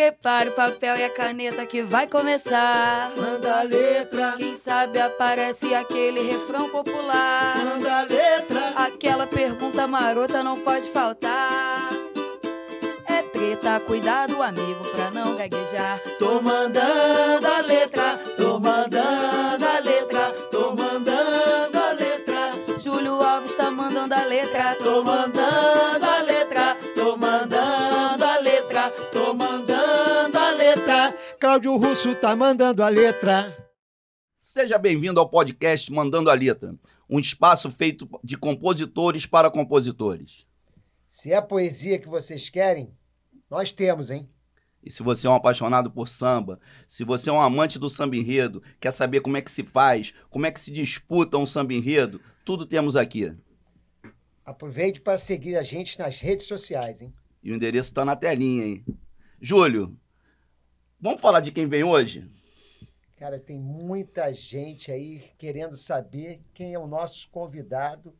Prepare o papel e a caneta que vai começar. Manda a letra. Quem sabe aparece aquele refrão popular. Manda a letra. Aquela pergunta marota não pode faltar. É treta, cuidado, amigo, pra não gaguejar. Tô mandando a letra, tô mandando a letra, tô mandando a letra. Júlio Alves tá mandando a letra, tô mandando a letra, tô mandando a letra mandando a letra. Cláudio Russo tá mandando a letra. Seja bem-vindo ao podcast Mandando a Letra, um espaço feito de compositores para compositores. Se é a poesia que vocês querem, nós temos, hein? E se você é um apaixonado por samba, se você é um amante do samba enredo, quer saber como é que se faz, como é que se disputa um samba enredo, tudo temos aqui. Aproveite para seguir a gente nas redes sociais, hein? E o endereço está na telinha, hein? Júlio, vamos falar de quem vem hoje? Cara, tem muita gente aí querendo saber quem é o nosso convidado.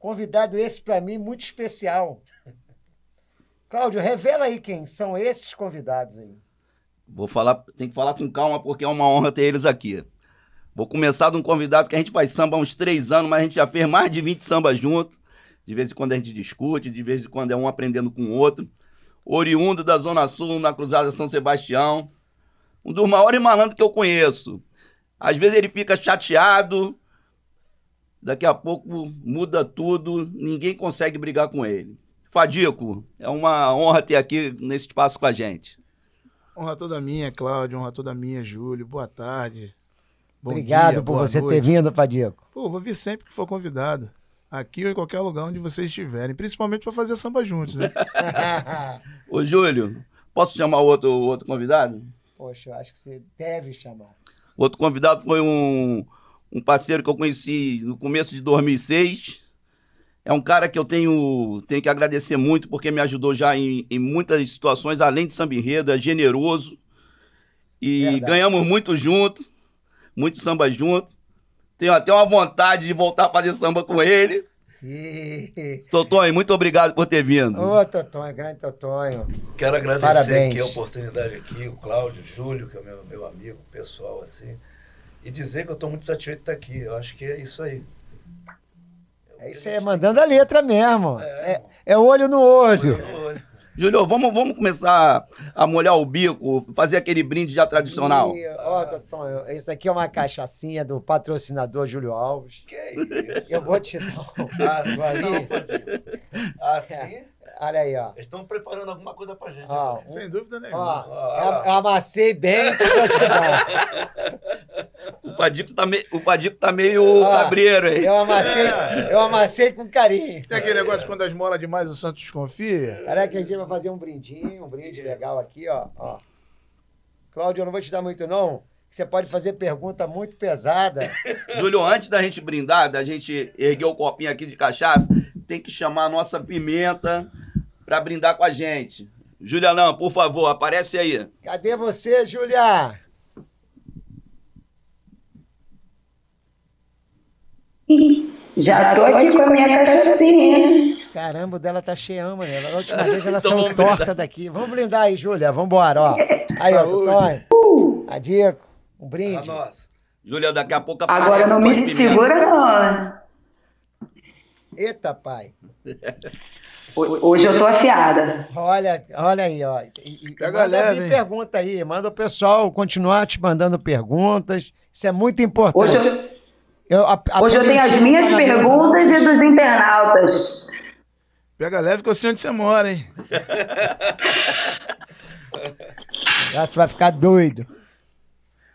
Convidado esse para mim muito especial. Cláudio, revela aí quem são esses convidados aí. Vou falar, tem que falar com calma porque é uma honra ter eles aqui. Vou começar de um convidado que a gente faz samba há uns três anos, mas a gente já fez mais de 20 sambas juntos. De vez em quando a gente discute, de vez em quando é um aprendendo com o outro oriundo da Zona Sul, na Cruzada São Sebastião. Um dos maiores malandros que eu conheço. Às vezes ele fica chateado, daqui a pouco muda tudo, ninguém consegue brigar com ele. Fadico, é uma honra ter aqui nesse espaço com a gente. Honra toda minha, Cláudio, honra toda minha, Júlio. Boa tarde. Bom Obrigado dia, por você noite. ter vindo, Fadico. Pô, vou vir sempre que for convidado aqui ou em qualquer lugar onde vocês estiverem, principalmente para fazer samba juntos, né? Ô, Júlio, posso chamar outro, outro convidado? Poxa, eu acho que você deve chamar. Outro convidado foi um, um parceiro que eu conheci no começo de 2006. É um cara que eu tenho, tenho que agradecer muito, porque me ajudou já em, em muitas situações, além de samba enredo, é generoso. E Verdade. ganhamos muito junto, muito samba junto. Tenho até uma vontade de voltar a fazer samba com ele. Totonho, muito obrigado por ter vindo. Ô, Totonho, grande Totonho. Quero agradecer Parabéns. aqui a oportunidade aqui, o Cláudio, o Júlio, que é meu, meu amigo, pessoal, assim, e dizer que eu estou muito satisfeito de estar aqui. Eu acho que é isso aí. É isso aí, é mandando a letra mesmo. É, é, é olho no olho. Olho no olho. Júlio, vamos, vamos começar a molhar o bico, fazer aquele brinde já tradicional. Olha Tom, tá isso aqui é uma cachaçinha do patrocinador Júlio Alves. Que isso? Eu vou te dar um. Assim, assim? Olha aí, ó. Eles estão preparando alguma coisa pra gente. Ó, né? um... Sem dúvida nenhuma. Ó, ó, amassei bem que te O Padico tá, tá meio cabreiro aí. Eu amassei, é. eu amassei com carinho. Tem aquele negócio é. quando as mola demais o Santos confia. Caraca, que a gente vai fazer um brindinho, um brinde Isso. legal aqui, ó. ó. Cláudio, eu não vou te dar muito, não você pode fazer pergunta muito pesada. Júlio, antes da gente brindar, da gente erguer o copinho aqui de cachaça, tem que chamar a nossa pimenta para brindar com a gente. Julianão, por favor, aparece aí. Cadê você, Julia? Já tô aqui com a minha cachaçinha. Caramba, o dela tá cheião, mano. A última vez ela então saiu torta daqui. Vamos brindar aí, Júlia. Vambora, ó. Aí, Saúde. ó, Tony. A Dico, Um brinde. Tá a daqui a pouco aparece. Agora não me segura, não. Eita, pai. Hoje eu tô afiada. Olha, olha aí, ó. E, Pega manda leve, pergunta aí, manda o pessoal continuar te mandando perguntas. Isso é muito importante. Hoje eu, eu, a, a hoje eu tenho as minhas perguntas e dos internautas. Pega leve que eu é sei onde você mora, hein? você vai ficar doido.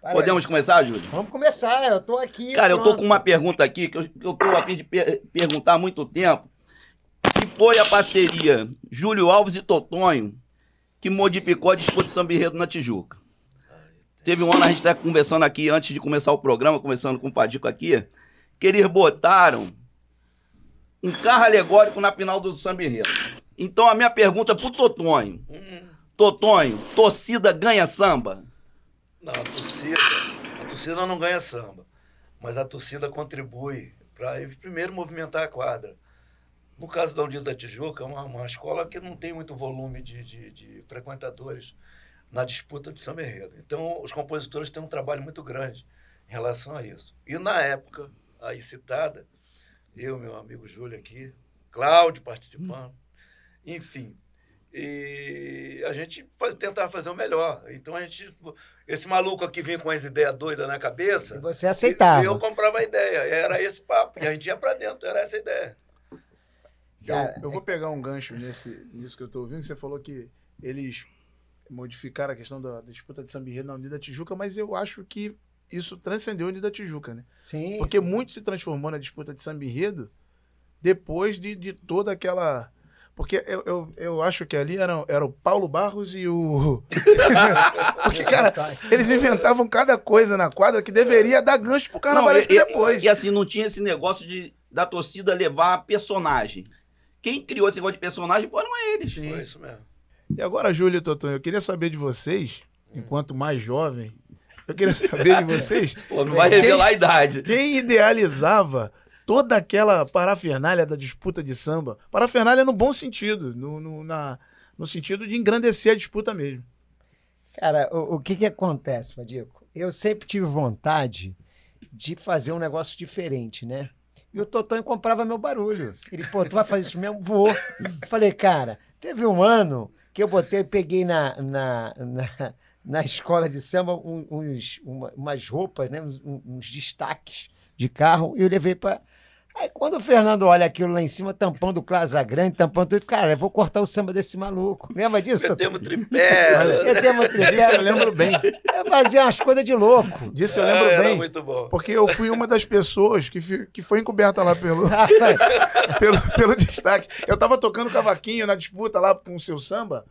Para Podemos aí. começar, Júlio? Vamos começar, eu tô aqui. Cara, pronto. eu tô com uma pergunta aqui que eu, eu tô a fim de per perguntar há muito tempo foi a parceria Júlio Alves e Totonho que modificou a disputa de Samba na Tijuca. Teve um ano, a gente está conversando aqui, antes de começar o programa, conversando com o Fadico aqui, que eles botaram um carro alegórico na final do Samba Enredo. Então a minha pergunta é pro Totonho. Totonho, torcida ganha samba? Não, a torcida, a torcida não ganha samba, mas a torcida contribui para primeiro movimentar a quadra. No caso da Unido da Tijuca, é uma, uma escola que não tem muito volume de, de, de frequentadores na disputa de São Merredo. Então, os compositores têm um trabalho muito grande em relação a isso. E na época aí citada, eu, meu amigo Júlio aqui, Cláudio participando, enfim, e a gente faz, tentava fazer o melhor. Então a gente. Esse maluco aqui vinha com as ideias doidas na cabeça. E você aceitava. E, eu comprava a ideia. Era esse papo. E a gente ia para dentro, era essa a ideia. Cara, eu, eu, é vou pegar um gancho nesse, nisso que eu estou ouvindo. Você falou que eles modificaram a questão da, da disputa de Samba na Unida Tijuca, mas eu acho que isso transcendeu a Unida Tijuca, né? Sim. Porque sim. muito se transformou na disputa de Samba depois de, de toda aquela. Porque eu, eu, eu, acho que ali eram, era o Paulo Barros e o. Porque, é, cara, eles inventavam cada coisa na quadra que deveria dar gancho pro carnavalesco depois. E, e, e assim, não tinha esse negócio de da torcida levar personagem. Quem criou esse negócio de personagem foram eles. Sim. Foi isso mesmo. E agora, Júlio e Toton, eu queria saber de vocês, hum. enquanto mais jovem, eu queria saber de vocês. Pô, não vai quem, revelar a idade. Quem idealizava toda aquela parafernália da disputa de samba? Parafernália no bom sentido, no, no, na, no sentido de engrandecer a disputa mesmo. Cara, o, o que que acontece, Fadico? Eu sempre tive vontade de fazer um negócio diferente, né? E o Totonho comprava meu barulho. Ele, pô, tu vai fazer isso mesmo? Vou. falei, cara, teve um ano que eu botei, peguei na, na, na, na escola de samba uns, uma, umas roupas, né? uns, uns destaques de carro, e eu levei para Aí quando o Fernando olha aquilo lá em cima, tampando o Casa Grande, tampando tudo, cara, eu vou cortar o samba desse maluco. Lembra disso? Eu tripé. eu tenho tripé. eu lembro bem. Eu fazia umas coisas de louco. Disso eu lembro ah, bem. muito bom. Porque eu fui uma das pessoas que, fi, que foi encoberta lá pelo, pelo, pelo destaque. Eu tava tocando cavaquinho na disputa lá com o seu samba.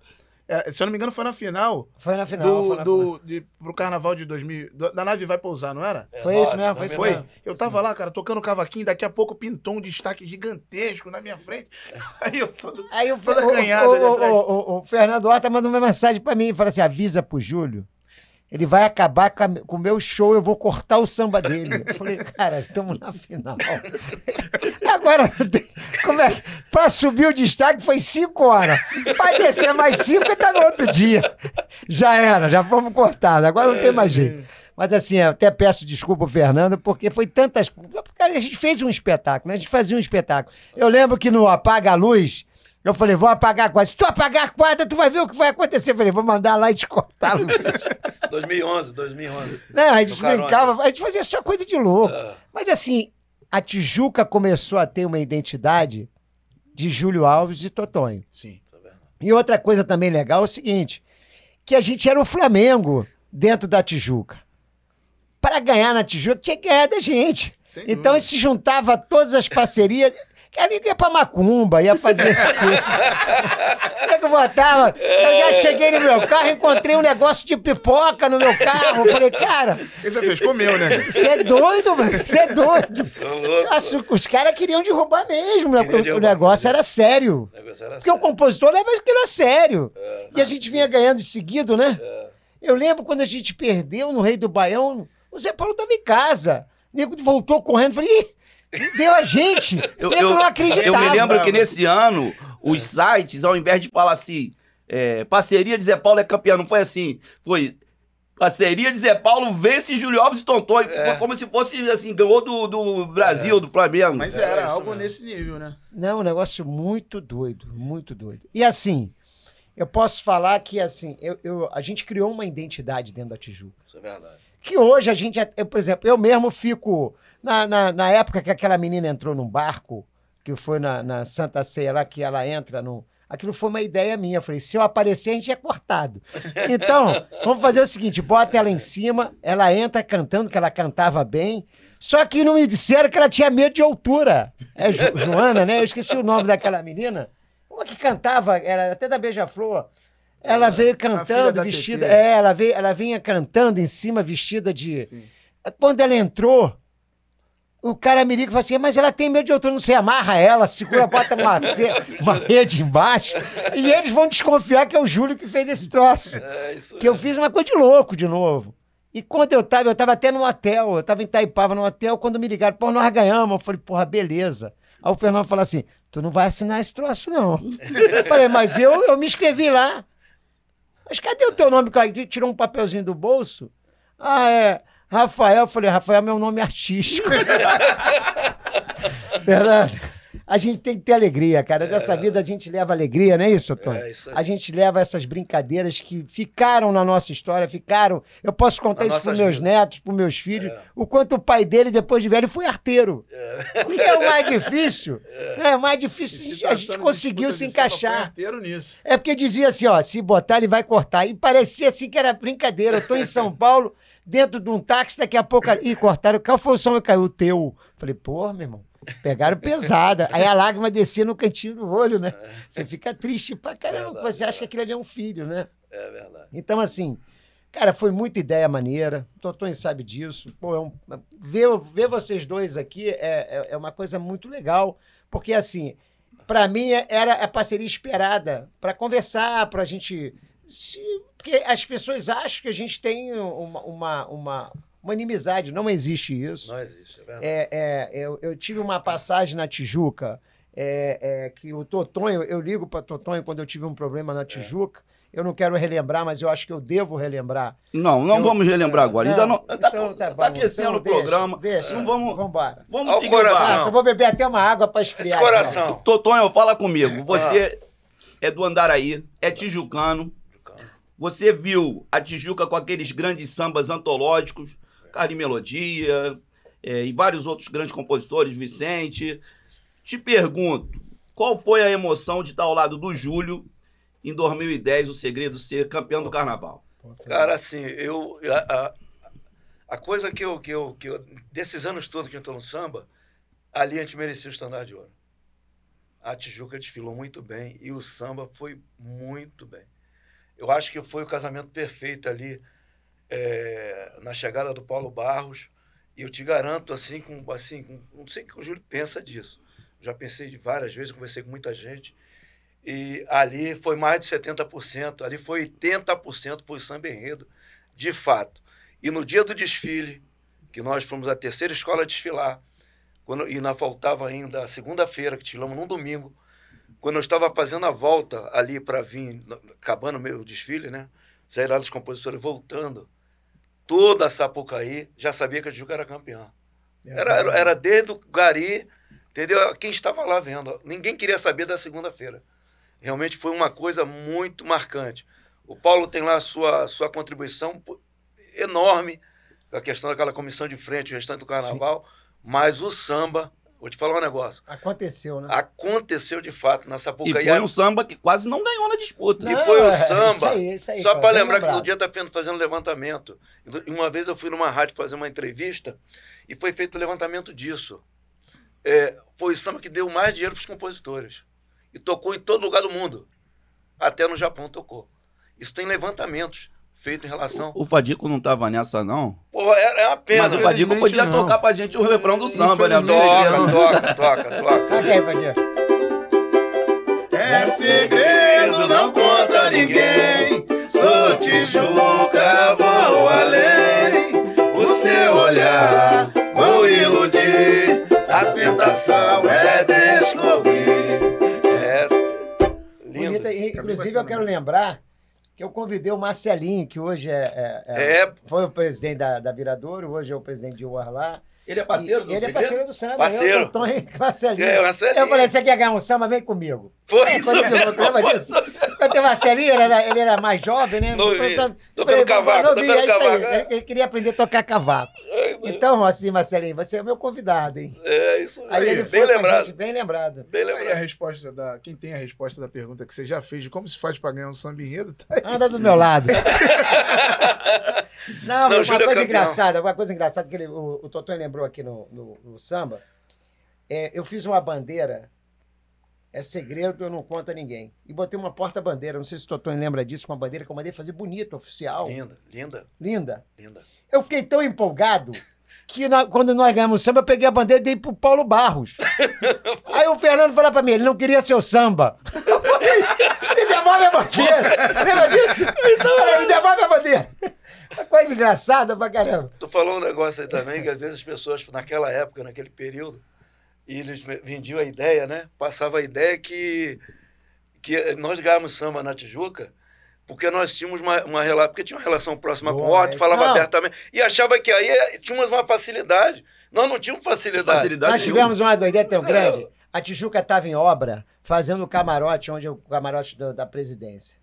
É, se eu não me engano, foi na final. Foi na final. Do, foi na do, final. De, pro carnaval de 2000. Do, da nave vai pousar, não era? É, foi isso mesmo, foi isso foi? Eu tava lá, cara, tocando cavaquinho, daqui a pouco pintou um destaque gigantesco na minha frente. Aí eu todo, Aí eu, toda o, acanhado. O, o, o, o, Fernando Horta mandou uma mensagem pra mim e falou assim: avisa pro Júlio ele vai acabar com, o meu show, eu vou cortar o samba dele. Eu falei, cara, estamos na final. Agora, como é? Pra subir o destaque foi cinco horas. Pra descer mais cinco, tá no outro dia. Já era, já fomos cortados. Agora não tem mais é, jeito. Mas assim, até peço desculpa ao Fernando, porque foi tantas. A gente fez um espetáculo, né? a gente fazia um espetáculo. Eu lembro que no Apaga a Luz, eu falei, vou apagar a quadra. Se tu apagar a quadra, tu vai ver o que vai acontecer. Eu falei, vou mandar lá e te cortar, 2011, 2011. Não, a gente brincava, a gente fazia só coisa de louco. Uh. Mas assim, a Tijuca começou a ter uma identidade de Júlio Alves e Totonho. Sim, tá vendo. E outra coisa também legal é o seguinte, que a gente era o Flamengo dentro da Tijuca. Para ganhar na Tijuca, tinha que ganhar da gente. Sem então se juntava todas as parcerias. Cara, é, ia pra macumba, ia fazer. Como é que eu botava? Eu já cheguei no meu carro, encontrei um negócio de pipoca no meu carro. falei, cara. Você fez, comeu, né? Você é doido, mano. Você é doido. Nossa, os caras queriam derrubar mesmo. Queria o, derrubar, negócio era sério. O negócio era Porque sério. o compositor leva aquilo a sério. É, e a gente vinha ganhando em seguido, né? É. Eu lembro quando a gente perdeu no Rei do Baião, o Zé Paulo estava em casa. O nego voltou correndo, falei, Ih! Deu a gente. Eu, eu, eu não acreditava. Eu me lembro que nesse ano, os sites, ao invés de falar assim, é, parceria de Zé Paulo é campeão, não foi assim. Foi parceria de Zé Paulo vence Júlio Alves e Tonton. É. Como se fosse assim, ganhou do, do Brasil, é. do Flamengo. Mas é, era, algo mesmo. nesse nível, né? Não, um negócio muito doido, muito doido. E assim, eu posso falar que assim, eu, eu a gente criou uma identidade dentro da Tijuca. Isso é verdade. Que hoje a gente, é, eu, por exemplo, eu mesmo fico na, na, na, época que aquela menina entrou num barco, que foi na, na Santa Ceia lá, que ela entra no. Aquilo foi uma ideia minha. Eu falei, se eu aparecer, a gente é cortado. Então, vamos fazer o seguinte: bota ela em cima, ela entra cantando, que ela cantava bem. Só que não me disseram que ela tinha medo de altura. É jo Joana, né? Eu esqueci o nome daquela menina. Uma que cantava, era até da Beija-Flor. Ela é, veio cantando, vestida. É, ela, veio, ela vinha cantando em cima, vestida de. Sim. Quando ela entrou, o cara me liga e fala assim, mas ela tem medo de outro não sei, amarra ela, segura, bota uma, uma rede embaixo. E eles vão desconfiar que é o Júlio que fez esse troço. É, que é. eu fiz uma coisa de louco de novo. E quando eu tava, eu tava até no hotel, eu tava em Taipava no hotel, quando me ligaram, pô, nós ganhamos. Eu falei, porra, beleza. Aí o Fernando falou assim, tu não vai assinar esse troço não. eu falei, mas eu, eu me inscrevi lá. Mas cadê o teu nome? Cara? Tirou um papelzinho do bolso. Ah, é... Rafael, eu falei, Rafael é meu nome é artístico. Verdade. A gente tem que ter alegria, cara. Dessa é. vida a gente leva alegria, não é isso, Tony? É isso aí. A gente leva essas brincadeiras que ficaram na nossa história, ficaram. Eu posso contar na isso para meus netos, para meus filhos, é. o quanto o pai dele, depois de velho, foi arteiro. É. Porque é o mais difícil. É, né? o mais difícil a gente conseguiu se encaixar. Nisso. É porque dizia assim, ó, se botar, ele vai cortar. E parecia assim que era brincadeira. Eu tô em São Paulo dentro de um táxi, daqui a pouco. E cortaram. Qual foi o som que caiu? O teu. Falei, pô, meu irmão. Pegaram pesada. Aí a lágrima descia no cantinho do olho, né? É. Você fica triste pra caramba. Verdade, você acha que aquilo ali é um filho, né? É verdade. Então, assim, cara, foi muita ideia maneira. O Totonho sabe disso. Pô, é um... É, ver, ver vocês dois aqui é, é, é, uma coisa muito legal. Porque, assim, para mim era a parceria esperada para conversar, pra gente se porque as pessoas acham que a gente tem uma, uma, uma, uma inimizade. Não existe isso. Não existe, é verdade. É, é, eu, eu tive uma passagem na Tijuca. É, é, que o Totonho, eu ligo para Totonho quando eu tive um problema na é. Tijuca. É. Eu não quero relembrar, mas eu acho que eu devo relembrar. Não, não eu, vamos relembrar agora. Não, Ainda não. Tá, então, tá, tá aquecendo então, o programa. Deixa. vamos. Vamos embora. Vamos Ao Coração. Nossa, eu vou beber até uma água para esfriar. Esse coração. Totonho, fala comigo. Ah. Você é do Andaraí, é tijucano, você viu a Tijuca com aqueles grandes sambas antológicos, Carlinhos Melodia é, e vários outros grandes compositores, Vicente. Te pergunto, qual foi a emoção de estar ao lado do Júlio em 2010, o segredo ser campeão do carnaval? Cara, assim, eu. A, a coisa que eu, que, eu, que eu. Desses anos todos que eu estou no samba, ali a gente merecia o estandar de ouro. A Tijuca desfilou muito bem e o samba foi muito bem. Eu acho que foi o casamento perfeito ali é, na chegada do Paulo Barros. E eu te garanto, assim, com, assim com, não sei o que o Júlio pensa disso. Já pensei várias vezes, conversei com muita gente. E ali foi mais de 70%, ali foi 80% foi o samba enredo, de fato. E no dia do desfile, que nós fomos à terceira escola a desfilar, quando, e na faltava ainda a segunda-feira, que desfilamos num domingo, quando eu estava fazendo a volta ali para vir, acabando o meu desfile, né? Saí lá dos compositores voltando. Toda a Sapucaí já sabia que a Tijuca era campeã. É era, era, era desde o Gari, entendeu? Quem estava lá vendo. Ninguém queria saber da segunda-feira. Realmente foi uma coisa muito marcante. O Paulo tem lá a sua, sua contribuição enorme com a questão daquela comissão de frente, o restante do carnaval, Sim. mas o samba Vou te falar um negócio. Aconteceu, né? Aconteceu de fato na Sapucaí. E foi um samba que quase não ganhou na disputa. Não, e foi o é, samba. Isso aí, isso aí, só para lembrar que no dia está fazendo levantamento. Uma vez eu fui numa rádio fazer uma entrevista e foi feito o levantamento disso. É, foi o samba que deu mais dinheiro para os compositores. E tocou em todo lugar do mundo. Até no Japão tocou. Isso tem levantamentos feito em relação. O, Fadico não tava nessa, não? Pô, é, é uma pena. Mas o Fadico podia não. tocar pra gente o refrão do samba, né? Toca, toca, toca, toca. Toca É segredo, não conta ninguém. Sou Tijuca, vou além. O seu olhar vou iludir. A tentação é descobrir. É. Bonita, inclusive eu quero lembrar que eu convidei o Marcelinho, que hoje é, é, é, é... foi o presidente da, da Viradouro, hoje é o presidente de Warlá. Ele é parceiro do Ele é parceiro do samba. Parceiro. Eu, Marcelinho. Marcelinho. É, eu falei, você quer ganhar um samba? Vem comigo. Foi é, isso mesmo. Lembra disso? Eu tenho Marcelinho, ele era, ele era mais jovem, né? Novinho. Então, tocando cavaco, tocando é cavaco. Ele, é. ele queria aprender a tocar cavaco. então, assim, Marcelinho, você é meu convidado, hein? É, isso Aí ele bem foi lembrado. Gente, bem lembrado. Bem lembrado. Tá aí a resposta da... Quem tem a resposta da pergunta que você já fez de como se faz para ganhar um samba enredo, tá aí. Anda do meu lado. Não, Não uma coisa campeão. engraçada, uma coisa engraçada que ele, o, o lembrou aqui no, no, no samba, é, eu fiz uma bandeira, é segredo, eu não conto a ninguém. E botei uma porta-bandeira, não sei se o Totão lembra disso, uma bandeira que eu mandei fazer bonita, oficial. Linda, linda. Linda. Linda. Eu fiquei tão empolgado que na, quando nós ganhamos o samba, eu peguei a bandeira e dei pro Paulo Barros. Aí o Fernando falou pra mim, ele não queria seu samba. Eu me devolve a bandeira. Lembra disso? me então é. devolve a bandeira. Uma é coisa engraçada pra caramba. Tu falou um negócio aí também, que às vezes as pessoas, naquela época, naquele período, eles vendiam a ideia, né? Passava a ideia que, que nós ganhávamos samba na Tijuca porque nós tínhamos uma, uma relação, porque tinha uma relação próxima Boa, com o Otto, é, falava não. abertamente, e achava que aí é, tínhamos uma facilidade. Nós não tínhamos facilidade. facilidade nós tivemos uma doideira tão é. grande. A Tijuca estava em obra, fazendo o camarote, onde é o camarote do, da presidência.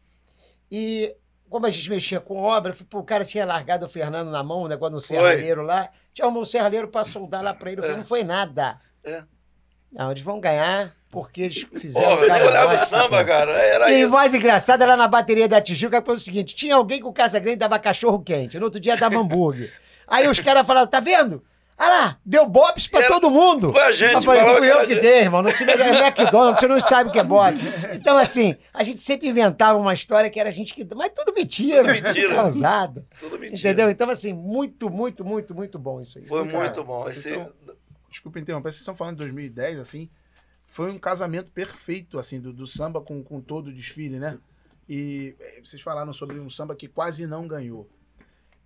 E como a gente mexia com obra, o cara tinha largado o Fernando na mão, o negócio no serralheiro lá. Tinha um serralheiro para soldar lá para ele. É. não foi nada. É. Não, eles vão ganhar porque eles fizeram. Porra, eu olhava o samba, cara. Era e isso. voz engraçada lá na bateria da Tijuca foi o seguinte: tinha alguém com o Casa Grande dava cachorro quente, no outro dia dava hambúrguer. Aí os caras falaram: tá vendo? Ah lá, deu bobs pra era... todo mundo. Foi a gente, mas, falei, fui eu que dei, irmão. Não tinha é McDonald's, você não sabe o que é bob. Então, assim, a gente sempre inventava uma história que era a gente que. Mas tudo mentira. Tudo mentira. Causado, tudo mentira. Entendeu? Então, assim, muito, muito, muito, muito bom isso aí. Foi então, Cara, muito bom. Esse... Então, desculpa interromper, vocês estão falando de 2010, assim. Foi um casamento perfeito, assim, do, do samba com, com todo o desfile, né? E é, vocês falaram sobre um samba que quase não ganhou.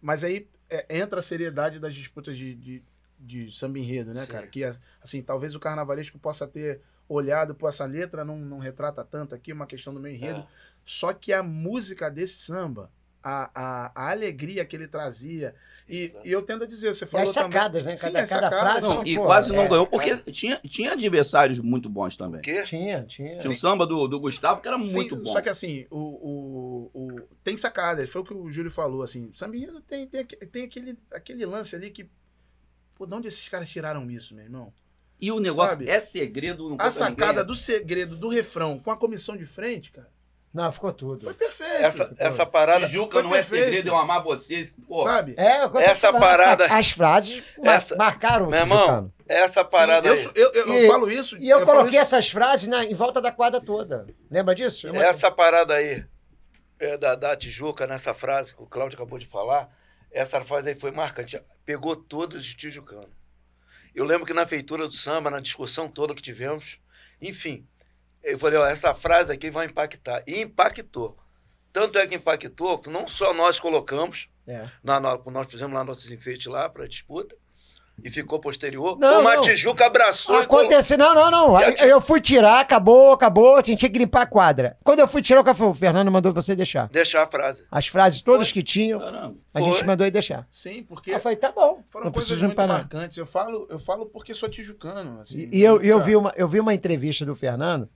Mas aí é, entra a seriedade das disputas de, de, de samba enredo, né, Sim. cara? Que, assim, talvez o carnavalesco possa ter olhado por essa letra, não, não retrata tanto aqui, é uma questão do meu enredo. É. Só que a música desse samba, a, a, a, alegria que ele trazia. E, e, eu tento dizer, você falou. Né? É e as sacadas, também, né? Cada, Sim, é frase. Não, e pô, quase não né? ganhou, porque tinha, tinha adversários muito bons também. Tinha, tinha. Tinha O samba do, do Gustavo que era Sim, muito bom. Só que assim, o, o, o, tem sacadas, foi o que o Júlio falou, assim. Samba tem, tem, tem aquele, aquele lance ali que Pô, de onde esses caras tiraram isso, meu irmão? E o negócio Sabe? é segredo. a sacada do segredo, do refrão, com a comissão de frente, cara. Não, ficou tudo. Foi perfeito. Essa, ficou. essa parada. Tijuca não é perfeito. é segredo eu amar vocês. Pô. Sabe? É, essa parada. Essa, as frases essa, marcaram o Meu irmão, essa parada. Sim, eu, eu, eu, e, falo isso. E eu, coloquei essas frases na, em volta da quadra toda. Lembra disso? Eu essa parada aí, é da, da Tijuca, nessa frase que o Cláudio acabou de falar, essa frase aí foi marcante pegou todos os tijucanos. Eu lembro que na feitura do samba, na discussão toda que tivemos, enfim, eu falei, ó, essa frase aqui vai impactar. E impactou. Tanto é que impactou que não só nós colocamos, é. na, nós fizemos lá nossos enfeites lá para disputa, e ficou posterior. Não, Uma não. Tijuca abraçou Aconteceu, colo... não, não, não. Eu, eu fui tirar, acabou, acabou, a gente tinha que limpar a quadra. Quando eu fui tirar, o café o Fernando mandou você deixar. Deixar a frase. As frases todas Foi. que tinham, Caramba. a Foi. gente mandou ele deixar. Sim, porque... Eu falei, tá bom, Foram não coisas muito marcantes. Eu falo, eu falo porque sou tijucano. Assim, e, e eu, eu, vi uma, eu vi uma entrevista do Fernando,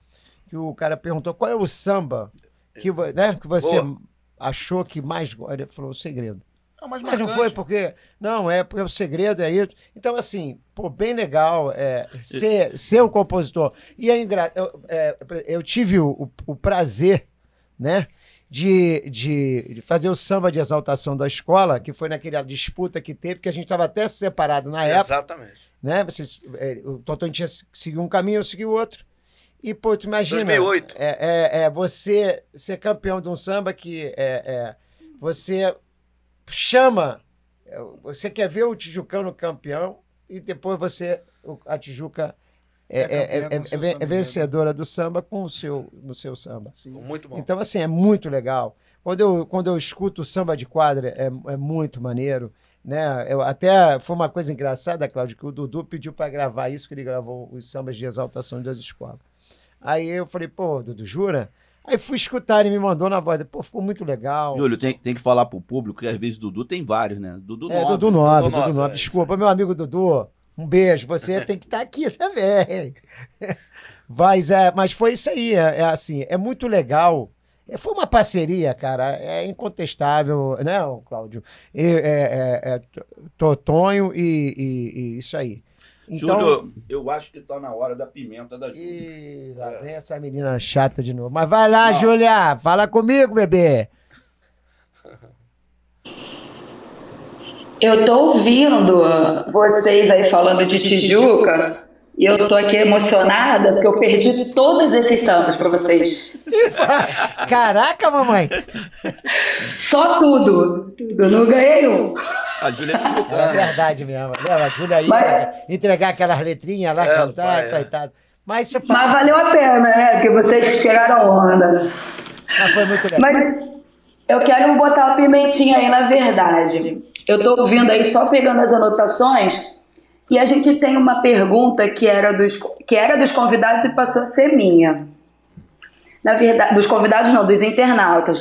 que o cara perguntou qual é o samba que, né, que você Boa. achou que mais... Ele falou, o segredo. Não, mas, mas não foi porque. Não, é porque o segredo é isso. Então, assim, pô, bem legal é, ser, ser o compositor. E é ingra... eu, é, eu tive o, o, prazer, né? De, de, de, fazer o samba de exaltação da escola, que foi naquela disputa que teve, porque a gente estava até separado na época. Exatamente. Né? Vocês, é, o Totão tinha seguiu um caminho, eu segui o outro. E, pô, tu imagina. 2008. É, é, é você ser campeão de um samba que é, é você chama. Você quer ver o Tijucano campeão e depois você. A Tijuca é, é, é, é vencedora do samba com o seu, no seu samba. Sim. Muito bom. Então, assim, é muito legal. Quando eu, quando eu escuto o samba de quadra, é, é muito maneiro né? Eu, até foi uma coisa engraçada, Cláudio, que o Dudu pediu para gravar isso, que ele gravou os sambas de exaltação das escolas. Aí eu falei, pô, Dudu, jura? Aí fui escutar, ele me mandou na voz. Pô, ficou muito legal. Júlio, tem, tem que falar pro público que às vezes Dudu tem vários, né? Dudu é, Nobre. Dudu Nobre, Dudu, Nobre. É, Desculpa, meu amigo Dudu. Um beijo, você tem que estar tá aqui também. mas, é, mas foi isso aí. É, é assim, é muito legal. É, foi uma parceria, cara, é incontestável, né, Cláudio? é, é, Totonho é, e, e, e isso aí. Então, Júlio, eu acho que tá na hora da pimenta da Júlia. Ih, lá vem essa menina chata de novo. Mas vai lá, Não. Júlia, fala comigo, bebê. Eu tô ouvindo vocês aí falando de Tijuca e eu tô aqui emocionada porque eu perdi todos esses sambas para vocês. Caraca, mamãe! Só tudo, tudo, não ganhei um. A Júlia que mudou. É né? verdade mesmo. Não, né? a Júlia aí Mas... entregar aquelas letrinhas lá, é, cantar, pai, é. coitado. Mas, Mas valeu a pena, né? Porque vocês tiraram onda. Mas foi muito legal. Mas eu quero botar uma pimentinha aí na verdade. Eu tô ouvindo aí só pegando as anotações e a gente tem uma pergunta que era dos, que era dos convidados e passou a ser minha. Na verdade, dos convidados não, dos internautas.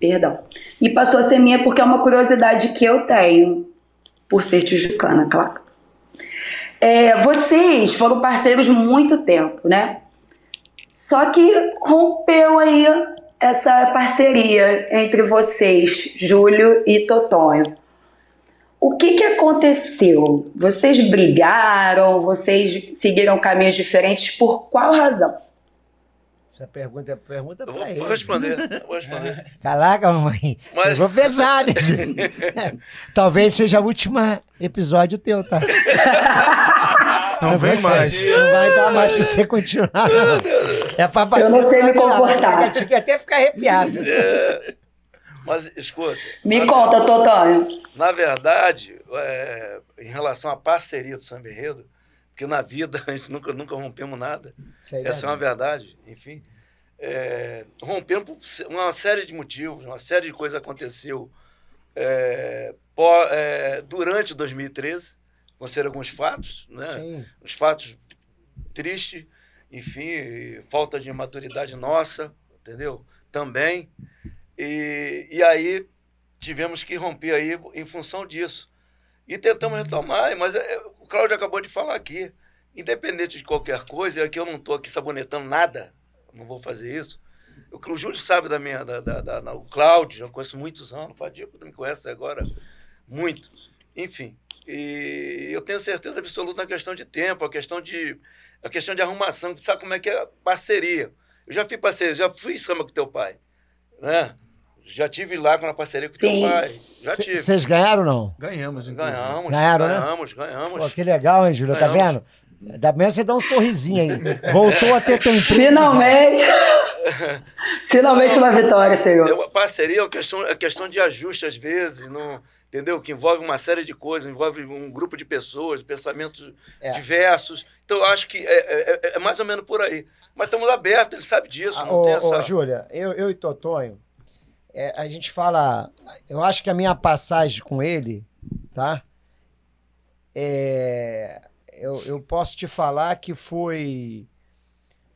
Perdão. E passou a ser minha porque é uma curiosidade que eu tenho, por ser tijucana, claro. É, vocês foram parceiros muito tempo, né? Só que rompeu aí essa parceria entre vocês, Júlio e Totonho. O que, que aconteceu? Vocês brigaram? Vocês seguiram caminhos diferentes? Por qual razão? Essa pergunta é pergunta eu vou, ele. vou responder. Vou responder. Caraca, mamãe. Mas... Eu vou pesar. Né? Talvez seja o último episódio teu, tá? Não, não vem mais. Não vai dar mais pra você continuar. É pra bater, eu não sei me comportar. Tinha até ficar arrepiado. É. Mas escuta. Me conta, Totonho. Na verdade, é... em relação à parceria do Samberredo, que na vida a gente nunca, nunca rompemos nada. É Essa é uma verdade, enfim. É, rompemos por uma série de motivos, uma série de coisas aconteceu é, por, é, durante 2013, ser alguns fatos, né? Sim. Os fatos tristes, enfim, falta de maturidade nossa, entendeu? Também. E, e aí tivemos que romper aí em função disso. E tentamos retomar, mas é, é, Cláudio acabou de falar aqui. Independente de qualquer coisa, aqui é eu não estou aqui sabonetando nada, não vou fazer isso. o Júlio sabe da minha. Da, da, da, da o Cláudio, já conheço muitos anos, o Padico me conhece agora muito. Enfim, e eu tenho certeza absoluta na questão de tempo, a questão de, a questão de arrumação, sabe como é que é a parceria. Eu já fui parceiro, já fui samba com teu pai, né? Já tive lá com a parceria com o teu pai. Já tive. Vocês ganharam ou não? Ganhamos, inclusive. Ganhamos. Ganharam, né? ganhamos, né? ganhamos. Pô, que legal, hein, Júlio? Tá vendo? Ainda bem você dá um sorrisinho aí. Voltou a ter tempo Finalmente! Finalmente uma vitória, senhor. É parceria é questão, é questão de ajuste, às vezes, não, entendeu? Que envolve uma série de coisas, envolve um grupo de pessoas, pensamentos é. diversos. Então, eu acho que é, é, é, é mais ou menos por aí. Mas estamos abertos, ele sabe disso. Ah, não ô, tem essa... ô, Júlia, eu, eu e Totonho, é, a gente fala. Eu acho que a minha passagem com ele, tá? É, eu, eu posso te falar que foi.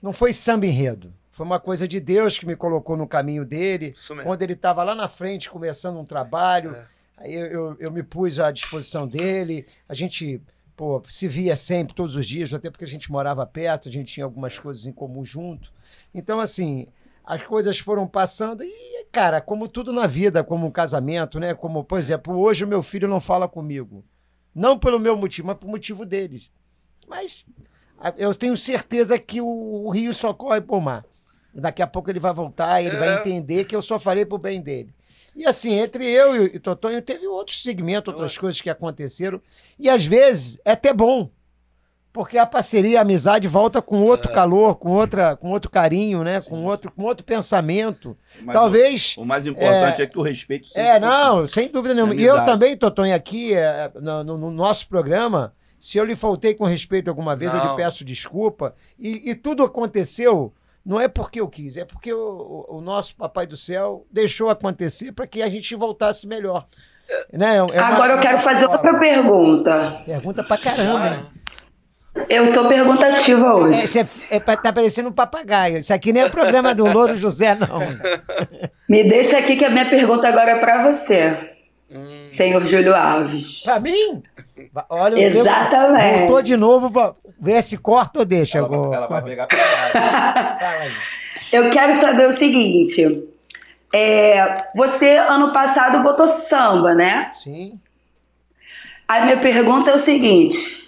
Não foi samba enredo. Foi uma coisa de Deus que me colocou no caminho dele. Quando ele estava lá na frente começando um trabalho, é. aí eu, eu, eu, me pus à disposição dele. A gente pô, se via sempre, todos os dias, até porque a gente morava perto, a gente tinha algumas coisas em comum junto. Então, assim, as coisas foram passando e, cara, como tudo na vida, como um casamento, né? Como, por exemplo, hoje o meu filho não fala comigo. Não pelo meu motivo, mas por motivo deles. Mas eu tenho certeza que o, o rio só corre por mar. Daqui a pouco ele vai voltar e ele é. vai entender que eu só falei pro bem dele. E assim, entre eu e o Totonho, teve outros segmentos, outras coisas que aconteceram. E às vezes é até bom porque a parceria, a amizade volta com outro é. calor, com outra, com outro carinho, né? Sim, com outro, com outro pensamento. Mas Talvez. O, o, mais importante é, é que o respeito. É, não, possível. sem dúvida nenhuma. É e eu também, Totonho, aqui é, no, no, nosso programa, se eu lhe faltei com respeito alguma vez, não. eu lhe peço desculpa. E, e, tudo aconteceu. Não é porque eu quis, é porque o, o nosso Papai do Céu deixou acontecer para que a gente voltasse melhor. É. Né? É, uma, Agora eu quero fazer outra pergunta. Pergunta pra caramba. Ah. Hein? Né? Eu tô perguntativa é, hoje. você é, é tá parecendo um papagaio. Isso aqui nem é o programa do Louro José, não. Me deixa aqui que a minha pergunta agora é para você, hum. senhor Júlio Alves. Para mim? Olha, Exatamente. voltou de novo, vê se corta ou deixa. Ela, Vai, ela vai pegar Fala aí. Eu quero saber o seguinte. É, você, ano passado, botou samba, né? Sim. A minha pergunta é o seguinte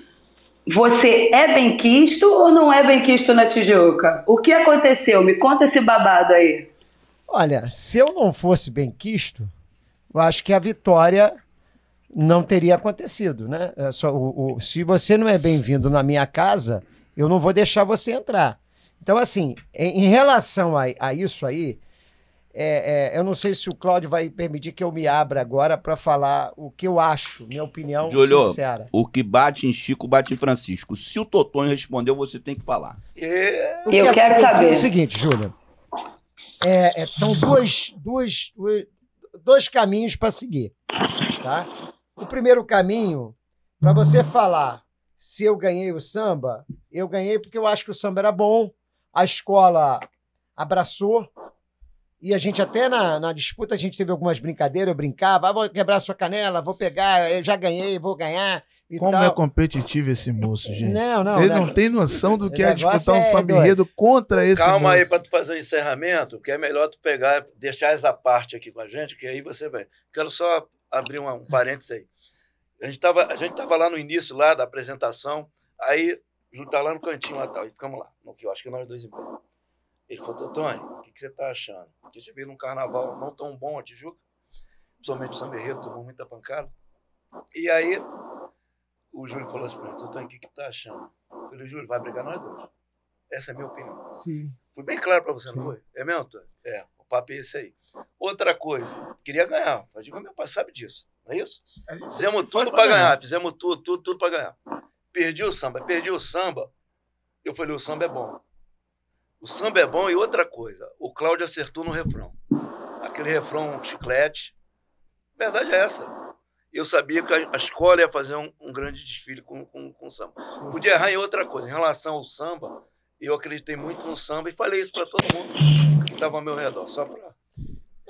você é benquisto ou não é benquisto na Tijuca? O que aconteceu? Me conta esse babado aí. Olha, se eu não fosse benquisto, eu acho que a vitória não teria acontecido, né? É só, o, o, se você não é bem-vindo na minha casa, eu não vou deixar você entrar. Então, assim, em, em relação a, a isso aí, é, é, eu não sei se o Cláudio vai permitir que eu me abra agora para falar o que eu acho, minha opinião Julio, sincera. O que bate em Chico, bate em Francisco. Se o Totonho respondeu, você tem que falar. É. Eu, eu quero saber. É o seguinte, Júlia. É, é, são duas, duas, dois caminhos para seguir. Tá? O primeiro caminho, para você falar se eu ganhei o samba, eu ganhei porque eu acho que o samba era bom, a escola abraçou, e a gente até na, na, disputa, a gente teve algumas brincadeiras, eu brincava, ah, vou quebrar sua canela, vou pegar, eu já ganhei, vou ganhar. Como tal. é competitivo esse moço, gente. Não, não. Você né? não, não tem noção do que é disputar um é contra esse Calma moço. aí para tu fazer o encerramento, que é melhor tu pegar, deixar essa parte aqui com a gente, que aí você vai. Quero só abrir um, um parênteses aí. A gente, estava a gente tava lá no início lá da apresentação, aí juntar tá lá no cantinho lá tal, e ficamos lá, no que eu acho que nós dois e ele falou, Antônio, o que, que, você tá achando? Porque a gente veio num carnaval não tão bom a Tijuca, principalmente o São Berreiro, tomou muita pancada. E aí o Júlio falou assim pra o que, que tá achando? Eu falei, Júlio, vai brigar nós dois. Essa é a minha opinião. Sim. Foi bem claro para você, não foi? É mesmo, Antônio? É, o papo é esse aí. Outra coisa, queria ganhar. Mas digo, meu pai sabe disso, não é isso? É isso fizemos tudo para ganhar. ganhar, fizemos tudo, tudo, tudo para ganhar. Perdi o samba, perdi o samba. Eu falei, o samba é bom. O samba é bom e outra coisa, o Cláudio acertou no refrão. Aquele refrão chiclete. verdade é essa. Eu sabia que a escola ia fazer um, um grande desfile com, com, com, samba. Podia errar em outra coisa. Em relação ao samba, eu acreditei muito no samba e falei isso para todo mundo que estava ao meu redor, só para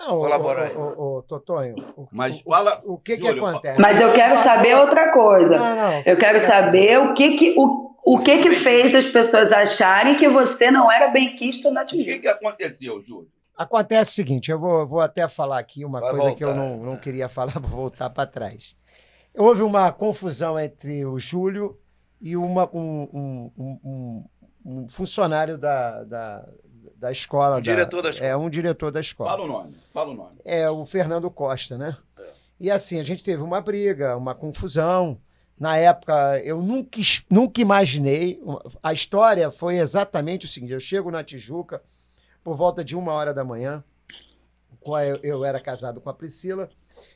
colaborar. Ô, ô, ô, Totonho, o, mas o, fala. O, o que, Júlio, que acontece? Mas eu quero saber outra coisa. Não, não, eu quero saber o que que. O o que que fez as pessoas acharem que você não era benquisto na TV? O que, que aconteceu, Júlio? Acontece o seguinte, eu vou, vou até falar aqui uma Vai coisa voltar. que eu não, não queria falar, vou voltar para trás. Houve uma confusão entre o Júlio e uma, um, um, um, um funcionário da, da, da escola. Um da, diretor da é, escola. É, um diretor da escola. Fala o nome, fala o nome. É, o Fernando Costa, né? É. E assim, a gente teve uma briga, uma confusão. Na época, eu nunca, nunca imaginei. A história foi exatamente o seguinte: eu chego na Tijuca por volta de uma hora da manhã. Eu, eu era casado com a Priscila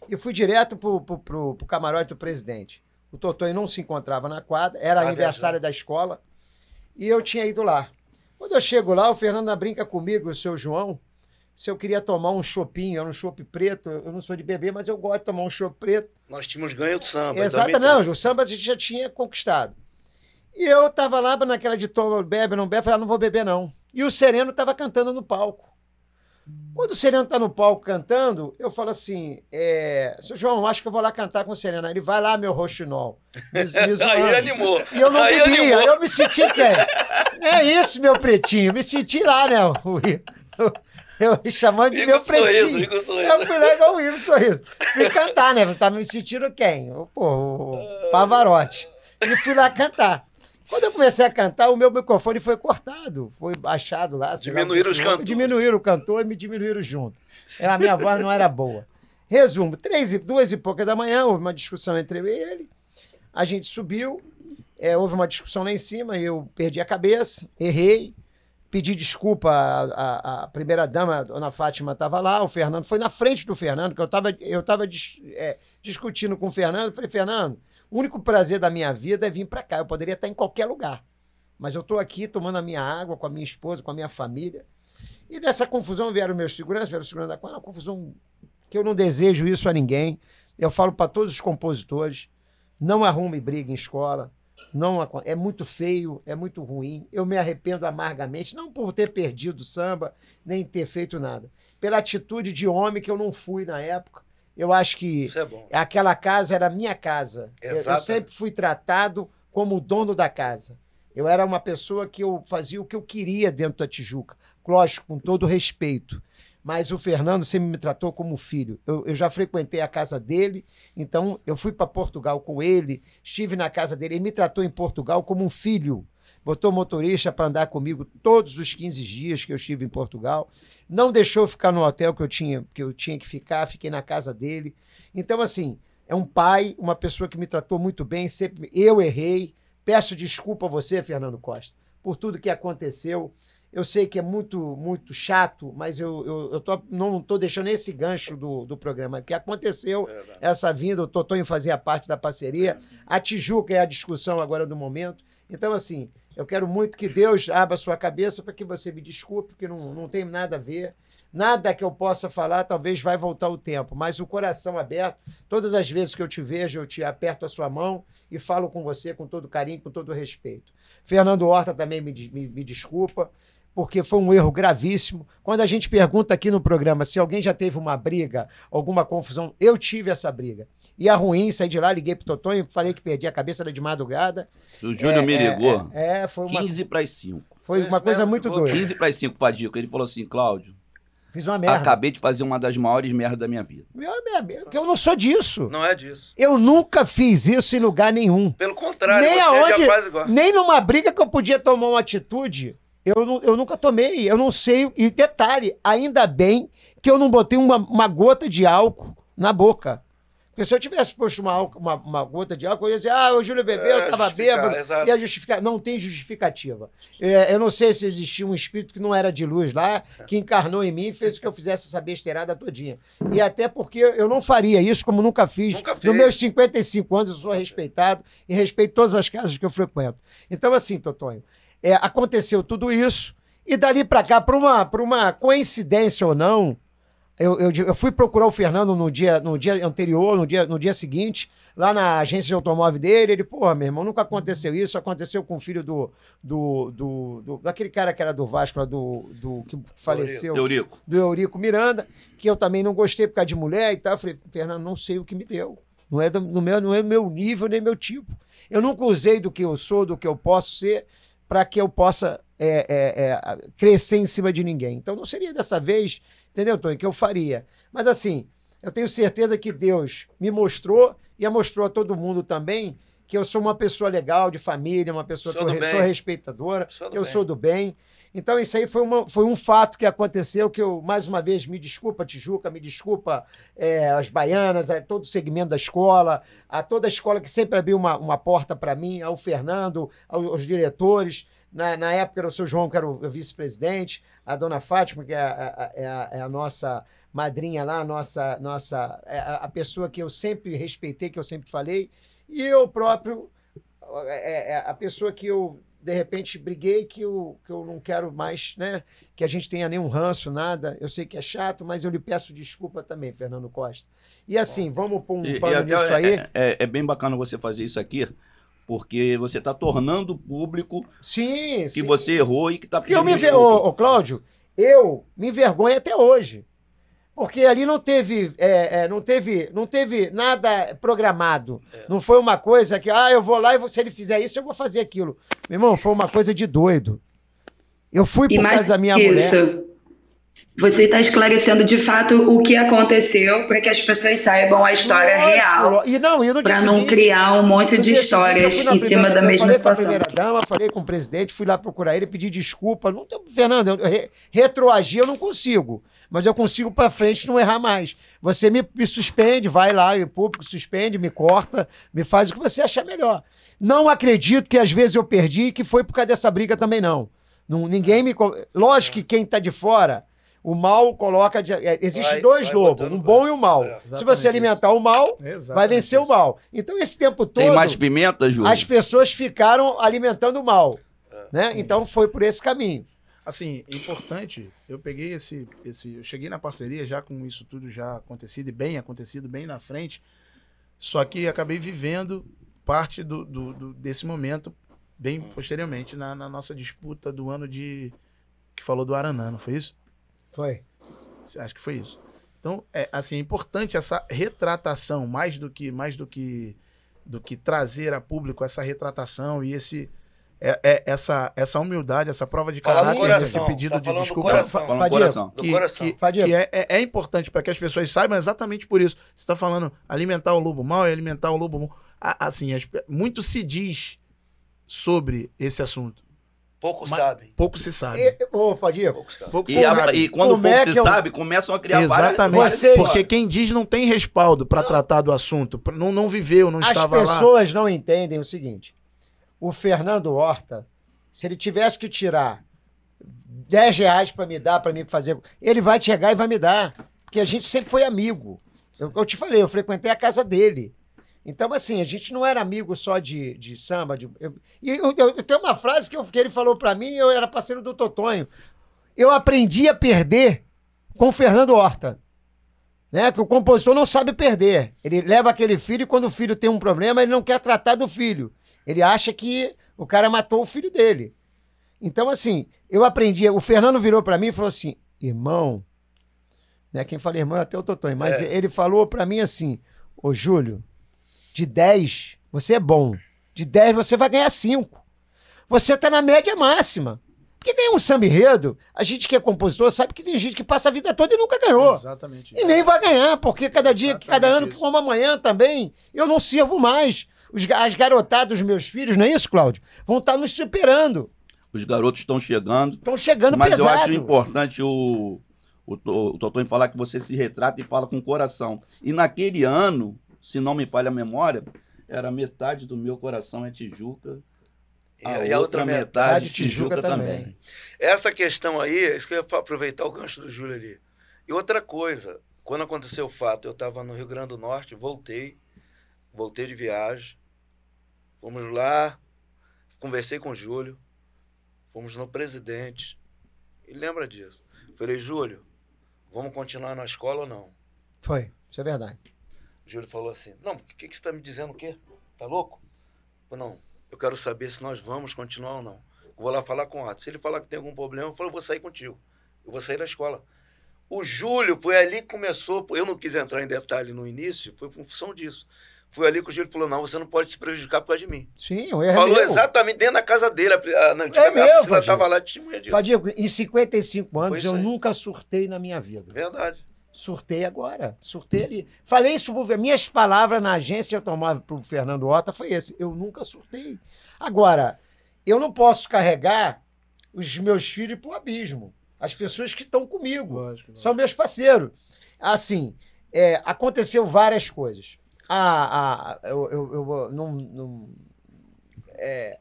e fui direto pro, pro, camarote do presidente. O Totonho não se encontrava na quadra, era Cadê ah, aniversário da escola e eu tinha ido lá. Quando eu chego lá, o Fernando brinca comigo, o seu João, se eu queria tomar um chopinho, era um chopp preto, eu não sou de beber, mas eu gosto de tomar um chopp preto. Nós tínhamos ganho do samba. Então é Exato, não, o samba a gente já tinha conquistado. E eu tava lá naquela de toma, bebe, não bebe, falei, ah, não vou beber não. E o Sereno tava cantando no palco. Quando o Sereno tá no palco cantando, eu falo assim, é, seu João, acho que eu vou lá cantar com o Sereno. Aí ele vai lá, meu roxinol. Me, me aí animou. E eu não aí bebia, animou. eu me senti, cara, é isso, meu pretinho, me senti lá, né, o, o, eu me chamando de meu pretinho. Eu fui lá igual o Igor Sorriso. Fui cantar, né? Tá me sentindo quem? Pô, o Pavarotti. E fui lá cantar. Quando eu comecei a cantar, o meu microfone foi cortado, foi baixado lá. Diminuíram lá, os cantores. Diminuíram o cantor e me diminuíram junto. A minha voz não era boa. Resumo, três, duas e poucas da manhã, houve uma discussão entre eu e ele. A gente subiu, é, houve uma discussão lá em cima, eu perdi a cabeça, errei pedi desculpa à, primeira dama, a dona Fátima estava lá, o Fernando foi na frente do Fernando, que eu estava eu tava dis, é, discutindo com o Fernando. Falei, Fernando, o único prazer da minha vida é vir para cá. Eu poderia estar em qualquer lugar. Mas eu estou aqui tomando a minha água com a minha esposa, com a minha família. E dessa confusão vieram meus seguranças, vieram o segurança da quadra, é uma confusão que eu não desejo isso a ninguém. Eu falo para todos os compositores: não arrume briga em escola, não é muito feio, é muito ruim. Eu me arrependo amargamente, não por ter perdido o samba, nem ter feito nada. Pela atitude de homem que eu não fui na época. Eu acho que é aquela casa era minha casa. Exatamente. Eu sempre fui tratado como o dono da casa. Eu era uma pessoa que eu fazia o que eu queria dentro da Tijuca. Lógico, com todo respeito. Mas o Fernando sempre me tratou como filho. Eu, eu já frequentei a casa dele, então eu fui para Portugal com ele, estive na casa dele, ele me tratou em Portugal como um filho. Botou motorista para andar comigo todos os 15 dias que eu estive em Portugal. Não deixou ficar no hotel que eu tinha que, eu tinha que ficar, fiquei na casa dele. Então, assim, é um pai, uma pessoa que me tratou muito bem, sempre eu errei. Peço desculpa a você, Fernando Costa, por tudo que aconteceu. Eu sei que é muito, muito chato, mas eu, eu, eu tô, não estou deixando esse gancho do, do programa, que aconteceu é essa vinda, o Totonho fazia parte da parceria, é, a Tijuca é a discussão agora do momento. Então, assim, eu quero muito que Deus abra sua cabeça para que você me desculpe, que não, não tem nada a ver. Nada que eu possa falar, talvez vai voltar o tempo, mas o coração aberto, todas as vezes que eu te vejo, eu te aperto a sua mão e falo com você com todo carinho, com todo respeito. Fernando Horta também me, me, me desculpa porque foi um erro gravíssimo. Quando a gente pergunta aqui no programa se alguém já teve uma briga, alguma confusão, eu tive essa briga. E a é ruim, saí de lá, liguei pro Totonho, falei que perdi a cabeça, era de madrugada. O Júnior é, me é, ligou. É, é, foi uma... 15 para as 5. Foi uma coisa muito doida. 15 para as 5, Fadico. Ele falou assim, Cláudio, Fiz uma merda. Acabei de fazer uma das maiores merdas da minha vida. merda meu, eu não sou disso. Não é disso. Eu nunca fiz isso em lugar nenhum. Pelo contrário, nem você é aonde, já faz igual. Nem numa briga que eu podia tomar uma atitude eu, eu nunca tomei, eu não sei. E detalhe, ainda bem que eu não botei uma, uma gota de álcool na boca. Porque se eu tivesse posto uma, uma, uma, gota de álcool, eu ia dizer, ah, o Júlio bebeu, eu é, tava bêbado. E a justificar. Não tem justificativa. É, eu não sei se existia um espírito que não era de luz lá, que encarnou em mim e fez que eu fizesse essa besteirada todinha. E até porque eu não faria isso, como nunca fiz. Nunca fiz. Nos meus 55 anos, eu sou respeitado e respeito todas as casas que eu frequento. Então, assim, Totonho, é, aconteceu tudo isso, e dali para cá, por uma, uma coincidência ou não, eu, eu, eu, fui procurar o Fernando no dia, no dia anterior, no dia, no dia seguinte, lá na agência de automóvel dele. Ele, porra, meu irmão, nunca aconteceu isso. Aconteceu com o filho do. do, do, do daquele cara que era do Vasco, lá do, do que faleceu. Do Eurico. Do Eurico Miranda, que eu também não gostei por causa de mulher e tal. Eu falei, Fernando, não sei o que me deu. Não é do, do meu, não é meu nível nem meu tipo. Eu nunca usei do que eu sou, do que eu posso ser para que eu possa é, é, é, crescer em cima de ninguém. Então não seria dessa vez, entendeu, Tony, que eu faria. Mas assim, eu tenho certeza que Deus me mostrou e mostrou a todo mundo também que eu sou uma pessoa legal, de família, uma pessoa sou que eu re, sou respeitadora, sou eu bem. sou do bem. Então, isso aí foi, uma, foi um fato que aconteceu que eu, mais uma vez, me desculpa, Tijuca, me desculpa é, as baianas, a todo o segmento da escola, a toda a escola que sempre abriu uma, uma porta para mim, ao Fernando, aos, aos diretores. Na, na, época era o seu João, que era o vice-presidente, a dona Fátima, que é a, é a, é a nossa madrinha lá, a nossa, nossa, é a, a pessoa que eu sempre respeitei, que eu sempre falei. E eu próprio, é, é, é a pessoa que eu de repente briguei que eu, que eu não quero mais, né? Que a gente tenha nenhum ranço, nada. Eu sei que é chato, mas eu lhe peço desculpa também, Fernando Costa. E assim, vamos pôr um e, pano e nisso é, aí. É, é, é, bem bacana você fazer isso aqui, porque você está tornando público sim, que sim. você errou e que está pedindo. Eu me ver, ô, ô, Cláudio, eu me envergonho até hoje. Porque ali não teve, é, é, não teve, não teve nada programado. É. Não foi uma coisa que, ah, eu vou lá e vou, se ele fizer isso, eu vou fazer aquilo. Meu irmão, foi uma coisa de doido. Eu fui por causa da minha isso. mulher. Você está esclarecendo de fato o que aconteceu para que as pessoas saibam a história Nossa, real. E não, e Para não criar um monte de histórias em cima da mesma falei situação. Falei com a primeira dama, falei com o presidente, fui lá procurar ele, pedi desculpa. Não, Fernando, eu, re, retroagir eu não consigo mas eu consigo para frente não errar mais. Você me, me suspende, vai lá, o público suspende, me corta, me faz o que você achar melhor. Não acredito que às vezes eu perdi e que foi por causa dessa briga também, não. não ninguém me. Lógico que quem está de fora. O mal coloca. De, é, existe vai, dois vai lobos, botando, um bom e um mal. É, Se você alimentar isso. o mal, vai vencer isso. o mal. Então, esse tempo todo. Tem mais pimenta, Júlio? As pessoas ficaram alimentando o mal. É, né? Então, foi por esse caminho assim, é importante, eu peguei esse, esse, eu cheguei na parceria já com isso tudo já acontecido e bem acontecido, bem na frente, só que acabei vivendo parte do, do, do desse momento bem posteriormente na, na, nossa disputa do ano de que falou do Aranã, não foi isso? Foi. Acho que foi isso. Então, é assim, é importante essa retratação mais do que mais do que do que trazer a público essa retratação e esse é, é, essa, essa humildade, essa prova de tá caráter, esse pedido tá de desculpa. Coração. Tá coração. Que, coração. que, que é, é, é importante para que as pessoas saibam exatamente por isso. Você está falando alimentar o lobo mal e alimentar o lobo Assim, muito se diz sobre esse assunto. Pouco Mas, sabe. Pouco se sabe. E, Fadia. Pouco sabe. e, sabe. e, quando Como pouco é se eu... É sabe, começam a criar Exatamente. Várias, Porque quem diz não tem respaldo para tratar do assunto. Não, não viveu, não As estava lá. As pessoas não entendem o seguinte o Fernando Horta, se ele tivesse que tirar 10 reais para me dar, para me fazer, ele vai chegar e vai me dar. Porque a gente sempre foi amigo. É eu te falei, eu frequentei a casa dele. Então, assim, a gente não era amigo só de, de samba. De, eu, e eu, eu, eu, tenho uma frase que, eu, que ele falou para mim, eu era parceiro do Totonho. Eu aprendi a perder com o Fernando Horta. Né? Que o compositor não sabe perder. Ele leva aquele filho e quando o filho tem um problema, ele não quer tratar do filho. Ele acha que o cara matou o filho dele. Então, assim, eu aprendi. O Fernando virou para mim e falou assim: irmão, né? Quem fala irmão é até o Totonho, mas é. ele falou para mim assim: Ô Júlio, de 10 você é bom, de 10 você vai ganhar 5. Você tá na média máxima. Porque ganhar um samba enredo, a gente que é compositor sabe que tem gente que passa a vida toda e nunca ganhou. Exatamente. E nem vai ganhar, porque cada dia, Exatamente cada ano, isso. como amanhã também, eu não sirvo mais. Os, as garotadas dos meus filhos, não é isso, Cláudio? Vão estar tá nos superando. Os garotos estão chegando. Estão chegando mas pesado. Mas eu acho importante o, o, o falar que você se retrata e fala com o coração. E naquele ano, se não me falha a memória, era metade do meu coração é Tijuca. A e, a outra, outra metade, metade Tijuca, Tijuca também. também. Essa questão aí, é isso que eu ia aproveitar o gancho do Júlio ali. E outra coisa, quando aconteceu o fato, eu estava no Rio Grande do Norte, voltei, voltei de viagem, Fomos lá, conversei com o Júlio, fomos no presidente. E lembra disso. Falei, Júlio, vamos continuar na escola ou não? Foi, isso é verdade. O Júlio falou assim: Não, o que, que você está me dizendo o quê? Tá louco? Eu falei, não, eu quero saber se nós vamos continuar ou não. Eu vou lá falar com o Otto. Se ele falar que tem algum problema, eu falo, eu vou sair contigo. Eu vou sair da escola. O Júlio foi ali que começou. Eu não quis entrar em detalhe no início, foi por função disso. Foi ali que o Júlio falou: não, você não pode se prejudicar por causa de mim. Sim, eu errei. Falou mesmo. exatamente dentro da casa dele. A, a, na antiga, é meu, a estava lá testemunha disso. em 55 anos eu nunca surtei na minha vida. Verdade. Surtei agora. Surtei ali. Falei isso pro Minhas palavras na agência eu tomava pro Fernando Horta foi esse. Eu nunca surtei. Agora, eu não posso carregar os meus filhos pro abismo. As pessoas que estão comigo. Lógico, são meus parceiros. Assim, é, aconteceu várias coisas. Ah, ah, eu, eu, eu não. não é,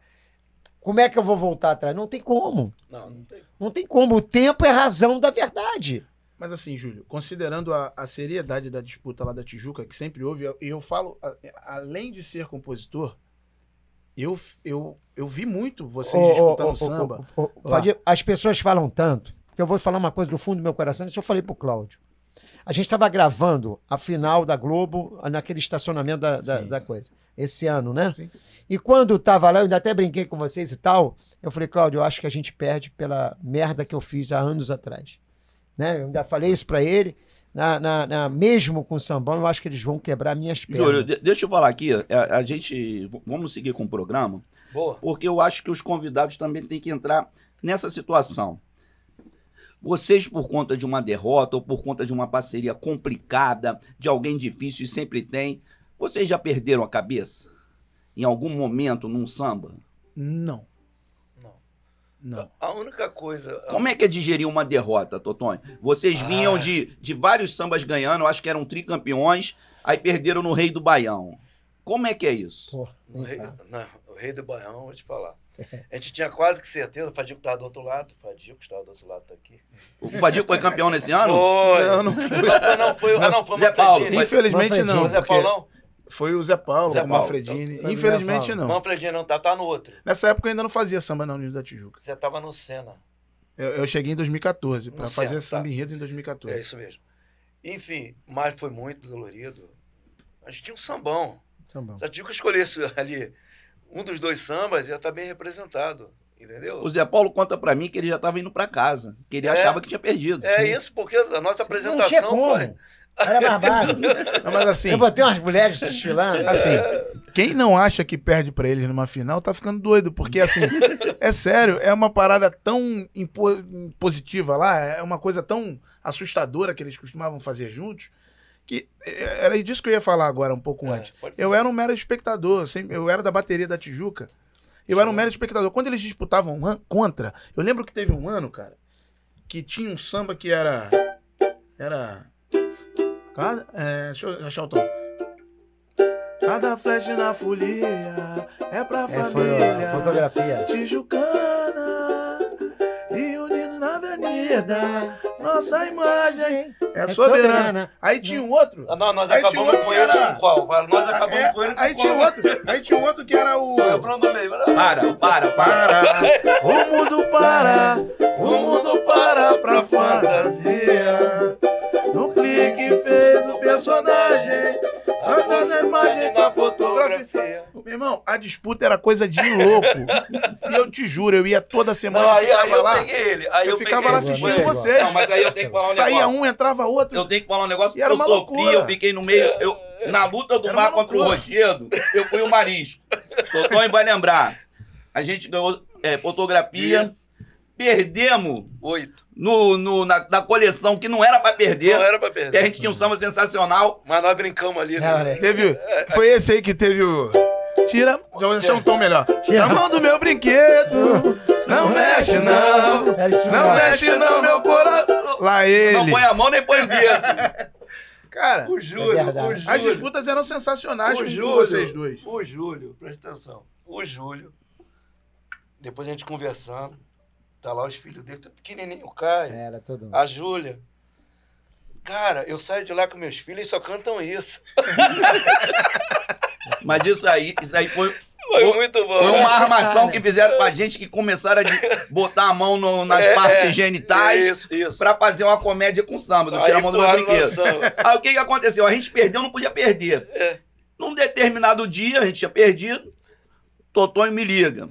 como é que eu vou voltar atrás? Não tem como. Não, não tem. Não tem como. O tempo é razão da verdade. Mas assim, Júlio, considerando a, a seriedade da disputa lá da Tijuca, que sempre houve, e eu, eu, falo, a, além de ser compositor, eu, eu, eu vi muito vocês oh, disputando oh, oh, samba. Fadir, as pessoas falam tanto, que eu vou falar uma coisa do fundo do meu coração, isso eu falei pro Cláudio. A gente estava gravando a final da Globo naquele estacionamento da, da, da coisa. Esse ano, né? Sim. E quando estava lá, eu ainda até brinquei com vocês e tal. Eu falei, Cláudio, eu acho que a gente perde pela merda que eu fiz há anos atrás. Né? Eu ainda falei isso para ele. Na, na, na, mesmo com o sambão, eu acho que eles vão quebrar minhas pernas. Júlio, deixa eu falar aqui. É, a, a gente. Vamos seguir com o programa. Boa. Porque eu acho que os convidados também têm que entrar nessa situação. Vocês, por conta de uma derrota ou por conta de uma parceria complicada, de alguém difícil e sempre tem, vocês já perderam a cabeça? Em algum momento num samba? Não. Não. A única coisa. Como é que é digerir uma derrota, Totônio? Vocês vinham ah. de, de vários sambas ganhando, acho que eram tricampeões, aí perderam no Rei do Baião. Como é que é isso? Pô, rei, rei, do Baião, vou te falar. A gente tinha quase que certeza, o Fadico estava do outro lado. O Fadico estava do outro lado, tá aqui. O Fadico foi campeão nesse ano? Foi. Não, não foi. Não foi, não. Foi, não, ah, não foi Zé Paulo. Mas... Infelizmente não. Zé Paulo não? Foi o Zé Paulo, Zé Paulo. o Manfredini. Então, Infelizmente não. Manfredini não, tá, tá no outro. Nessa época eu ainda não fazia samba na Unido da Tijuca. Você tava no Senna. Eu, eu cheguei em 2014, para fazer tá. samba enredo em 2014. É isso mesmo. Enfim, mas foi muito dolorido. A gente tinha um sambão. Sambão. Se a Tico escolhesse ali um dos dois sambas, ia estar tá bem representado. Entendeu? O Zé Paulo conta para mim que ele já estava indo para casa, que ele é, achava que tinha perdido. É Sim. isso, porque a nossa apresentação foi. Era barbado. não, mas assim. Eu botei umas mulheres desfilando. Assim, quem não acha que perde para eles numa final tá ficando doido, porque assim, é sério, é uma parada tão impo positiva lá, é uma coisa tão assustadora que eles costumavam fazer juntos, que é, era disso que eu ia falar agora um pouco é, antes. Eu era um mero espectador, eu era da bateria da Tijuca. Eu Sim. era um mero espectador. Quando eles disputavam contra, eu lembro que teve um ano, cara, que tinha um samba que era. Era. Cada, é, deixa eu achar o tom. Cada flash na folia é pra é, família. Foi, fotografia. Tijucano verdade, nossa imagem é, soberana. Ah, é, aí tinha um outro. Não, nós aí acabamos com ele era... qual? Nós acabamos é, com ele aí Tinha outro, aí tinha outro que era o. É o Bruno Para, para, para. O mundo para, o mundo para pra fantasia. No clique fez o personagem Anda na da fotografia. Meu irmão, a disputa era coisa de louco. e eu te juro, eu ia toda semana. Não, aí, aí eu lá, peguei ele. Aí eu, eu ficava peguei. lá assistindo vocês. Não, mas aí eu tenho que falar um negócio. Saía um, entrava outro. Eu tenho que falar um negócio que eu sofri, eu fiquei no meio. Eu, na luta do era mar contra o Rogedo, eu fui o marisco. Totó vai lembrar. A gente ganhou é, fotografia. Perdemos. Oito. No, no, na, na coleção que não era pra perder. Não era pra perder. E a gente tinha um samba sensacional. Mas nós brincamos ali, né? É, teve, é, é. foi esse aí que teve o. Tira. Já vou deixar um tom melhor. Tira a mão do meu brinquedo. Não mexe, não. Não mexe, não, meu coração. Lá ele. Não põe a mão nem põe o dedo. Cara, o Júlio, é o Júlio, as disputas eram sensacionais com Júlio, vocês dois. O Júlio, presta atenção. O Júlio, depois a gente conversando, Tá lá os filhos dele, tudo pequenininho, o Caio. É, era todo A Júlia. Cara, eu saio de lá com meus filhos e só cantam isso. Mas isso aí, isso aí foi. Foi muito bom. Foi uma armação cara. que fizeram com a gente que começaram a botar a mão no, nas é, partes é. genitais isso, isso. pra fazer uma comédia com samba, não tirar a mão do meu brinquedo. Aí o que, que aconteceu? A gente perdeu, não podia perder. É. Num determinado dia, a gente tinha perdido, Totonho me liga.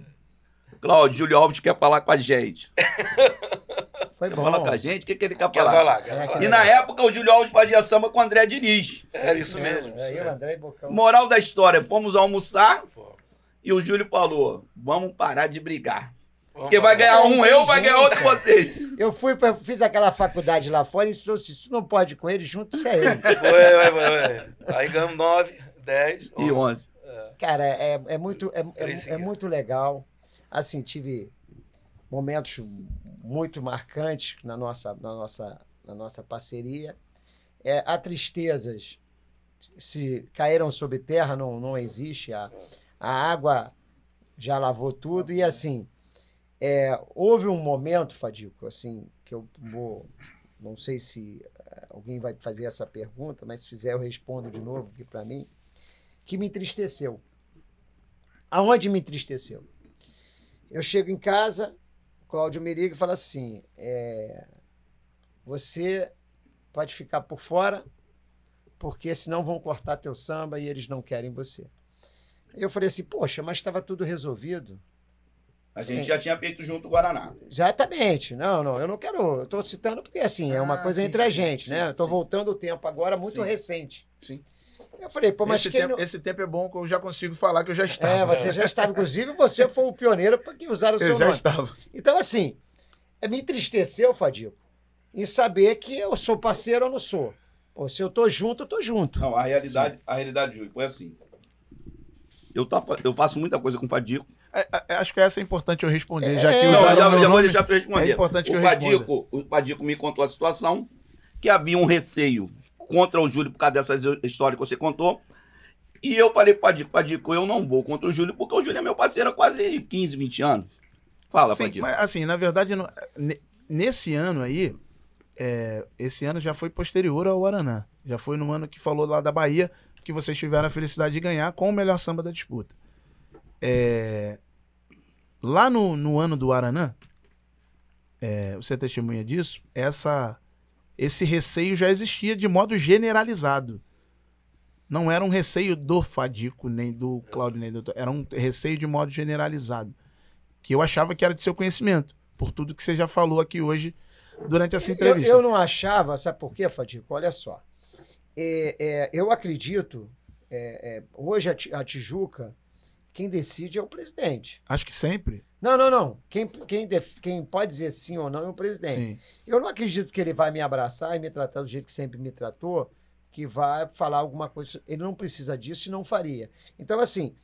Cláudio, Júlio Alves quer falar com a gente. Foi quer bom. falar com a gente? O que, que ele quer, quer falar? quer é, e na época o Júlio Alves fazia samba com o André Diniz. É, é isso mesmo. mesmo. eu, André Bocão. Moral da história, fomos almoçar e o Júlio falou, vamos parar de brigar. Porque vai ganhar um eu, vai ganhar outro vocês. Eu fui pra, fiz aquela faculdade lá fora e se isso não pode com ele, junto isso é ele. Ué, ué, ué, Aí ganhamos 9, 10, E 11. É. Cara, é, é, muito, é, é, é muito legal. Assim, tive momentos muito marcantes na nossa, na nossa, na nossa parceria. É, há tristezas se caíram sob terra, não, não existe. A, a água já lavou tudo. E assim, é, houve um momento, Fadico, assim, que eu vou. Não sei se eh, alguém vai fazer essa pergunta, mas se fizer eu respondo de novo aqui para mim, que me entristeceu. Aonde me entristeceu? Eu chego em casa, Cláudio e fala assim: é, você pode ficar por fora, porque senão vão cortar teu samba e eles não querem você. Eu falei assim: poxa, mas estava tudo resolvido. A gente já tinha feito junto o Guaraná. Exatamente. Não, não, eu não quero. Eu estou citando porque, assim, é uma ah, coisa sim, entre sim, a gente, né? sim, né? Estou voltando o tempo agora muito recente. Sim. Eu falei, pô, mas. Esse, tempo, não... esse tempo é bom que eu já consigo falar que eu já é, estava. É, você já estava. Inclusive, você foi o pioneiro para que usaram o seu eu nome. Eu já estava. Então, assim, é, me entristeceu, Fadico, em saber que eu sou parceiro ou não sou. Pô, se eu tô junto, eu tô junto. Não, a realidade, Sim. a realidade, Júlio, foi assim. Eu, tá, eu faço muita coisa com o Fadico. É, é, acho que essa é importante eu responder, é, já que não, usaram já, meu já vou deixar responder. É importante o que eu responda. O me contou a situação, que havia um receio contra o Júlio por causa dessa história que você contou. E eu falei para Padico, Padico, eu não vou contra o Júlio, porque o Júlio é meu parceiro há quase 15, 20 anos. Fala, Sim, Padico. Mas, assim, na verdade, nesse ano aí, é, esse ano já foi posterior ao Aranã Já foi no ano que falou lá da Bahia que vocês tiveram a felicidade de ganhar com o melhor samba da disputa. É, lá no, no ano do Aranã é, você é testemunha disso, essa esse receio já existia de modo generalizado. Não era um receio do Fadico, nem do Claudio, nem do. Era um receio de modo generalizado. Que eu achava que era de seu conhecimento, por tudo que você já falou aqui hoje durante essa entrevista. Eu, eu não achava, sabe por quê, Fadico? Olha só. É, é, eu acredito, é, é hoje a, a Tijuca quem decide é o presidente. Acho que sempre. Não, não, não. Quem, quem, def, quem pode dizer sim ou não é o presidente. Sim. Eu não acredito que ele vai me abraçar e me tratar do jeito que sempre me tratou, que vai falar alguma coisa. Ele não precisa disso e não faria. Então, assim,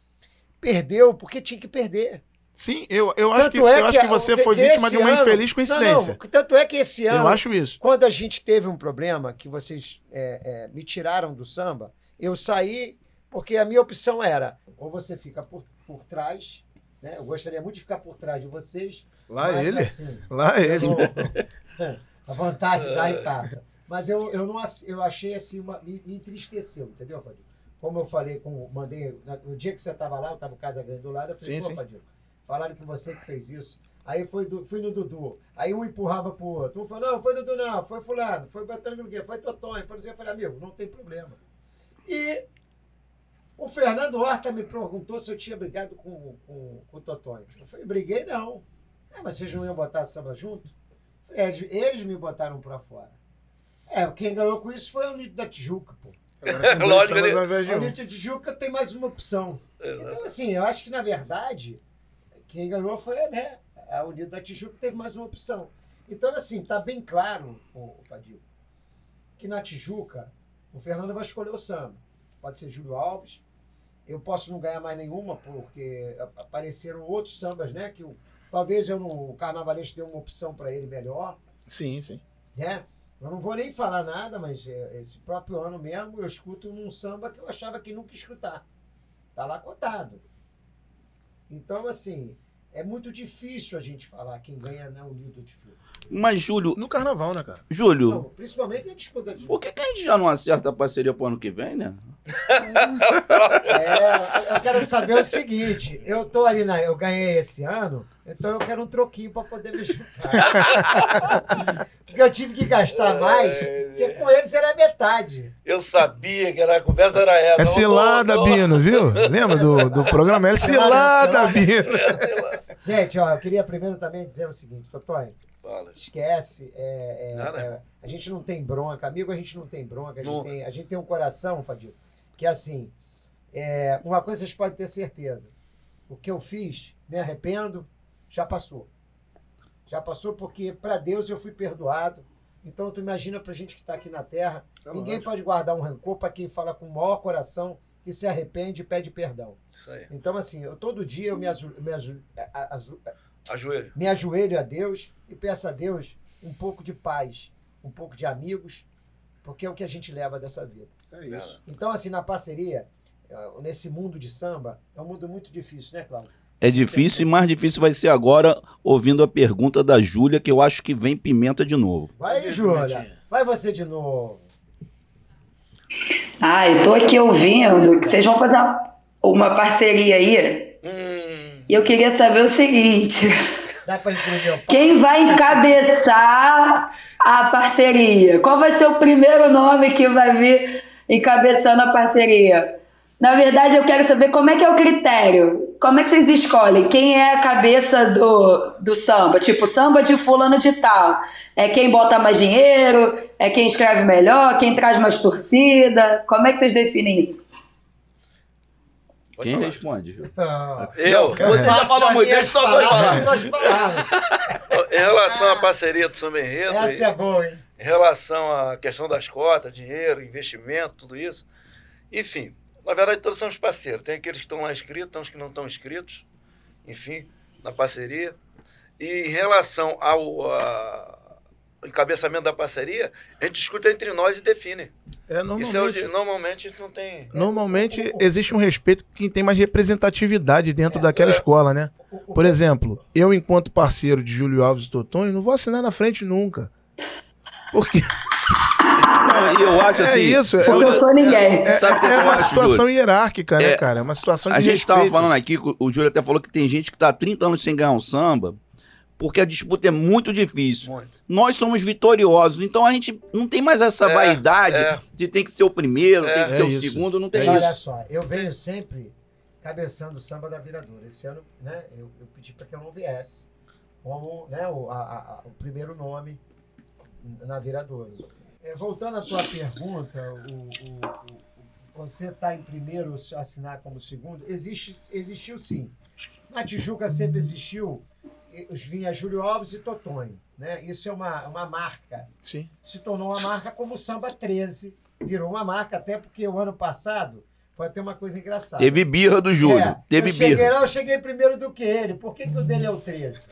perdeu porque tinha que perder. Sim, eu, eu, acho que, é eu que, acho que você é, foi vítima de uma ano, infeliz coincidência. Não, não, tanto é que esse ano, eu acho isso. quando a gente teve um problema que vocês é, é, me tiraram do samba, eu saí porque a minha opção era, ou você fica por, por trás, né? Eu gostaria muito de ficar por trás de vocês. Lá ele. Assim, lá ele. a vantagem dá tá e passa. Mas eu, eu, não, eu achei assim, uma, me, me entristeceu, entendeu, Fadil? Como eu falei, com, mandei. No dia que você estava lá, eu estava no Casa Grande do lado, eu falei, sim, pô, falaram que você que fez isso. Aí foi do, fui no Dudu. Aí um empurrava pro outro. Um falou, não, foi Dudu não, foi fulano, foi Betânia Gruguê, foi Totonho. Foi... Eu falei, amigo, não tem problema. E o Fernando Horta me perguntou se eu tinha brigado com, com, com o Totônio. Eu falei, briguei não. Ah, mas vocês não iam botar samba junto? Eu falei, é, eles, eles me botaram pra fora. É, quem ganhou com isso foi o Nito da Tijuca, pô. Lógico, né? O Nito da Tijuca tem mais uma opção. Exato. Então, assim, eu acho que, na verdade, quem ganhou foi, né, a Unido da Tijuca teve mais uma opção. Então, assim, tá bem claro, o Padilho, que na Tijuca, o Fernando vai escolher o samba. Pode ser Júlio Alves, eu posso não ganhar mais nenhuma, porque apareceram outros sambas, né? Que eu, talvez eu não, o carnavalesco deu uma opção para ele melhor. Sim, sim. Né? Eu não vou nem falar nada, mas é, esse próprio ano mesmo eu escuto num samba que eu achava que nunca ia escutar. Tá lá cotado. Então, assim, é muito difícil a gente falar quem ganha né, o Nildo de Júlio. Mas, Júlio. No carnaval, né, cara? Júlio. Não, principalmente a disputa de. Por que, que a gente já não acerta a parceria pro ano que vem, né? É, eu quero saber o seguinte: eu tô ali na. Eu ganhei esse ano, então eu quero um troquinho para poder me chutar. Porque eu tive que gastar é, mais, porque com eles era metade. Eu sabia que era, a conversa era essa. É cilada, Bino, viu? Lembra do, do programa? É cilada, Bino. Gente, ó, eu queria primeiro também dizer o seguinte, Totonho. Fala. Esquece. É, é, é, a gente não tem bronca. Amigo, a gente não tem bronca. A gente, tem, a gente tem, um coração, Fadil que assim, é, uma coisa vocês podem ter certeza. O que eu fiz, me arrependo, já passou. Já passou porque para Deus eu fui perdoado. Então tu imagina para gente que está aqui na terra, é ninguém lógico. pode guardar um rancor para quem fala com o maior coração e se arrepende e pede perdão. Isso aí. Então assim, eu todo dia eu me, me, ajoelho. me ajoelho a Deus e peço a Deus um pouco de paz, um pouco de amigos, porque é o que a gente leva dessa vida. É isso. Então, assim, na parceria, eh, nesse mundo de samba, é um mundo muito difícil, né, Cláudio? É difícil e mais difícil vai ser agora ouvindo a pergunta da Júlia, que eu acho que vem pimenta de novo. Vai, Júlia. Vai você de novo. Ah, eu tô aqui ouvindo que vocês vão fazer uma, parceria aí. Hum. E eu queria saber o seguinte: Dá pra o quem vai encabeçar a parceria? Qual vai ser o primeiro nome que vai vir encabeçando a parceria. Na verdade, eu quero saber como é que é o critério. Como é que vocês escolhem? Quem é a cabeça do, do samba? Tipo, samba de fulano de tal. É quem bota mais dinheiro? É quem escreve melhor? Quem traz mais torcida? Como é que vocês definem isso? Quem responde, Ju? Ah, eu? Você já falou muito, deixa só falar. Em relação à parceria do Samba Enredo... Essa é boa, hein? em relação à questão das cotas, dinheiro, investimento, tudo isso. Enfim, na verdade, todos são parceiros. Tem aqueles que estão lá inscritos, tem os que não estão inscritos, enfim, na parceria. E em relação ao a, encabeçamento da parceria, a gente discute entre nós e define. É, normalmente, é o, normalmente não tem. Normalmente existe um respeito por quem tem mais representatividade dentro é, daquela é. escola, né? Por exemplo, eu, enquanto parceiro de Júlio Alves e Totões, não vou assinar na frente nunca. Porque. eu acho é assim. É isso. Porque eu sou ninguém. É, é, é uma acho, situação Júlio? hierárquica, né, é, cara? É uma situação de A gente estava falando aqui, o Júlio até falou que tem gente que está 30 anos sem ganhar um samba, porque a disputa é muito difícil. Muito. Nós somos vitoriosos, então a gente não tem mais essa é, vaidade é. de tem que ser o primeiro, é, tem que é ser o segundo, não tem isso. Olha só, eu venho sempre cabeçando o samba da viradura. Esse ano, né, eu, eu pedi para que eu não viesse como né, o, a, a, o primeiro nome na Viradouro. É, voltando à tua pergunta, o, o, o você está em primeiro, assinar como segundo, existe, existiu sim. Na Tijuca sempre existiu os vinha Júlio Alves e Totonho. Né? Isso é uma, uma marca. Sim. Se tornou uma marca como o Samba 13, virou uma marca, até porque o ano passado foi até uma coisa engraçada. Teve birra do Júlio. É, teve eu birra. Cheguei lá, eu cheguei primeiro do que ele. Por que, que o dele é o 13?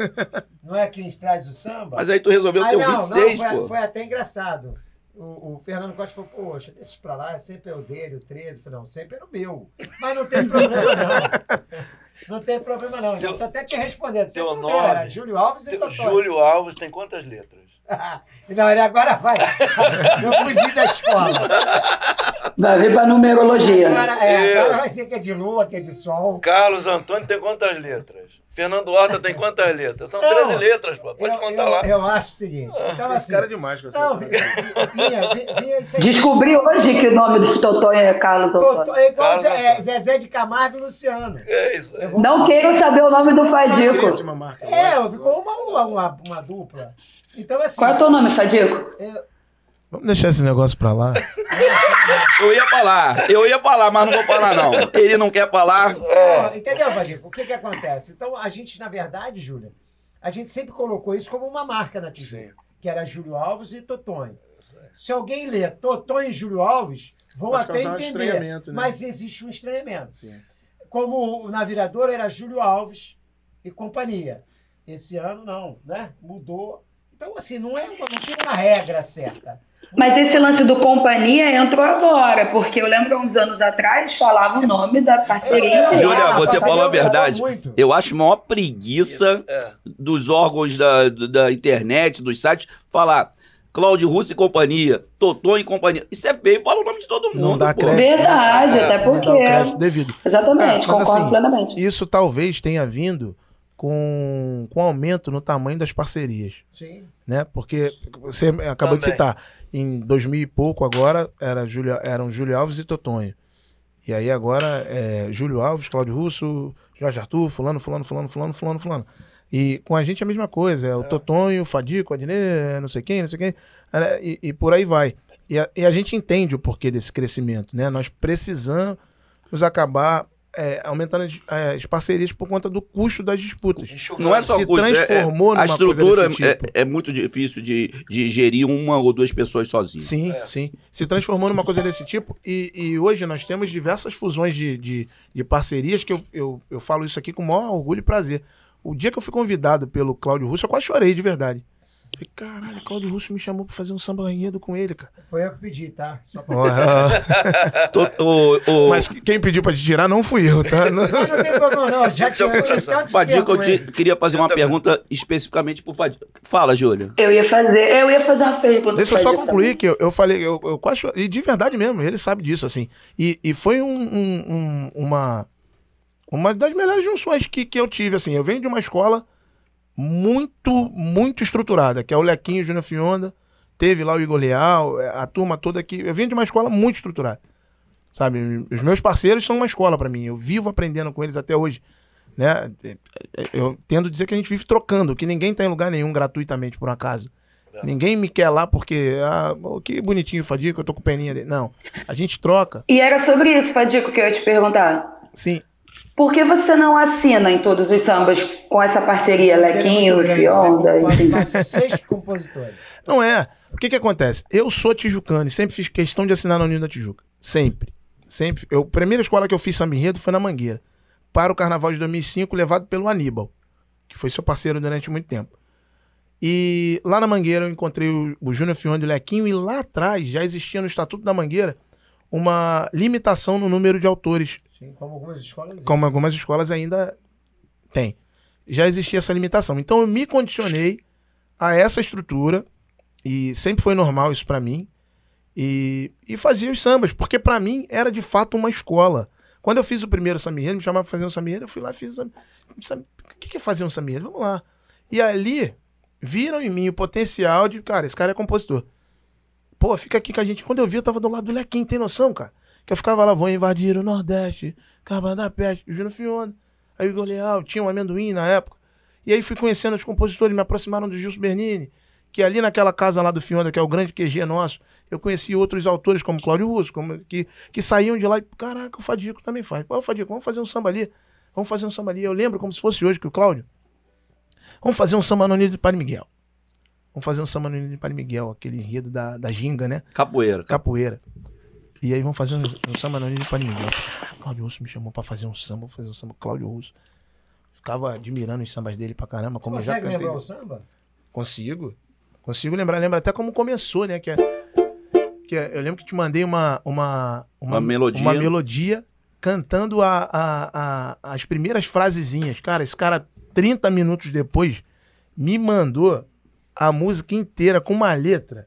não é quem traz o samba? Mas aí tu resolveu ah, ser não, o 26, não, foi, pô. Foi até engraçado. O, o, Fernando Costa falou, poxa, deixa isso pra lá, sempre é o dele, o 13. Eu falei, não, sempre era é o meu. Mas não tem problema, não. Não tem problema, não. Teu, eu tô até te respondendo. Seu nome? Era Júlio Alves e Totó. Júlio Alves tem quantas letras? não, ele agora vai. Eu fugi da escola. Vai vir pra numerologia. Agora, é, agora vai ser que é de lua, que é de sol. Carlos Antônio tem quantas letras? Fernando Horta tem quantas letras? São então, 13 letras, pô. Pode eu, contar eu, lá. Eu acho o seguinte. Ah, então, assim, cara é demais com essa. Não, Descobri hoje que o nome do Totonho é Carlos Antônio. É Carlos Zé, é Antônio. Zezé de Camargo e Luciano. É isso aí. Não queiram saber o nome do Fadico. É, marca, é né? ficou uma, uma, uma, uma, dupla. Então, assim. Qual é o teu nome, Fadico? Eu, Vamos deixar esse negócio pra lá. Eu ia falar, eu ia falar, mas não vou falar, não. Ele não quer falar. É, entendeu, Vadico? O que que acontece? Então, a gente, na verdade, Júlia, a gente sempre colocou isso como uma marca na TV, Sim. que era Júlio Alves e Totonho. Se alguém ler Totonho e Júlio Alves, vão Pode até entender, um né? mas existe um estranhamento. Sim. Como na viradora era Júlio Alves e companhia. Esse ano, não, né? Mudou. Então, assim, não, é uma, não tem uma regra certa. Mas esse lance do companhia entrou agora, porque eu lembro uns anos atrás falava o nome da parceria. É, Júlia, ah, você falou a verdade. Eu acho maior preguiça é. dos órgãos da, da internet, dos sites, falar. Cláudio Russo e companhia, Totó e companhia. Isso é feio, fala o nome de todo mundo. Não dá pô. crédito. Né, verdade, até porque. Não dá o crédito é devido. Exatamente, é, concordo assim, plenamente. Isso talvez tenha vindo com, com aumento no tamanho das parcerias. Sim. Né? Porque você acabou Também. de citar. Em 2000 e pouco agora era Julio, eram Júlio Alves e Totonho. E aí agora é Júlio Alves, Cláudio Russo, Jorge Arthur, fulano, fulano, fulano, fulano, fulano, fulano. E com a gente é a mesma coisa, é o é. Totonho, o Fadico, o Adnê, não sei quem, não sei quem, e, e por aí vai. E a, e a, gente entende o porquê desse crescimento, né? Nós precisamos acabar é, aumentando as, as, parcerias por conta do custo das disputas. Não é só se custo, é- transformou é, é, a estrutura tipo. é, é, muito difícil de, de gerir uma ou duas pessoas sozinhas. Sim, é. sim. Se transformou numa coisa desse tipo e, e hoje nós temos diversas fusões de, de, de parcerias que eu, eu, eu, falo isso aqui com o maior orgulho e prazer. O dia que eu fui convidado pelo Cláudio Russo, eu quase chorei de verdade. Falei, caralho, Claudio Russo me chamou pra fazer um samba enredo com ele, cara. Foi eu que pedi, tá? Só pra... Uh, o Mas quem pediu pra te tirar não fui eu, tá? Não, não, não tem problema, não. Já tinha Fadico, eu te, queria fazer eu uma também. pergunta especificamente pro Fadico. Fala, Júlio. Eu ia fazer, eu ia fazer uma pergunta. Deixa eu só concluir também. que eu, eu falei, eu, eu, quase. E de verdade mesmo, ele sabe disso, assim. E, e foi um, um, um, uma. Uma das melhores junções que, que eu tive, assim. Eu venho de uma escola muito, muito estruturada, que é o Lequinho, Júnior Fionda, teve lá o Igor Leal, é, a turma toda que. Eu vim de uma escola muito estruturada. Sabe? Os meus parceiros são uma escola para mim. Eu vivo aprendendo com eles até hoje. Né? Eu tendo a dizer que a gente vive trocando, que ninguém tá em lugar nenhum gratuitamente, por acaso. É. Ninguém me quer lá porque, ah, oh, que bonitinho, Fadico, eu tô com peninha dele. Não, a gente troca. E era sobre isso, Fadico, que eu ia te perguntar. Sim, por que você não assina em todos os sambas com essa parceria, é Lequinho, Fionda, enfim? Seis compositores. Não é. O que que acontece? Eu sou tijucano e sempre fiz questão de assinar na União da Tijuca. Sempre. Sempre. Eu, a primeira escola que eu fiz samba enredo foi na Mangueira. Para o Carnaval de 2005, levado pelo Aníbal, que foi seu parceiro durante muito tempo. E lá na Mangueira eu encontrei o, o Júnior Fionda e o Lequinho e lá atrás já existia no Estatuto da Mangueira uma limitação no número de autores como algumas escolas. Como algumas escolas ainda tem. Já existia essa limitação. Então eu me condicionei a essa estrutura e sempre foi normal isso para mim. E, e fazia os sambas, porque para mim era de fato uma escola. Quando eu fiz o primeiro Samieiro, me chamava pra fazer um Samieiro, eu fui lá e fiz. O que é fazer um Samieiro? Vamos lá. E ali viram em mim o potencial de, cara, esse cara é compositor. Pô, fica aqui com a gente. Quando eu vi, eu tava do lado do Lequim, tem noção, cara? Que eu ficava lá, vou invadir o Nordeste, Cabana da Peste, Júnior Fiona. Aí o Leal, tinha um amendoim na época. E aí fui conhecendo os compositores, me aproximaram do Gilson Bernini, que ali naquela casa lá do Fiona, que é o grande QG nosso, eu conheci outros autores como Cláudio Russo, como, que, que saíam de lá e, caraca, o Fadico também faz. Pô, Fadico, vamos fazer um samba ali. Vamos fazer um samba ali. Eu lembro como se fosse hoje que o Cláudio. Vamos fazer um samba no Unido de Padre Miguel. Vamos fazer um samba no Unido de Padre Miguel, aquele enredo da, da ginga, né? Capoeira. Capoeira. E aí vão fazer um, um samba na Unido Panimbi. Eu falei, caralho, Claudio Russo me chamou pra fazer um samba, vou fazer um samba Claudio Russo. Ficava admirando os sambas dele pra caramba. Como Você consegue lembrar o samba? Consigo. Consigo lembrar, lembra até como começou, né? Que é, que é, eu lembro que te mandei uma, uma, uma, uma melodia. Uma melodia cantando a, a, a, as primeiras frasezinhas. Cara, esse cara, 30 minutos depois, me mandou a música inteira com uma letra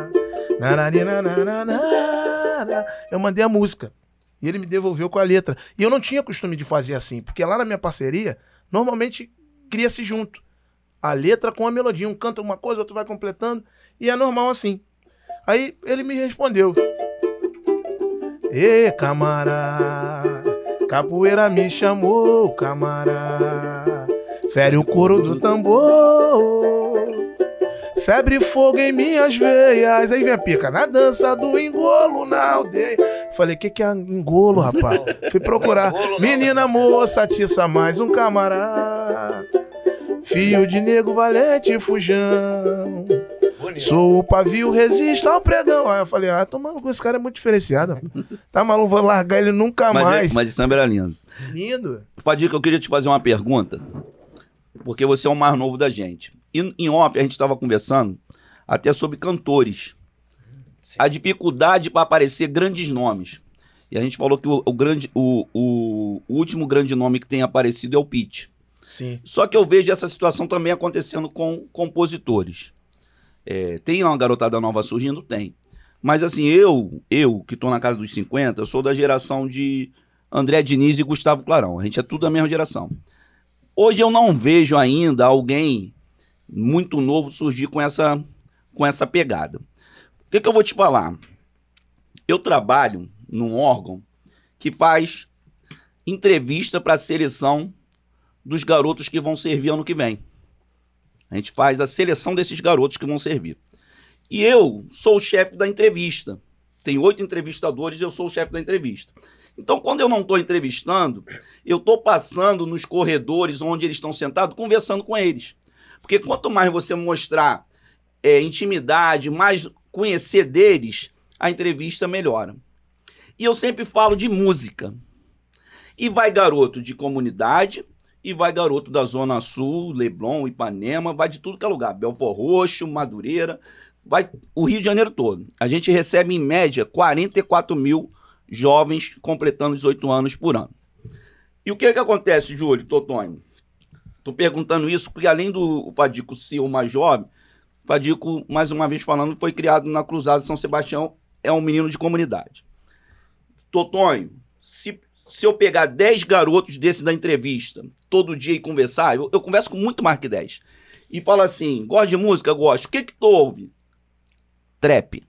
Eu mandei a música. E ele me devolveu com a letra. E eu não tinha costume de fazer assim, porque lá na minha parceria, normalmente cria-se junto. A letra com a melodia. Um canta uma coisa, outro vai completando. E é normal assim. Aí ele me respondeu. Ê, camará, capoeira me chamou, camará. Fere o couro do tambor. Febre e fogo em minhas veias. Aí vem a pica, na dança do engolo na aldeia. Falei, que que é engolo, rapaz? Fui procurar. Menina moça, atiça mais um camarada. Fio de nego valente e fujão. Sou o pavio, resisto ao pregão. Aí eu falei, ah, tomando com esse cara é muito diferenciado. Tá maluco, vou largar ele nunca mas mais. É, mas esse samba era lindo. Lindo. Fadica, eu queria te fazer uma pergunta. Porque você é o mais novo da gente em, off, a gente estava conversando até sobre cantores. Sim. A dificuldade para aparecer grandes nomes. E a gente falou que o, o grande, o, o, último grande nome que tem aparecido é o Pete. Sim. Só que eu vejo essa situação também acontecendo com compositores. É, tem uma garotada nova surgindo? Tem. Mas assim, eu, eu que estou na casa dos 50, eu sou da geração de André Diniz e Gustavo Clarão. A gente é tudo da mesma geração. Hoje eu não vejo ainda alguém muito novo surgir com essa, com essa pegada. O que, que eu vou te falar? Eu trabalho num órgão que faz entrevista para a seleção dos garotos que vão servir ano que vem. A gente faz a seleção desses garotos que vão servir. E eu sou o chefe da entrevista. Tem oito entrevistadores, eu sou o chefe da entrevista. Então, quando eu não estou entrevistando, eu estou passando nos corredores onde eles estão sentados, conversando com eles. Porque quanto mais você mostrar é, intimidade, mais conhecer deles, a entrevista melhora. E eu sempre falo de música. E vai garoto de comunidade, e vai garoto da Zona Sul, Leblon, Ipanema, vai de tudo que é lugar. Belfor Roxo, Madureira, vai o Rio de Janeiro todo. A gente recebe, em média, 44 mil jovens completando 18 anos por ano. E o que, é que acontece, Júlio, Totônio? Estou perguntando isso porque, além do Fadico ser o mais jovem, Fadico, mais uma vez falando, foi criado na Cruzada de São Sebastião, é um menino de comunidade. Totonho, se, se eu pegar 10 garotos desse da entrevista todo dia e conversar, eu, eu converso com muito mais que 10, e fala assim: gosta de música? Gosto. O que que tu ouve? Trap.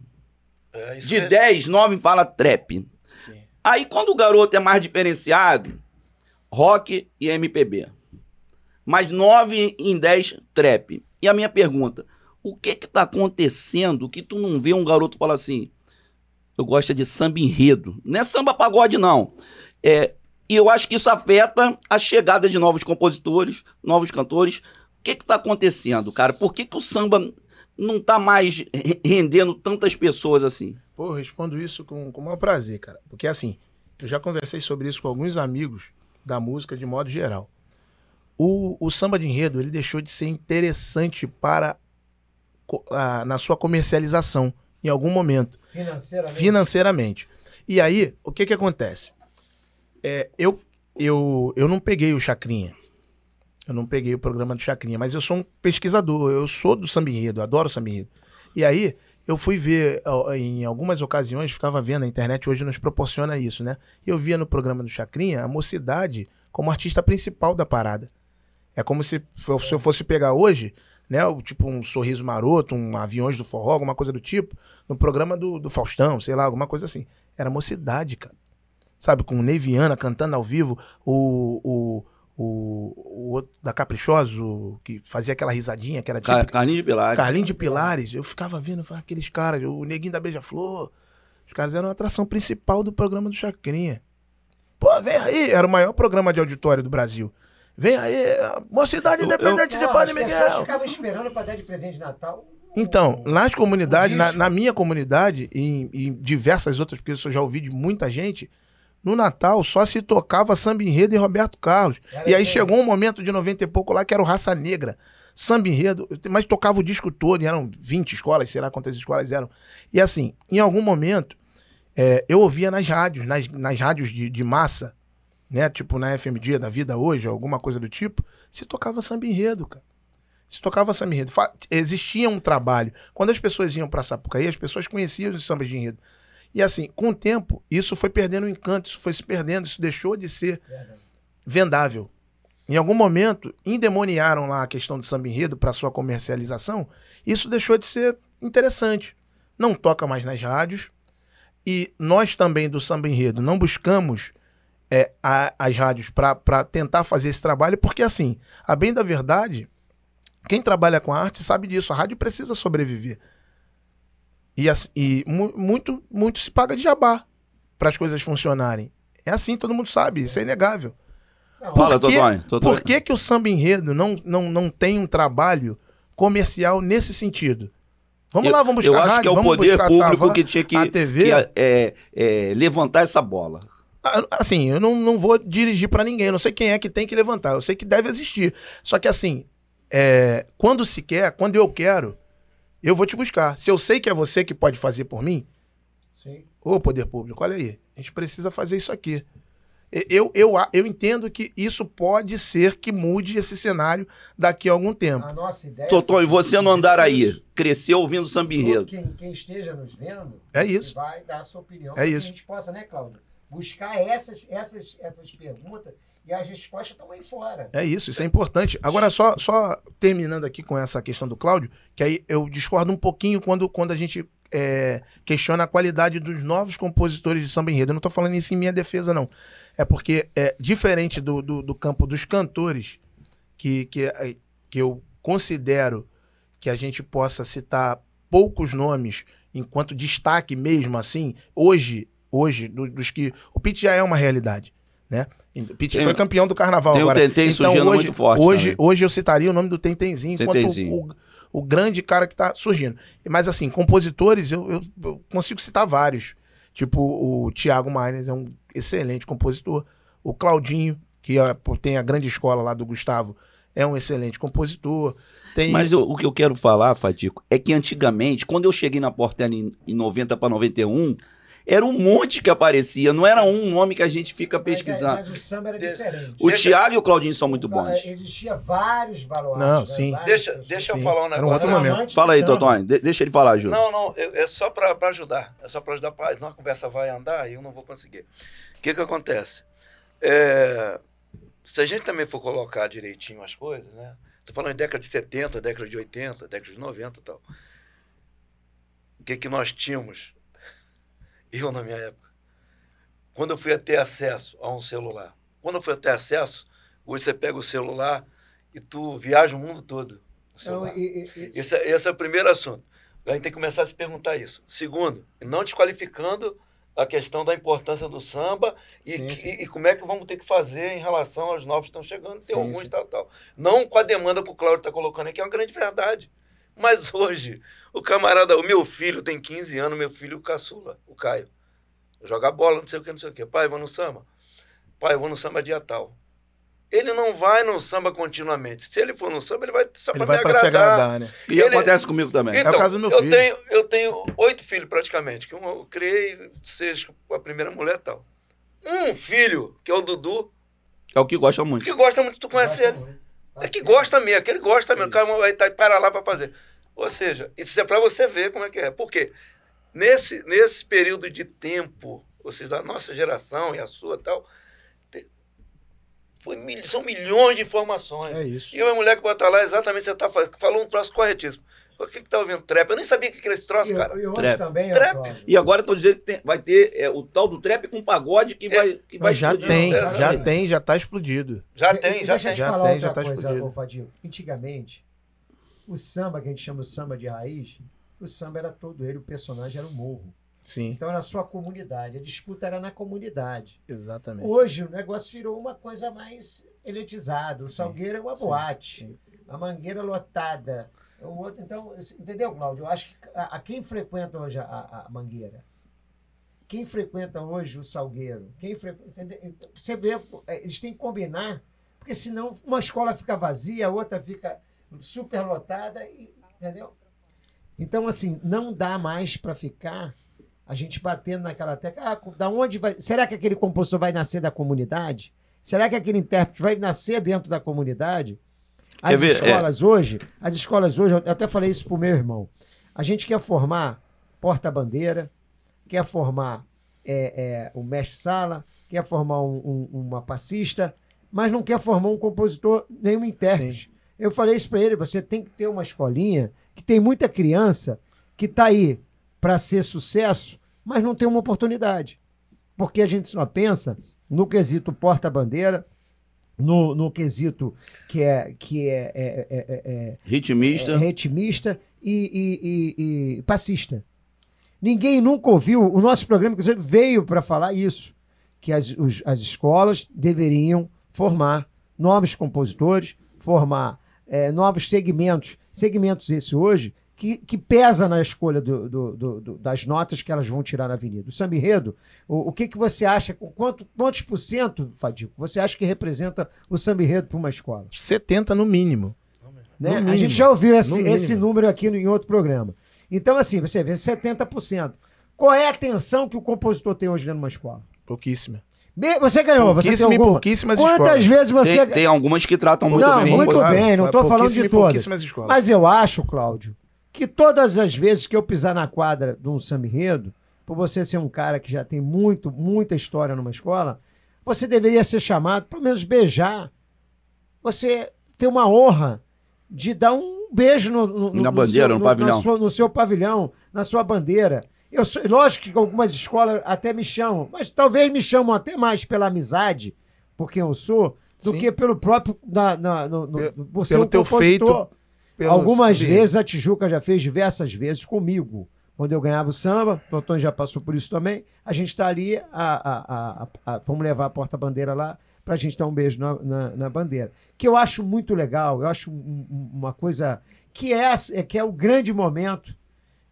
É, de é... 10, 9 fala trap. Sim. Aí quando o garoto é mais diferenciado, rock e MPB mas 9 em 10 trap. E a minha pergunta, o que que tá acontecendo que tu não vê um garoto falar assim, eu gosto de samba enredo, não é samba pagode não. É, e eu acho que isso afeta a chegada de novos compositores, novos cantores. O que que tá acontecendo, cara? Por que que o samba não tá mais rendendo tantas pessoas assim? Pô, eu respondo isso com, com o maior prazer, cara. Porque assim, eu já conversei sobre isso com alguns amigos da música de modo geral o, o samba de enredo ele deixou de ser interessante para a, na sua comercialização em algum momento. Financeiramente. Financeiramente. E aí, o que que acontece? É, eu, eu, eu não peguei o Chacrinha. Eu não peguei o programa do Chacrinha, mas eu sou um pesquisador, eu sou do samba enredo, adoro samba enredo. E aí, eu fui ver, em algumas ocasiões, ficava vendo, a internet hoje nos proporciona isso, né? Eu via no programa do Chacrinha a mocidade como artista principal da parada. É como se, se eu fosse pegar hoje, né? Tipo um sorriso maroto, um aviões do forró, alguma coisa do tipo, no programa do, do Faustão, sei lá, alguma coisa assim. Era mocidade, cara. Sabe, com o Neviana cantando ao vivo, o, o o, o da Caprichoso, que fazia aquela risadinha, que era tipo. Carlinhos de Pilares. Carlinhos de Pilares. Eu ficava vendo falava, aqueles caras, o Neguinho da Beija-Flor. Os caras eram a atração principal do programa do Chacrinha. Pô, vem aí! Era o maior programa de auditório do Brasil. Vem aí, Mocidade Independente eu, eu, de Padre é Miguel. As pessoas ficavam esperando para dar de presente de Natal. Então, nas comunidades, na, na, minha comunidade e em diversas outras, porque isso eu já ouvi de muita gente, no Natal só se tocava samba enredo e Roberto Carlos. Era e aí bem. chegou um momento de 90 e pouco lá que era o Raça Negra, samba enredo, mas tocava o disco todo, e eram 20 escolas, sei lá quantas escolas eram. E assim, em algum momento, é, eu ouvia nas rádios, nas, nas rádios de, de massa, né? Tipo na dia da vida hoje, alguma coisa do tipo, se tocava samba enredo, cara. Se tocava samba enredo. Fa existia um trabalho. Quando as pessoas iam para Sapucaí, as pessoas conheciam os sambas de enredo. E assim, com o tempo, isso foi perdendo o encanto, isso foi se perdendo, isso deixou de ser vendável. Em algum momento, endemoniaram lá a questão do samba enredo para sua comercialização, isso deixou de ser interessante. Não toca mais nas rádios. E nós também do samba enredo não buscamos é, a, as rádios para tentar fazer esse trabalho, porque assim, a bem da verdade, quem trabalha com arte sabe disso, a rádio precisa sobreviver. E, assim, e mu muito, muito se paga de jabá para as coisas funcionarem. É assim, todo mundo sabe, isso é inegável. Por Fala, que, Por que, que o samba enredo não, não, não tem um trabalho comercial nesse sentido? Vamos eu, lá, vamos buscar Eu acho rádio, que é o poder público que tinha que, que é, é, levantar essa bola. Assim, eu não, não vou dirigir para ninguém, eu não sei quem é que tem que levantar, eu sei que deve existir. Só que assim, é, quando se quer, quando eu quero, eu vou te buscar. Se eu sei que é você que pode fazer por mim, Sim. ô poder público, olha aí, a gente precisa fazer isso aqui. Eu, eu, eu entendo que isso pode ser que mude esse cenário daqui a algum tempo. A nossa ideia. Totó, é e você no andar aí, cresceu ouvindo samba enredo. Quem, quem, esteja nos vendo, é isso. vai dar a sua opinião. É isso. Que a gente possa, né, Cláudio? buscar essas, essas, essas perguntas e as respostas estão aí fora. É isso, isso é importante. Agora, só, só terminando aqui com essa questão do Cláudio, que aí eu discordo um pouquinho quando, quando a gente é, questiona a qualidade dos novos compositores de samba enredo. Eu não estou falando isso em minha defesa, não. É porque, é diferente do, do, do campo dos cantores, que, que, é, que eu considero que a gente possa citar poucos nomes enquanto destaque mesmo assim, hoje hoje, do, dos que. O pit já é uma realidade. Né? O Pit foi campeão do carnaval. Tem agora. o Tentei então, surgindo hoje, muito forte. Hoje, hoje eu citaria o nome do Tentenzinho, enquanto o, o, o, grande cara que está surgindo. Mas assim, compositores, eu, eu, eu, consigo citar vários. Tipo, o Thiago Maines é um excelente compositor. O Claudinho, que é, tem a grande escola lá do Gustavo, é um excelente compositor. Tem... Mas eu, o que eu quero falar, Fadico, é que antigamente, quando eu cheguei na Portela em, em 90 para 91, era um monte que aparecia, não era um nome que a gente fica é, pesquisando. Mas, mas o samba era diferente. O deixa... Tiago e o Claudinho são muito é, bons. Existia vários baluartes. Não, né, sim. Deixa, deixa sim. eu falar um negócio. Era um outro momento. Fala aí, Totone. De deixa ele falar, Júlio. Não, não, é só para ajudar. É só para ajudar. Pra... a conversa vai andar e eu não vou conseguir. O que que acontece? É... Se a gente também for colocar direitinho as coisas, né? Estou falando em década de 70, década de 80, década de 90 e tal. O que, que nós tínhamos eu na minha época, quando eu fui ter acesso a um celular. Quando eu fui ter acesso, hoje você pega o celular e tu viaja o mundo todo. Não, e, e, esse, é, esse, é o primeiro assunto. A gente tem que começar a se perguntar isso. Segundo, não desqualificando a questão da importância do samba e, sim, sim. e, como é que vamos ter que fazer em relação aos novos que estão chegando, tem sim, alguns sim. tal, tal. Não com a demanda que o Cláudio está colocando aqui, é uma grande verdade. Mas hoje, o camarada, o meu filho tem 15 anos, meu filho o caçula, o Caio. Joga bola, não sei o que, não sei o que. Pai, vou no samba. Pai, vou no samba dia tal. Ele não vai no samba continuamente. Se ele for no samba, ele vai só para me agradar. Te agradar né? E ele... acontece comigo também. Então, é o caso do meu eu filho. Tenho, eu tenho oito filhos praticamente, que eu criei seis com a primeira mulher e tal. Um filho, que é o Dudu. É o que gosta muito. O que gosta muito, tu conhece ele. Muito. É que gosta mesmo, aquele é que ele gosta mesmo. O cara vai estar tá, para lá para fazer. Ou seja, isso é para você ver como é que é. Por quê? Nesse, nesse período de tempo, ou seja, a nossa geração e a sua tal, foi, são milhões de informações. É isso. E uma mulher que bota lá, exatamente, você tá, falou um próximo corretíssimo. Por que, que tá ouvindo trap? Eu nem sabia o que, que era esse troço, cara. E trap. também. Trap. e agora estão dizendo que tem, vai ter é, o tal do trap com pagode que é. vai, que vai já explodir. Tem, já tem, já tá explodido. Já tem, já tem. Já tem, já tá coisa, explodido. Alfadinho. Antigamente, o samba, que a gente chama o samba de raiz, o samba era todo ele, o personagem era o morro. Sim. Então era a sua comunidade, a disputa era na comunidade. Exatamente. Hoje o negócio virou uma coisa mais elitizada. O Salgueiro é uma sim, boate, sim. a Mangueira lotada, o é outro, então, entendeu, Cláudio? Eu acho que a, a quem frequenta hoje a, a, a, Mangueira, quem frequenta hoje o Salgueiro, quem frequenta, então, você vê, é, eles têm que combinar, porque senão uma escola fica vazia, a outra fica superlotada, e, entendeu? Então, assim, não dá mais para ficar a gente batendo naquela tecla. Ah, da onde vai? Será que aquele compositor vai nascer da comunidade? Será que aquele intérprete vai nascer dentro da comunidade? As ver, é. escolas é... hoje, as escolas hoje, eu até falei isso pro meu irmão. A gente quer formar porta-bandeira, quer formar é, é, um mestre-sala, quer formar um, um, uma passista, mas não quer formar um compositor nem um intérprete. Sim. Eu falei isso para ele: você tem que ter uma escolinha que tem muita criança que está aí para ser sucesso, mas não tem uma oportunidade. Porque a gente só pensa no quesito porta-bandeira, no, no quesito que é que é, é, é, é, é ritmista, é, é ritmista e, e, e, e passista. Ninguém nunca ouviu o nosso programa que veio para falar isso, que as, os, as escolas deveriam formar novos compositores, formar novos segmentos, segmentos esse hoje que, que pesa na escolha do, do, do, das notas que elas vão tirar na avenida. O samba o, o que, que você acha, quanto, quantos por cento, Fadico, você acha que representa o samba para uma escola? 70 no mínimo. Né? No mínimo. A gente já ouviu esse, esse número aqui no, em outro programa. Então, assim, você vê 70%. Qual é a atenção que o compositor tem hoje dentro de uma escola? Pouquíssima. Você ganhou, você tem alguma? pouquíssimas Quantas escolas. vezes você... Tem, tem, algumas que tratam muito não, bem. Muito bem, não estou falando de todas. Mas eu acho, Cláudio, que todas as vezes que eu pisar na quadra de um samba por você ser um cara que já tem muito, muita história numa escola, você deveria ser chamado, pelo menos beijar. Você tem uma honra de dar um beijo no, no na no bandeira, seu, no, pavilhão. Sua, no seu pavilhão, na sua bandeira. Eu sou, lógico que algumas escolas até me chamam, mas talvez me chamam até mais pela amizade, por quem eu sou, do Sim. que pelo próprio. Na, na, no, no, pelo um teu feito pelos. Algumas vezes a Tijuca já fez diversas vezes comigo. Quando eu ganhava o samba, o Totão já passou por isso também. A gente está ali, a, a, a, vamos levar a porta-bandeira lá para a gente dar um beijo na, na, na, bandeira. Que eu acho muito legal, eu acho um, uma coisa que é, é, que é o grande momento.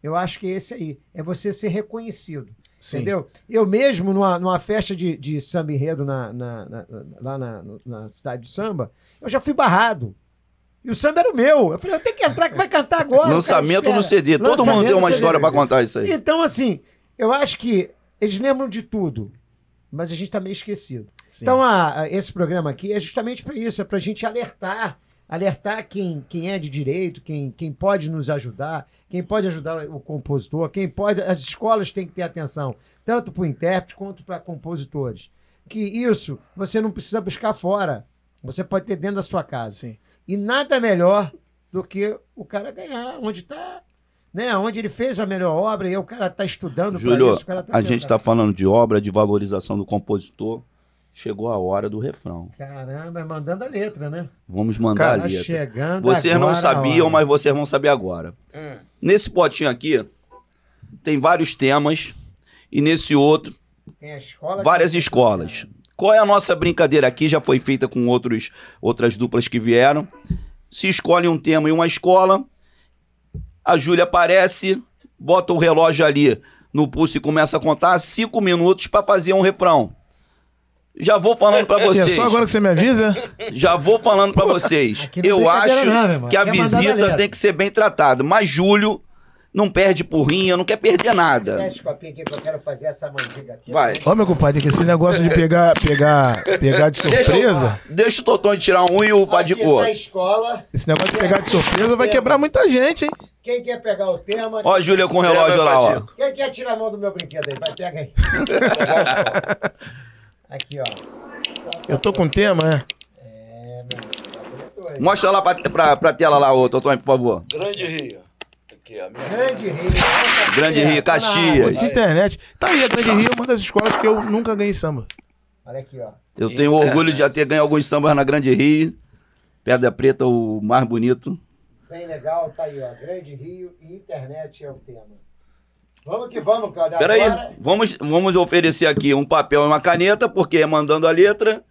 Eu acho que é esse aí, é você ser reconhecido. Sim. Entendeu? Eu mesmo, numa, numa festa de, de samba enredo na, na, na, lá na, na cidade do samba, eu já fui barrado. E o samba era o meu. Eu falei, eu tenho que entrar que vai cantar agora. Lançamento no CD. Todo Lançamento mundo tem uma história para contar isso aí. Então, assim, eu acho que eles lembram de tudo, mas a gente está meio esquecido. Sim. Então, a, a, esse programa aqui é justamente para isso, é para a gente alertar, alertar quem, quem é de direito, quem, quem pode nos ajudar, quem pode ajudar o compositor, quem pode. As escolas têm que ter atenção, tanto para o intérprete quanto para compositores. Que isso você não precisa buscar fora. Você pode ter dentro da sua casa. Sim. E nada melhor do que o cara ganhar onde está né? Onde ele fez a melhor obra e o cara está estudando. Júlio, isso, tá a gente está falando de obra, de valorização do compositor. Chegou a hora do refrão. Caramba, é mandando a letra, né? Vamos mandar cara, tá a letra. Chegando vocês não sabiam, mas vocês vão saber agora. É. Nesse potinho aqui tem vários temas e nesse outro várias escolas. Tá. Qual é a nossa brincadeira aqui? Já foi feita com outros, outras duplas que vieram. Se escolhe um tema e uma escola, a Júlia aparece, bota o relógio ali no pulso e começa a contar cinco minutos para fazer um refrão. Já vou falando para vocês. É, é só agora que você me avisa? Já vou falando para vocês. É Eu acho não, que a Quer visita tem que ser bem tratada. Mas Júlio não perde porrinha, não quer perder nada. Desce esse copinho aqui que eu quero fazer essa mandiga aqui. Vai. Ó, meu compadre, que esse negócio de pegar, pegar, pegar de surpresa. Deixa, o, o Toton tirar um e o Vá de cor. escola. Esse negócio de pegar de surpresa vai quebrar muita gente, hein? Quem quer pegar o tema? Ó, Júlia com o relógio lá, ó. Quem quer tirar a mão do meu brinquedo aí? Vai, pega aí. aqui, ó. Eu tô com o tema, né? É, meu. Tá Mostra lá pra, pra, pra tela lá, ô Toton, por favor. Grande Rio. Aqui, Grande Rio. Grande Rio, Caxias. internet. Tá aí, a Grande Rio é uma das escolas que eu nunca ganhei samba. Olha aqui, ó. Eu tenho Internet. orgulho de já ter ganho alguns sambas na Grande Rio. Pedra Preta, o mais bonito. Bem legal, tá aí, ó. Grande Rio e internet é o tema. Vamos que vamos, Claudio. Peraí, Agora... vamos, vamos oferecer aqui um papel e uma caneta, porque mandando a letra.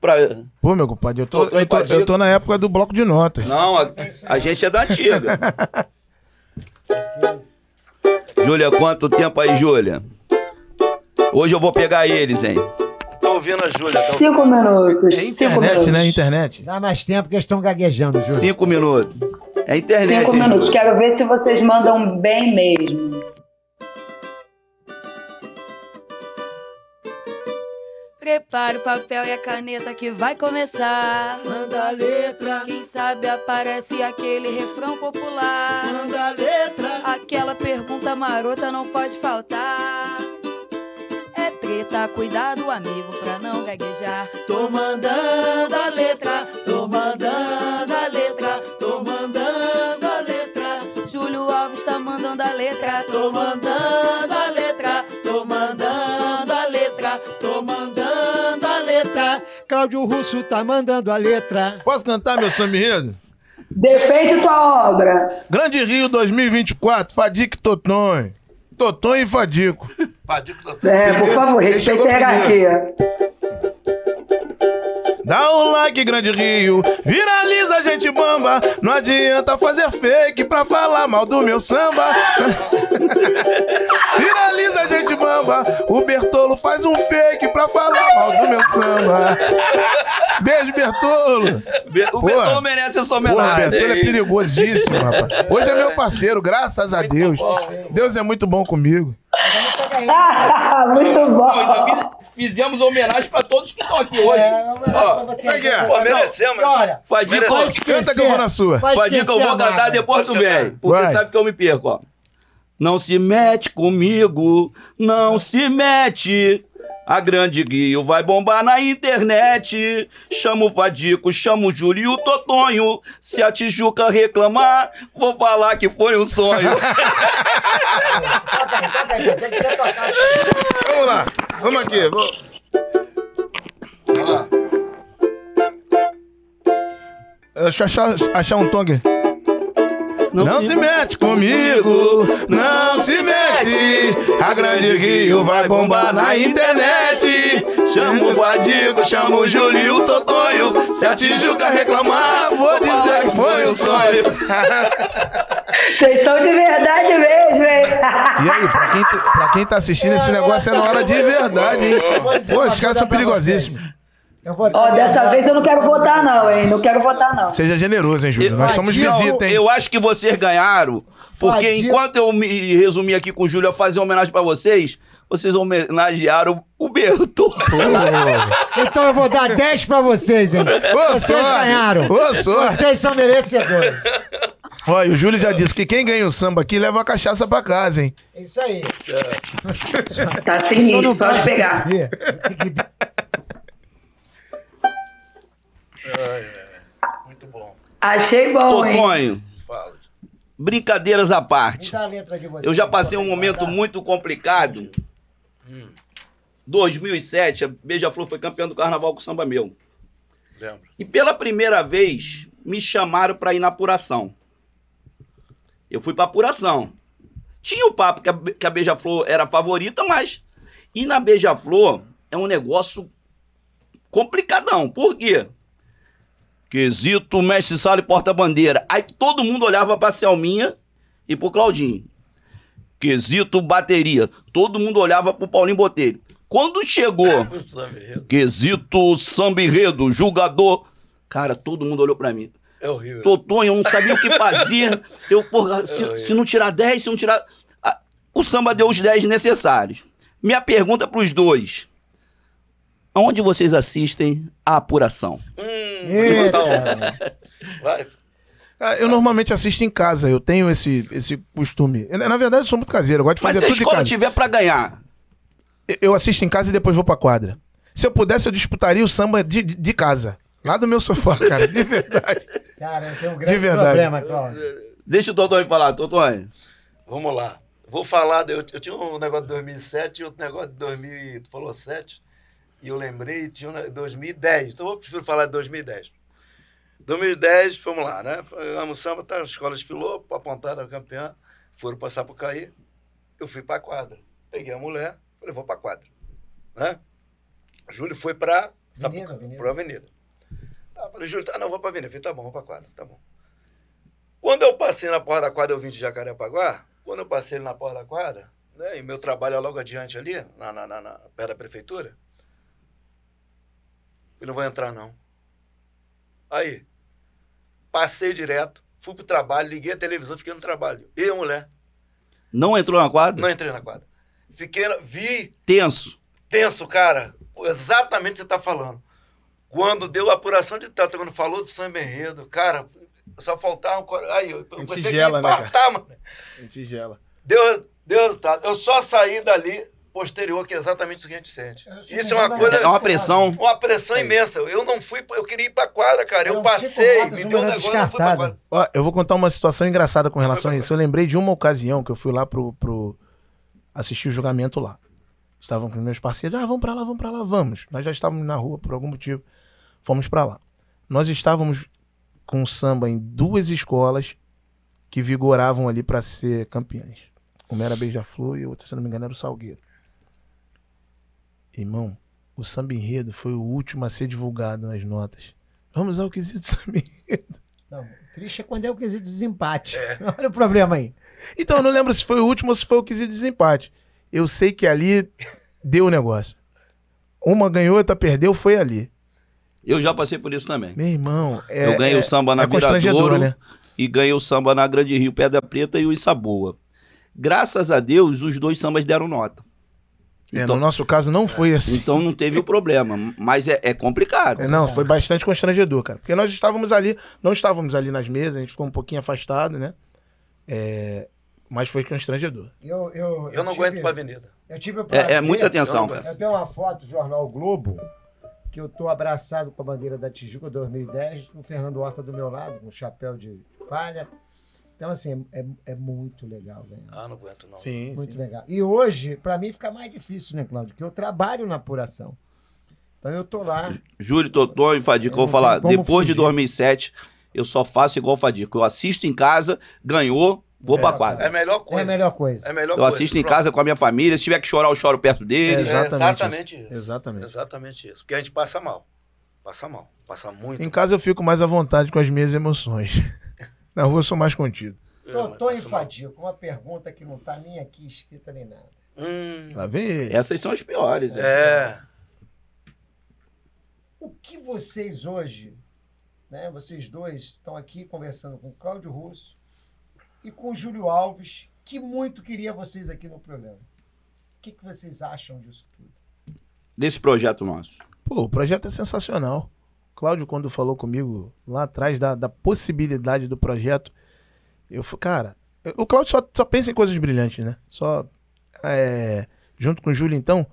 Pra... Pô, meu compadre, eu tô, eu, tô, eu, tô, eu tô na época do bloco de notas. Não, a, a gente é da antiga. Júlia, quanto tempo aí, Júlia? Hoje eu vou pegar eles, hein? Estou ouvindo a Júlia? Tá cinco minutos. É internet, né? Internet. Dá mais tempo porque eles estão gaguejando, Júlia. Cinco minutos. É internet. Cinco hein, minutos. Júlia? Quero ver se vocês mandam bem mesmo. Prepare o papel e a caneta que vai começar. Manda a letra. Quem sabe aparece aquele refrão popular. Manda a letra. Aquela pergunta marota não pode faltar. É treta, cuidado, amigo, pra não gaguejar. Tô mandando a letra, tô mandando a letra, tô mandando a letra. Júlio Alves tá mandando a letra, tô mandando a letra. Cláudio Russo tá mandando a letra. Posso cantar, meu samba-enredo? Defende tua obra. Grande Rio 2024, Fadique Totonho. Totonho e Fadico. Fadico Totonho. É, por favor, respeite a hierarquia. Dá um like, grande Rio. Viraliza a gente bamba. Não adianta fazer fake pra falar mal do meu samba. Viraliza a gente bamba. O Bertolo faz um fake pra falar mal do meu samba. Beijo, Bertolo. O Pô, Bertolo merece essa homenagem. o Bertolo é perigosíssimo, rapaz. Hoje é meu parceiro, graças a Deus. Deus é muito bom comigo. muito bom. Então fizemos homenagem pra todos que estão aqui é, hoje. É, homenagem ó, pra você. É que é? Pô, merecemos. Olha, Fadica, canta que eu vou na sua. Fadica, eu vou cantar depois tu vem. Porque Vai. sabe que eu me perco, ó. Não se mete comigo, não se mete a grande guio vai bombar na internet. Chama o Fadico, chama o Júlio e o Totonho. Se a Tijuca reclamar, vou falar que foi um sonho. Vamos lá, vamos aqui. Vamos lá. Deixa eu achar, achar um tongue. Não, não se, se mete comigo, não se mete. A grande Rio vai bombar na internet. Chamo o Vadico, chamo o Júlio e o Totonho. Se a Tijuca reclamar, vou dizer que foi um sonho. Vocês são de verdade mesmo, hein? E aí, pra quem, pra quem tá assistindo, esse negócio é na hora de verdade, hein? Pô, esses caras são perigosíssimos. Eu vou Ó, dessa vez eu não quero votar, não, hein? Não quero votar, não. Seja generoso, hein, Júlio? Eu, Nós somos eu, visita, hein? Eu acho que vocês ganharam, porque enquanto eu me resumi aqui com o Júlio a fazer uma homenagem pra vocês, vocês homenagearam o Berto. então eu vou dar 10 pra vocês, hein? vocês sorte. ganharam. Vocês são merecedores. Olha, o Júlio já disse que quem ganha o samba aqui leva a cachaça pra casa, hein? Isso aí. É. Tá sem não pode pegar. Ter, Muito bom. Achei bom, Totonho. hein? Brincadeiras à parte. Eu já passei um momento muito complicado. 2007, hum. a Beija-Flor foi campeã do carnaval com o Samba Meu. Lembro. E pela primeira vez me chamaram para ir na apuração. Eu fui para apuração. Tinha o papo que a, que a Beija-Flor era a favorita, mas e na Beija-Flor é um negócio complicadão. Por quê? Quesito, mestre sala e porta-bandeira. Aí todo mundo olhava pra Selminha e pro Claudinho. Quesito, bateria. Todo mundo olhava pro Paulinho Botelho. Quando chegou, quesito, samba enredo, julgador. Cara, todo mundo olhou pra mim. É horrível. Totonho, eu não sabia o que fazer. Eu, porra, é se, é se, não tirar 10, se não tirar. O samba deu os 10 necessários. Minha pergunta pros dois. Aonde vocês assistem a apuração? Hum, vou um. Vai. Ah, eu normalmente assisto em casa, eu tenho esse, esse costume. Na verdade, eu sou muito caseiro, eu gosto de fazer tudo de casa. se a escola tiver para ganhar... Eu assisto em casa e depois vou pra quadra. Se eu pudesse, eu disputaria o samba de, de casa. Lá do meu sofá, cara, de verdade. Cara, tenho um grande de verdade. problema, Cláudio. Deixa o Totonho falar, Totonho. Vamos lá. Vou falar, eu, eu, tinha um negócio de 2007 e outro negócio de 2000, tu falou 7. E eu lembrei, tinha 2010. Então, eu prefiro falar de 2010. 2010, fomos lá, né? Pegamos samba, tá, a escola desfilou, apontaram a campeã, foram passar por cair. Eu fui para a quadra. Peguei a mulher, falei, vou para a quadra. Né? Júlio foi para a avenida. avenida. Tá, falei, Júlio, ah, não, vou para a avenida. falei, tá bom, vou para a quadra, tá bom. Quando eu passei na porta da quadra, eu vim de Jacarepaguá. Quando eu passei na porta da quadra, né, e meu trabalho é logo adiante ali, na, na, na, na perto da prefeitura, eu não vou entrar, não. Aí, passei direto, fui pro trabalho, liguei a televisão, fiquei no trabalho. Eu e a mulher. Não entrou na quadra? Não entrei na quadra. Fiquei, vi... Tenso. Tenso, cara. Exatamente o que você tá falando. Quando deu a apuração de tanto, quando falou do sangue Benredo, cara, só faltava um... Cor... Aí, eu pensei tigela, que ia né, matar, mano. Em tigela. Deu, deu resultado. Eu só saí dali posterior, que é exatamente isso que a gente é sente. Isso é uma né? coisa. É uma pressão. Uma pressão é. imensa. Eu não fui, eu queria ir pra quadra, cara. Eu passei, me deu um negócio, eu fui pra quadra. Ó, eu vou contar uma situação engraçada com relação a isso. Eu lembrei de uma ocasião que eu fui lá pro. pro assistir o julgamento lá. Estavam com meus parceiros, ah, vamos pra lá, vamos pra lá, vamos. Nós já estávamos na rua por algum motivo. Fomos pra lá. Nós estávamos com samba em duas escolas que vigoravam ali para ser campeãs. Uma era Beija-Flor e outra, se não me engano, era o Salgueiro. Irmão, o samba enredo foi o último a ser divulgado nas notas. Vamos ao quesito samba enredo. Não, triste é quando é o quesito desempate. É. Olha o problema aí. Então, eu não lembro se foi o último ou se foi o quesito desempate. Eu sei que ali deu o negócio. Uma ganhou, outra perdeu, foi ali. Eu já passei por isso também. Meu irmão, é, Eu ganhei é, o samba na é Viradouro né? e ganhei o samba na Grande Rio, Pedra Preta e o Isaboa. Graças a Deus, os dois sambas deram nota. É, então- no nosso caso não foi assim. Então não teve o problema, mas é, é complicado. É, não, foi bastante constrangedor, cara. Porque nós estávamos ali, não estávamos ali nas mesas, a gente ficou um pouquinho afastado, né? É, mas foi constrangedor. Eu, eu, eu, eu não tive, aguento pra avenida. Eu tive é, prazer, é, muita atenção, cara. Eu tenho uma foto do Jornal Globo que eu tô abraçado com a bandeira da Tijuca 2010, com o Fernando Horta do meu lado, com o chapéu de palha então, assim, é, é muito legal ganhar. Ah, não assim. aguento, não. Sim, muito sim. legal. E hoje, para mim, fica mais difícil, né, Claudio? Porque eu trabalho na apuração. Então eu tô lá. Júlio, Totó e Fadico, eu vou falar. Depois fugir. de 2007, eu só faço igual o Fadico. Eu assisto em casa, ganhou, Vou é, pra quadra. É a melhor coisa. É a melhor coisa. É melhor eu coisa. assisto em casa com a minha família. Se tiver que chorar, eu choro perto dele. É exatamente, exatamente isso. isso. Exatamente. Exatamente isso. Porque a gente passa mal. Passa mal. Passa muito. Em casa eu fico mais à vontade com as minhas emoções. Na rua sou mais contido. É, tô, tô com uma pergunta que não está nem aqui escrita nem nada. Hum. Lá vem ele. Essas são as piores. Né? É. O que vocês hoje, né? Vocês dois estão aqui conversando com o Cláudio Russo e com o Júlio Alves, que muito queria vocês aqui no programa. O que, que vocês acham disso tudo? Desse projeto nosso? Pô, o projeto é sensacional. Cláudio, quando falou comigo lá atrás da, da possibilidade do projeto, eu falei, cara, o Cláudio só, só pensa em coisas brilhantes, né? Só. É, junto com o Júlio, então,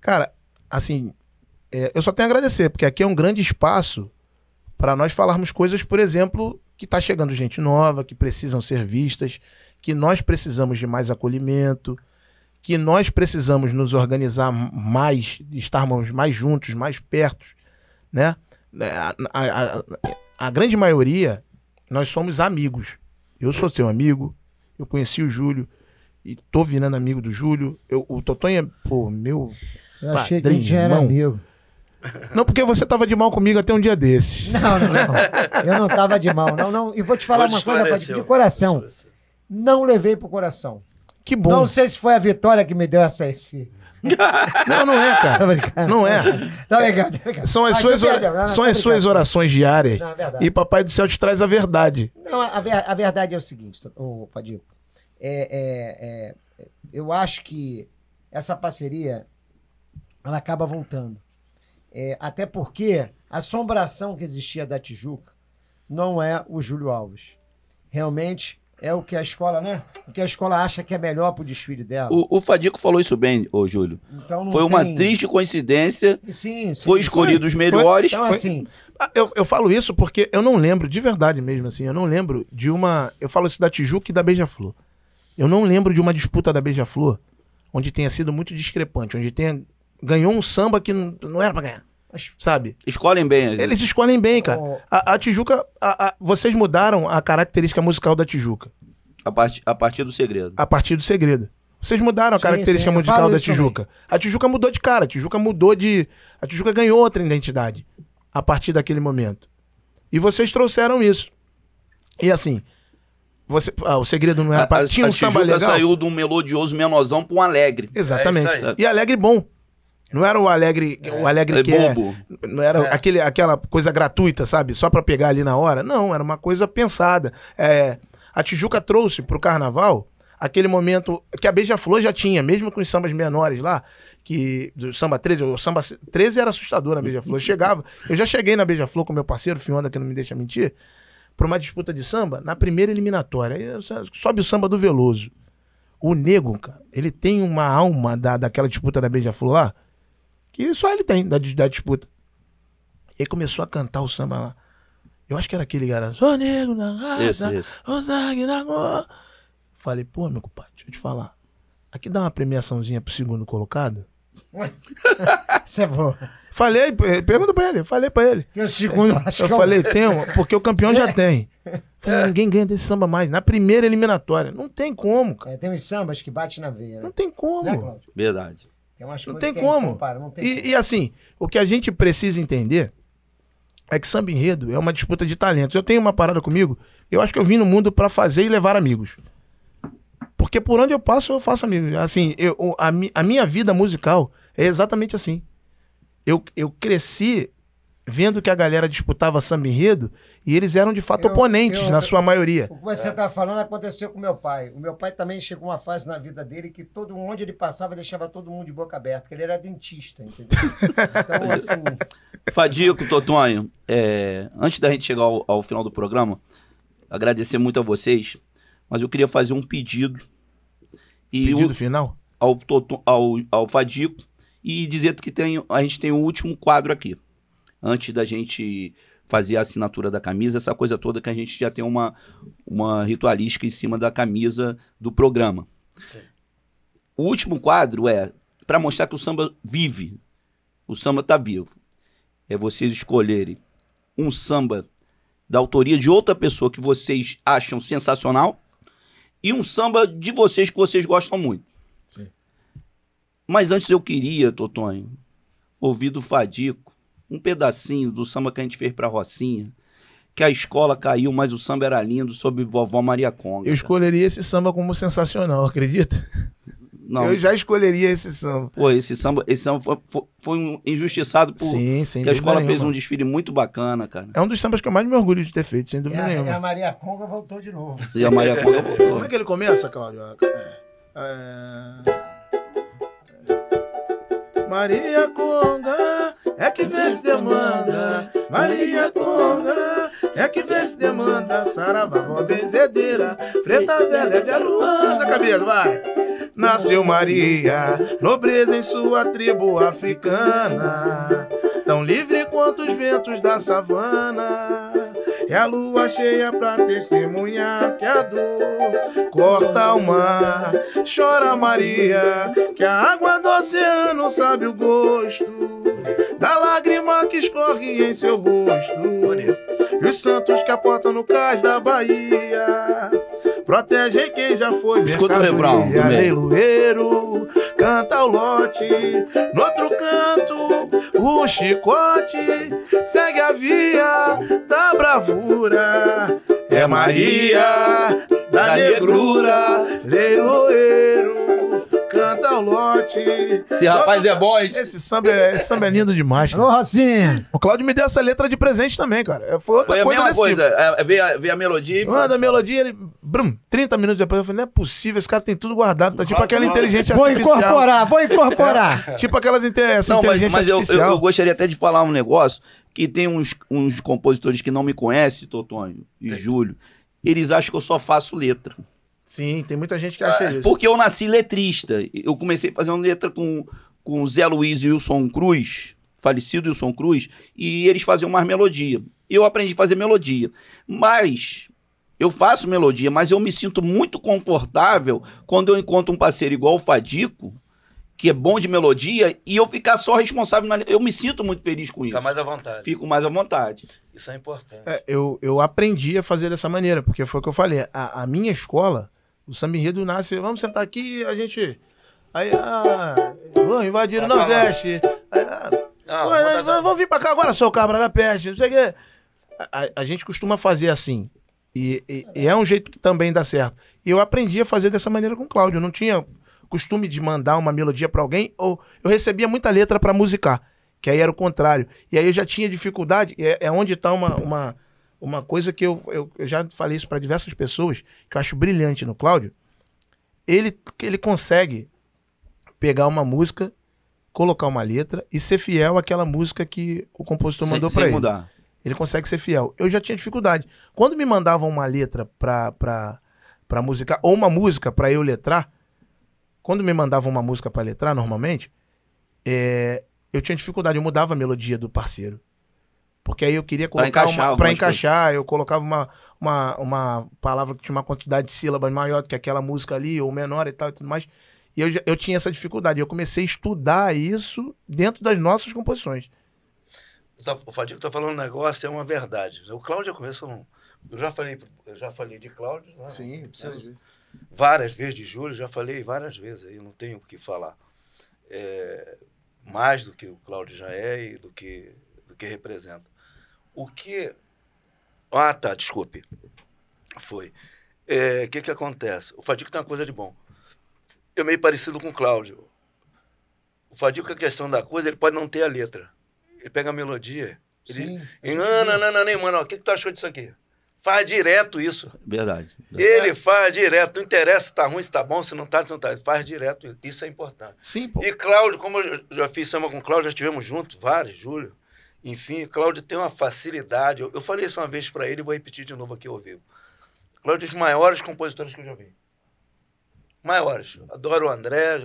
cara, assim, é, eu só tenho a agradecer, porque aqui é um grande espaço para nós falarmos coisas, por exemplo, que está chegando gente nova, que precisam ser vistas, que nós precisamos de mais acolhimento, que nós precisamos nos organizar mais, estarmos mais juntos, mais perto, né? Né, a, a, a, grande maioria, nós somos amigos. Eu sou seu amigo, eu conheci o Júlio e tô virando amigo do Júlio. Eu, o Totonha, é, pô, meu. Eu achei padrinho, que já era irmão. amigo. Não, porque você tava de mal comigo até um dia desses. Não, não, não. Eu não tava de mal, não, não. E vou te falar Hoje uma coisa, rapaz, de coração. Não levei pro coração. Que bom. Não sei se foi a vitória que me deu essa, esse, não, não é, cara. Não é. São as, ah, suas, São as suas orações diárias. É e Papai do Céu te traz a verdade. Não, a, ver... a verdade é o seguinte, ô, Padilho. É, é, é, eu acho que essa parceria ela acaba voltando. É, até porque a assombração que existia da Tijuca não é o Júlio Alves. Realmente, é o que a escola, né? O que a escola acha que é melhor pro desfile dela. O, o Fadico falou isso bem, ô Júlio. Então foi tem... uma triste coincidência. Sim, sim, foi escolhido os melhores. Foi, então, foi... assim. Ah, eu, eu falo isso porque eu não lembro, de verdade mesmo, assim, eu não lembro de uma. Eu falo isso da Tijuca e da Beija-Flor. Eu não lembro de uma disputa da Beija-Flor onde tenha sido muito discrepante, onde tenha. Ganhou um samba que não, não era pra ganhar sabe? Escolhem bem. Eles, escolhem bem, cara. Oh. A, a, Tijuca, a, a, vocês mudaram a característica musical da Tijuca. A, part, a partir do segredo. A partir do segredo. Vocês mudaram a sim, característica sim, musical da Tijuca. Também. A Tijuca mudou de cara, a Tijuca mudou de. A Tijuca ganhou outra identidade a partir daquele momento. E vocês trouxeram isso. E assim, você, ah, o segredo não era para tinha um a samba legal. saiu de um melodioso menorzão para um alegre. É Exatamente. É e alegre bom. Não era o alegre, é, o alegre é que é- bobo. é. Não era é. Aquele, aquela coisa gratuita, sabe? Só para pegar ali na hora. Não, era uma coisa pensada. É, a Tijuca trouxe pro carnaval aquele momento que a Beija-Flor já tinha, mesmo com os sambas menores lá, que do samba 13, o samba 13 era assustador na Beija-Flor. Chegava, eu já cheguei na Beija-Flor com meu parceiro, Fionda, que não me deixa mentir, para uma disputa de samba na primeira eliminatória. Aí, sobe o samba do Veloso. O nego, cara, ele tem uma alma da, daquela disputa da Beija-Flor lá que só ele tem da, da disputa. E começou a cantar o samba lá. Eu acho que era aquele cara. Sou negro na raça, sangue na Falei, pô, meu compadre, deixa eu te falar. Aqui dá uma premiaçãozinha pro segundo colocado? Isso é bom. Falei, pergunta pra ele, falei pra ele. Que o segundo, acho eu que é falei, eu... tem, porque o campeão já tem. Falei, ninguém ganha desse samba mais. Na primeira eliminatória. Não tem como, cara. É, tem uns sambas que bate na veia. Né? Não tem como. Né, Verdade. É não tem como. Compara, não tem e, como. e assim, o que a gente precisa entender é que samba enredo é uma disputa de talentos. Eu tenho uma parada comigo, eu acho que eu vim no mundo para fazer e levar amigos. Porque por onde eu passo, eu faço amigos. Assim, eu, a, mi, a minha vida musical é exatamente assim. Eu, eu cresci vendo que a galera disputava samba enredo e eles eram de fato eu, oponentes, eu, na sua eu, maioria. O que você está é. falando aconteceu com meu pai. O meu pai também chegou uma fase na vida dele que todo onde ele passava deixava todo mundo de boca aberta, porque ele era dentista, entendeu? Então, é assim. Fadico, Totonho, é, antes da gente chegar ao, ao final do programa, agradecer muito a vocês, mas eu queria fazer um pedido. E pedido o, final? Ao, ao, ao Fadico e dizer que tem, a gente tem o um último quadro aqui antes da gente fazer a assinatura da camisa, essa coisa toda que a gente já tem uma, uma ritualística em cima da camisa do programa. Sim. O último quadro é para mostrar que o samba vive, o samba está vivo. É vocês escolherem um samba da autoria de outra pessoa que vocês acham sensacional e um samba de vocês que vocês gostam muito. Sim. Mas antes eu queria, Totonho, ouvir do Fadico um pedacinho do samba que a gente fez pra Rocinha, que a escola caiu, mas o samba era lindo, sobre vovó Maria Conga. Eu escolheria esse samba como sensacional, acredita? Não. Eu já escolheria esse samba. Pô, esse samba, esse samba foi, foi, foi um injustiçado por. Sim, sim. Que a escola nenhuma. fez um desfile muito bacana, cara. É um dos sambas que eu mais me orgulho de ter feito, sem dúvida e a, nenhuma. E a Maria Conga voltou de novo. E a Maria Conga voltou. Como é que ele começa, Cláudio? É... é, é. Maria Conga é que vê se demanda Saravá, vó benzedeira Preta velha de Aruanda Cabeça, vai! Nasceu Maria, nobreza em sua tribo africana Tão livre quanto os ventos da savana é a lua cheia pra testemunhar que a dor corta o mar. Chora Maria, que a água do oceano sabe o gosto da lágrima que escorre em seu rosto. E os santos que aportam no cais da Bahia protegem quem já foi Escuta mercadoria. Leiloeiro canta o lote, no outro canto o chicote segue a via da bravura. É Maria da, da negrura, leiloeiro canta o lote. Esse rapaz é bom, Esse samba é, esse samba é lindo demais. Ô, Rocinha. O Claudio me deu essa letra de presente também, cara. É, foi outra Foi a coisa mesma coisa. Tipo. É, veio, a, veio a melodia. Manda a melodia, ele. Brum, 30 minutos depois eu falei, não é possível, esse cara tem tudo guardado. Tá tipo aquela inteligência vou artificial. Vou incorporar, vou incorporar. É, tipo aquelas inte não, inteligência mas, mas artificial. Mas eu, eu, eu gostaria até de falar um negócio que tem uns, uns compositores que não me conhecem, Totônio e tem. Júlio. Eles acham que eu só faço letra. Sim, tem muita gente que ah, acha é, isso. Porque eu nasci letrista. Eu comecei fazendo letra com, com Zé Luiz e Wilson Cruz, falecido Wilson Cruz, e eles faziam mais melodia. Eu aprendi a fazer melodia. Mas eu faço melodia, mas eu me sinto muito confortável quando eu encontro um parceiro igual o Fadico, que é bom de melodia, e eu ficar só responsável na... Eu me sinto muito feliz com Fica isso. Fica mais à vontade. Fico mais à vontade. Isso é importante. É, eu, eu aprendi a fazer dessa maneira, porque foi o que eu falei. A, a minha escola o samba enredo nasce, vamos sentar aqui, a gente. Aí, ah, vamos invadir o Nordeste. Aí, ah, ah, é, vamos vir pra cá agora, seu cabra da peste, não sei o quê. A, a, gente costuma fazer assim. E, e, e, é um jeito que também dá certo. E eu aprendi a fazer dessa maneira com o Cláudio. Eu não tinha costume de mandar uma melodia para alguém, ou eu recebia muita letra para musicar, que aí era o contrário. E aí eu já tinha dificuldade, é, é onde está uma, uma, uma coisa que eu, eu, eu já falei isso para diversas pessoas, que eu acho brilhante no Cláudio, ele, ele consegue pegar uma música, colocar uma letra e ser fiel àquela música que o compositor mandou para ele. Mudar. Ele consegue ser fiel. Eu já tinha dificuldade. Quando me mandavam uma letra para musicar, ou uma música para eu letrar, quando me mandavam uma música para letrar, normalmente, é, eu tinha dificuldade. Eu mudava a melodia do parceiro. Porque aí eu queria colocar pra encaixar, uma, pra encaixar eu colocava uma, uma, uma palavra que tinha uma quantidade de sílabas maior do que aquela música ali, ou menor e tal e tudo mais. E eu, eu tinha essa dificuldade. Eu comecei a estudar isso dentro das nossas composições. Tá, o Fadico tá falando um negócio, é uma verdade. O Cláudio eu é começo Eu já falei, eu já falei de Cláudio. Não, né? Sim, né? preciso, várias vezes de Júlio, já falei várias vezes aí, não tenho o que falar. É, mais do que o Cláudio já é e do que, do que representa. O que. Ah, tá, desculpe. Foi. O é, que que acontece? O Fadico tem uma coisa de bom. Eu é meio parecido com o Cláudio. O Fadico, a questão da coisa, ele pode não ter a letra. Ele pega a melodia. Sim, ele. Não, não, não, não, nem, mano, o que, que tu achou disso aqui? Faz direto isso. Verdade. verdade. Ele faz direto. Não interessa se tá ruim, se tá bom, se não tá, se não tá. Faz direto. Isso é importante. Sim, pô. E Cláudio, como eu já fiz samba com o Cláudio, já estivemos juntos, vários, Júlio. Enfim, Cláudio tem uma facilidade. Eu, eu falei isso uma vez para ele e vou repetir de novo aqui ao vivo. Cláudio é um dos maiores compositores que eu já vi. Maiores. Adoro o André,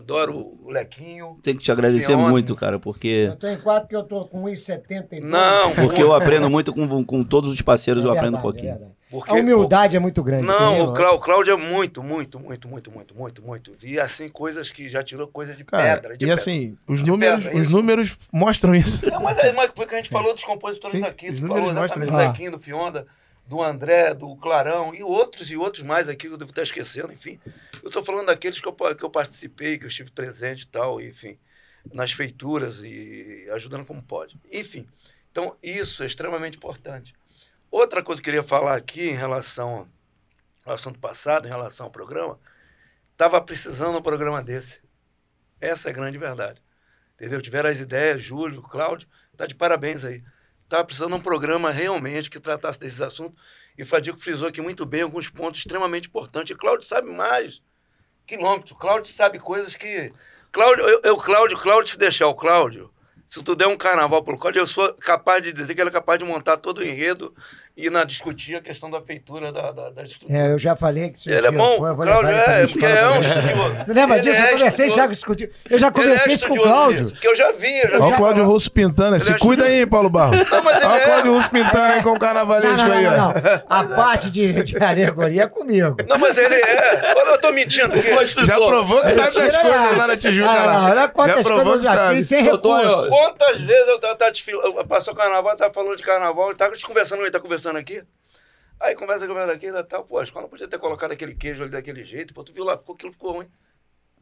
Adoro o Lequinho. Tem que te agradecer muito, cara, porque. Eu tô em quatro que eu tô com 1,70. Não, porque eu aprendo muito com, com todos os parceiros, é eu verdade, aprendo um pouquinho. É porque, a humildade o... é muito grande. Não, o, Clá, o Cláudio é muito, muito, muito, muito, muito, muito, muito. Vi assim coisas que já tirou coisa de cara, pedra. De e pedra. assim, os, números, pedra, é os números mostram isso. Não, mas, é, mas foi que a gente é. falou dos compositores Sim, aqui. Tu falou exatamente mostram, do Zequinho, do Fionda do André, do Clarão e outros e outros mais aqui que eu devo estar esquecendo, enfim. Eu estou falando daqueles que eu, que eu participei, que eu estive presente e tal, enfim, nas feituras e ajudando como pode. Enfim, então isso é extremamente importante. Outra coisa que eu queria falar aqui em relação ao assunto passado, em relação ao programa, estava precisando um programa desse. Essa é a grande verdade. Entendeu? Tiveram as ideias, Júlio, Cláudio, tá de parabéns aí. Estava precisando de um programa realmente que tratasse desses assuntos. E Fadico frisou aqui muito bem alguns pontos extremamente importantes. E Cláudio sabe mais. Quilômetro. Cláudio sabe coisas que. Cláudio, eu, eu Cláudio, Cláudio, se deixar o Cláudio, se tu der um carnaval pro Cláudio, eu sou capaz de dizer que ele é capaz de montar todo o enredo e na, discutir a questão da feitura da, da, da estrutura. É, eu já falei que se Ele é bom? Cláudio é, porque é um estudioso. Lembra disso? É eu conversei já discutiu. Eu já é conversei isso com o Cláudio. que eu já vi. Eu já... Olha o Cláudio Russo pintando. Se é cuida aí, Paulo Barro. Olha o Cláudio Russo pintando aí com o carnavalesco aí, A parte de, alegoria é comigo. Não, mas ele é. Olha, eu tô mentindo. Já provou que sabe das coisas lá né, na Tijuca lá. Olha quantas coisas aqui sem recurso. Quantas vezes eu tava desfilando, passou carnaval, tava falando de carnaval, tava conversando, ele tá conversando conversando aqui. Aí conversa com ela aqui e tal, pô, a escola podia ter colocado aquele queijo ali daquele jeito, pô, tu viu lá, ficou, aquilo ficou ruim.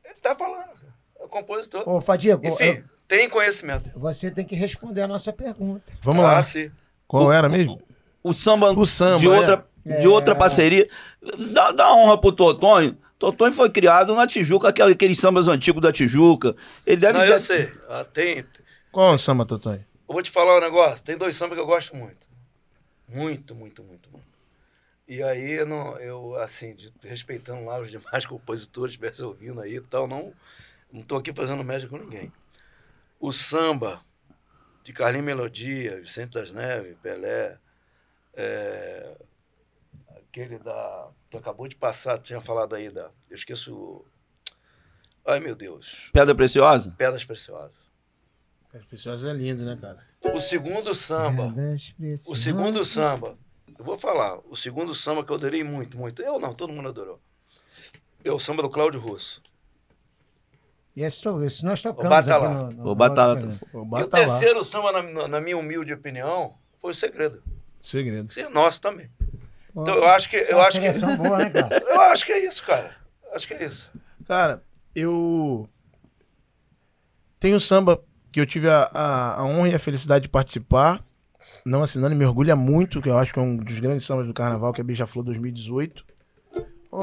Ele tá falando, cara. É o compositor. Ô, Fadigo, Enfim, eu... tem conhecimento. Você tem que responder a nossa pergunta. Vamos ah, lá. Sim. Qual o, era mesmo? O, o, samba, o samba de é. outra, de é. outra parceria. Dá, dá honra pro Totonho. Totonho foi criado na Tijuca, aquele, aqueles sambas antigos da Tijuca. Ele deve. ter... eu sei. Ah, tem. Qual é o samba, Totonho? Eu vou te falar um negócio. Tem dois sambas que eu gosto muito. Muito, muito, muito, muito. E aí, eu, não, eu assim, de, respeitando lá os demais compositores que ouvindo aí e tal, não estou aqui fazendo média com ninguém. O samba de Carlinhos Melodia, Vicente das Neves, Pelé, é, aquele da. Tu acabou de passar, tu tinha falado aí da. Eu esqueço. Ai, meu Deus. Pedra Preciosa? Pedras Preciosas. As pessoas é lindo, né, cara? O segundo samba. É o segundo samba. Eu vou falar. O segundo samba que eu adorei muito, muito. Eu não, todo mundo adorou. É o samba do Cláudio Russo. E esse, nós tocamos. O Batalá. o Batalá. O Batalá. E o terceiro samba, na, na minha humilde opinião, foi o Segredo. Segredo. Sim, é nosso também. então eu acho que. Eu acho que... Boa, né, cara? eu acho que é isso, cara. Acho que é isso. Cara, eu. Tem um samba que eu tive a, a, a honra e a felicidade de participar, não assinando, me orgulha muito, que eu acho que é um dos grandes sambas do carnaval, que é Beija-Flor 2018. Oh,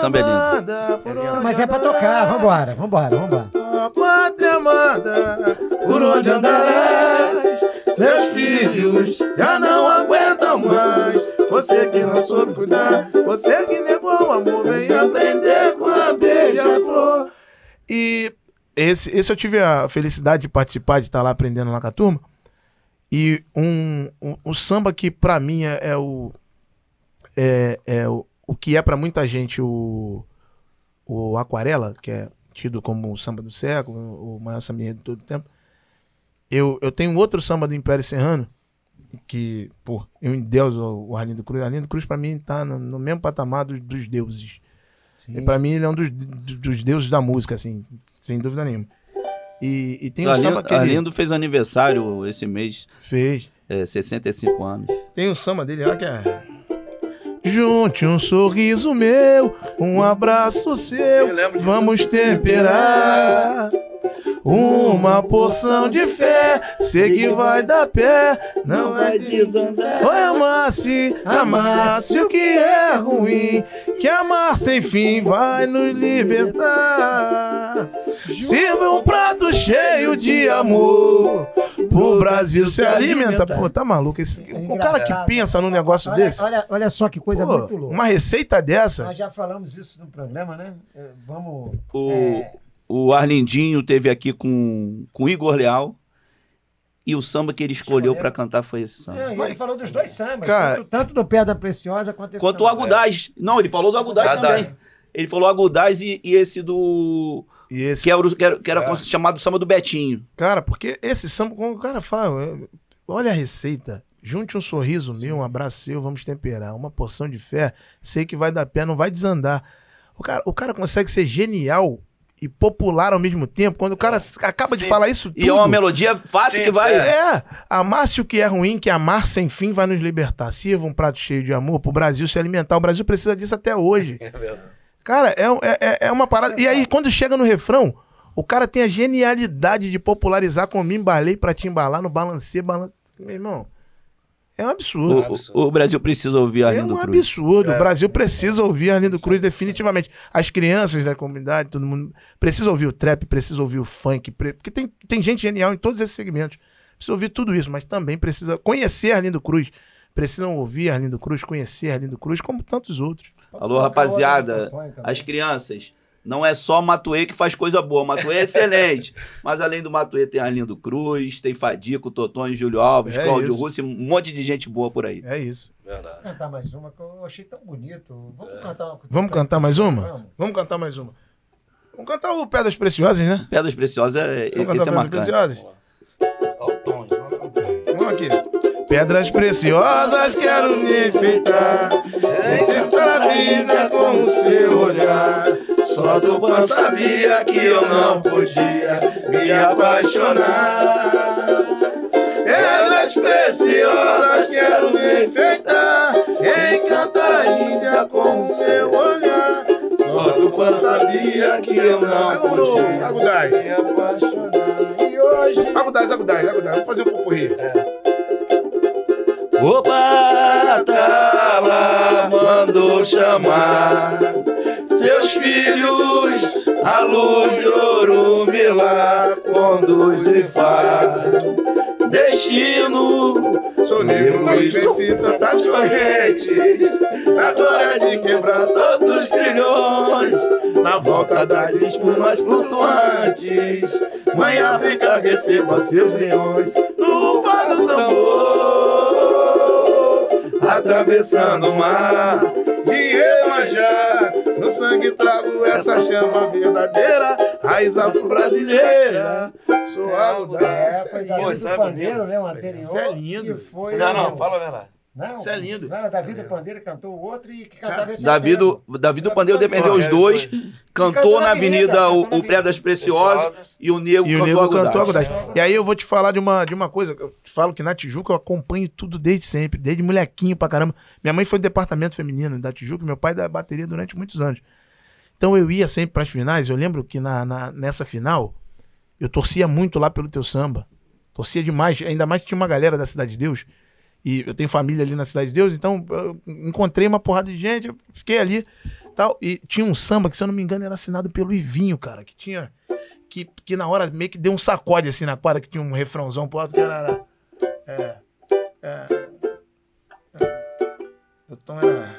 Samba amada, é por onde Mas é pra tocar, vambora, vambora, vambora. Oh, pátria amada, por onde andarás? Seus filhos já não aguentam mais. Você que não soube cuidar, você que negou o amor, vem aprender com a beija-flor. E esse, esse eu tive a felicidade de participar, de estar tá lá aprendendo lá com a turma. E um, um, um samba que para mim é, é, o é, é o, o que é para muita gente o, o aquarela, que é tido como o samba do século, o maior samba de todo o tempo. Eu, eu tenho outro samba do Império Serrano que, pô, eu em Deus o Arlindo Cruz, Arlindo Cruz para mim tá no, no mesmo patamar dos deuses. Sim. E para mim ele é um dos, dos deuses da música assim sem dúvida nenhuma. E, e tem o, o Samba Querido. Arlindo fez aniversário esse mês. Fez. É, 65 anos. Tem o samba dele lá que é. Junte um sorriso meu, um abraço seu. Vamos temperar. temperar. Uma porção de fé, sei que vai dar pé, não é vai desandar. Oi, amar-se o que é ruim, que amar sem fim vai nos libertar. Sirva um prato cheio de amor, pro Brasil se alimenta. Pô, tá maluco? Esse, é um cara que pensa num negócio olha, desse. Olha, olha só que coisa Pô, muito louca. Uma receita dessa. Nós já falamos isso no programa, né? É, vamos. O... É... O Arlindinho teve aqui com, com Igor Leal. E o samba que ele escolheu para cantar foi esse samba. É, ele falou dos dois sambas, cara, tanto, tanto, do Pedra Preciosa quanto esse Quanto samba. o Agudaz. É. Não, ele falou do Agudaz Cada... também. Ele falou Agudaz e, e esse do. E esse... Que era, que era, é. chamado samba do Betinho. Cara, porque esse samba, como o cara fala, olha a receita. Junte um sorriso meu, um abraço seu, vamos temperar. Uma porção de fé, sei que vai dar pé, não vai desandar. O cara, o cara consegue ser genial e popular ao mesmo tempo, quando o cara é. acaba de falar isso tudo. E é uma melodia fácil Sim, que vai. É, amasse o que é ruim, que amar sem fim vai nos libertar. Sirva um prato cheio de amor pro Brasil se alimentar. O Brasil precisa disso até hoje. É verdade. Cara, é, é, é, é uma parada. e aí, quando chega no refrão, o cara tem a genialidade de popularizar com mimbalei pra te embalar no balancê, balancê. Meu irmão. É um absurdo. O, o Brasil precisa ouvir Arlindo Cruz. É um absurdo. O Brasil precisa ouvir é Arlindo é. Cruz definitivamente. As crianças da comunidade, todo mundo precisa ouvir o trap, precisa ouvir o funk, porque tem, tem gente genial em todos esses segmentos. Precisa ouvir tudo isso, mas também precisa conhecer Arlindo Cruz. Precisam ouvir Arlindo Cruz, conhecer Arlindo Cruz, como tantos outros. Alô, rapaziada, as crianças não é só Matuê que faz coisa boa. Matuê é excelente. Mas além do Matuê, tem Arlindo Cruz, tem Fadico, Toton, Júlio Alves, é Cláudio Russo, um monte de gente boa por aí. É isso. Verdade. cantar mais uma que eu achei tão bonito. Vamos é. cantar uma... Vamos cantar mais uma? Vamos. Vamos cantar mais uma. Vamos cantar o Pedras Preciosas, né? Pedras Preciosas, é, Vamos esse é marcante. Vamos Vamos aqui. Pedras preciosas quero me enfeitar, encantar a vida com o seu olhar. Só pan sabia que eu não podia me apaixonar. Pedras preciosas quero me enfeitar, encantar a Índia com o seu olhar. Só pan sabia que eu não podia me apaixonar. E hoje... Agudai, Agudai, Agudai, vamos fazer um pupurri. É. O lá tá mandou chamar seus filhos à luz de Orumilá conduz e faz destino. Sou negro, mas vencida tá das correntes. Agora é de quebrar todos os trilhões. Na volta das espumas flutuantes. Mãe África receba seus leões no fado do tambor atravessando o mar de Iemanjá. No sangue trago essa chama verdadeira, raiz afro-brasileira. Sou a mudança. é é, Pô, né? Um Isso é lindo. Foi, não, não, fala a verdade. Não, Isso é lindo. era Davi do tá Pandeiro, cantou o outro e que cantava esse Davi do, Davi do Pandeiro defendeu os dois, cantou, cantou na Avenida, avenida o, o Prédio das Preciosas, e o Nego e cantou, o cantou Agudaz. E aí eu vou te falar de uma, de uma coisa, eu te falo que na Tijuca eu acompanho tudo desde sempre, desde molequinho pra caramba. Minha mãe foi do departamento feminino da Tijuca, meu pai da bateria durante muitos anos. Então eu ia sempre para as finais, eu lembro que na, na, nessa final eu torcia muito lá pelo teu samba. Torcia demais, ainda mais que tinha uma galera da Cidade de Deus e eu tenho família ali na Cidade de Deus, então encontrei uma porrada de gente, eu fiquei ali tal. E tinha um samba que, se eu não me engano, era assinado pelo Ivinho, cara, que tinha. Que, que na hora meio que deu um sacode assim na quadra, que tinha um refrãozão pro alto, que era. era é, é, é, o então tom era.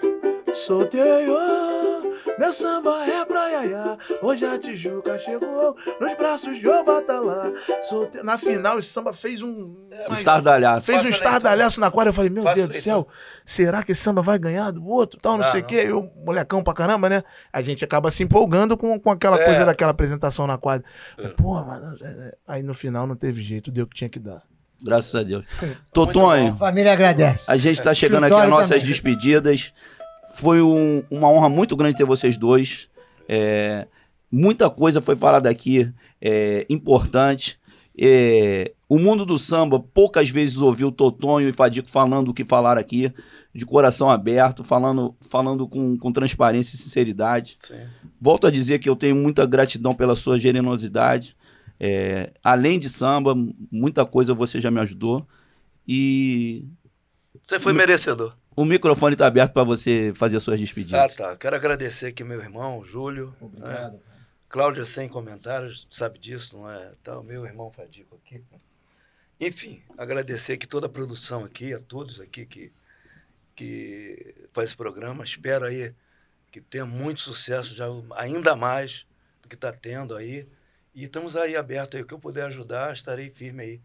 Meu samba é pra Yaya, hoje a Tijuca chegou nos braços de Obatalá. Solte... Na final, esse samba fez um. É, um estardalhaço. Fez um estardalhaço na quadra. Eu falei, meu Deus do céu, será que esse samba vai ganhar do outro? Tal, não ah, sei o ah, quê. eu molecão pra caramba, né? A gente acaba se empolgando com, com aquela é. coisa daquela apresentação na quadra. É. Pô, mano, é, é. aí no final não teve jeito, deu o que tinha que dar. Graças a Deus. Totonho. Família agradece. A gente está chegando aqui às nossas despedidas. Foi um, uma honra muito grande ter vocês dois. É, muita coisa foi falada aqui é, importante. É, o mundo do samba poucas vezes ouviu Totonho e Fadico falando o que falaram aqui, de coração aberto, falando, falando com, com transparência e sinceridade. Sim. Volto a dizer que eu tenho muita gratidão pela sua generosidade. É, além de samba, muita coisa você já me ajudou. E. Você foi merecedor. O microfone está aberto para você fazer suas despedidas. Ah, tá. Quero agradecer aqui meu irmão, Júlio. Né? Obrigado. Cláudia, sem comentários, sabe disso, não é? Tá, meu irmão Fadico aqui. Enfim, agradecer aqui toda a produção aqui, a todos aqui que, que faz esse programa. Espero aí que tenha muito sucesso, já, ainda mais do que está tendo aí. E estamos aí aberto aí. O que eu puder ajudar, estarei firme aí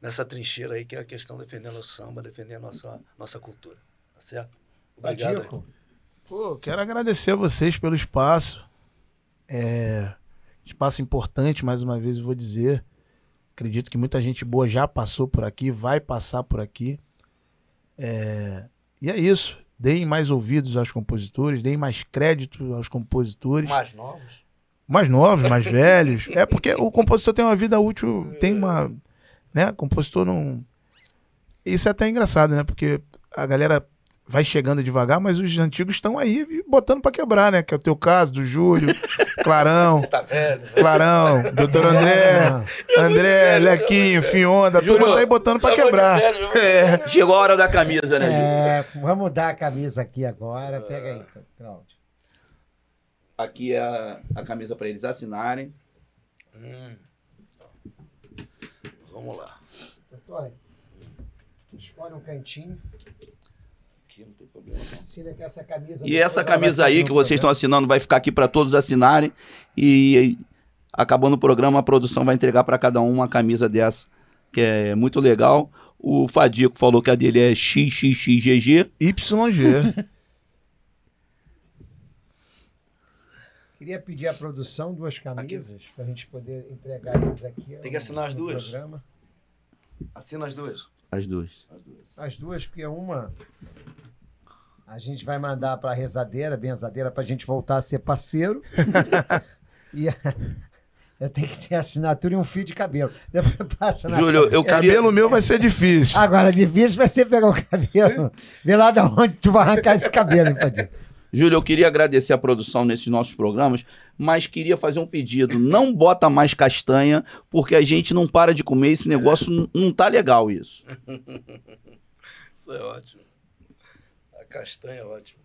nessa trincheira aí, que é a questão de defender nosso samba, defender nossa, nossa cultura certo? Obrigado. pô, quero agradecer a vocês pelo espaço. É, espaço importante, mais uma vez eu vou dizer. Acredito que muita gente boa já passou por aqui, vai passar por aqui. É, e é isso. Deem mais ouvidos aos compositores, deem mais crédito aos compositores. Mais novos. Mais novos, mais velhos. É porque o compositor tem uma vida útil, tem uma. Né? Compositor não. Isso é até engraçado, né? Porque a galera vai chegando devagar, mas os antigos estão aí botando para quebrar, né? Que é o teu caso, do Júlio, Clarão, tá velho, Clarão, doutor tá André, André, Lequinho, Fionda, tudo turma tá aí botando para quebrar. Velho, é. Chegou a hora da camisa, né, Júlio? É, vamos dar a camisa aqui agora, ah. pega aí, Cláudio. Aqui é a, a camisa para eles assinarem. Hum. Vamos lá. Doutor, escolhe um cantinho aqui, não tem problema. Não. Assina essa camisa. E essa camisa aí que vocês estão assinando vai ficar aqui para todos assinarem. E, e acabando o programa, a produção vai entregar para cada um uma camisa dessa, que é muito legal. O Fadico falou que a dele é XXXGG. YG. Queria pedir à produção duas camisas para a gente poder entregar eles aqui. Tem que assinar as duas? Programa. Assina as duas. As duas. As duas, porque é uma a gente vai mandar para a rezadeira, benzadeira, para a gente voltar a ser parceiro. e eu tenho que ter assinatura e um fio de cabelo. Passa na Júlio, o cabelo meu vai ser difícil. Agora, difícil vai ser pegar o cabelo. É? Vê lá de onde tu vai arrancar esse cabelo, hein, Júlio, eu queria agradecer a produção nesses nossos programas, mas queria fazer um pedido. Não bota mais castanha, porque a gente não para de comer. Esse negócio não tá legal, isso. Isso é ótimo castanha é ótima.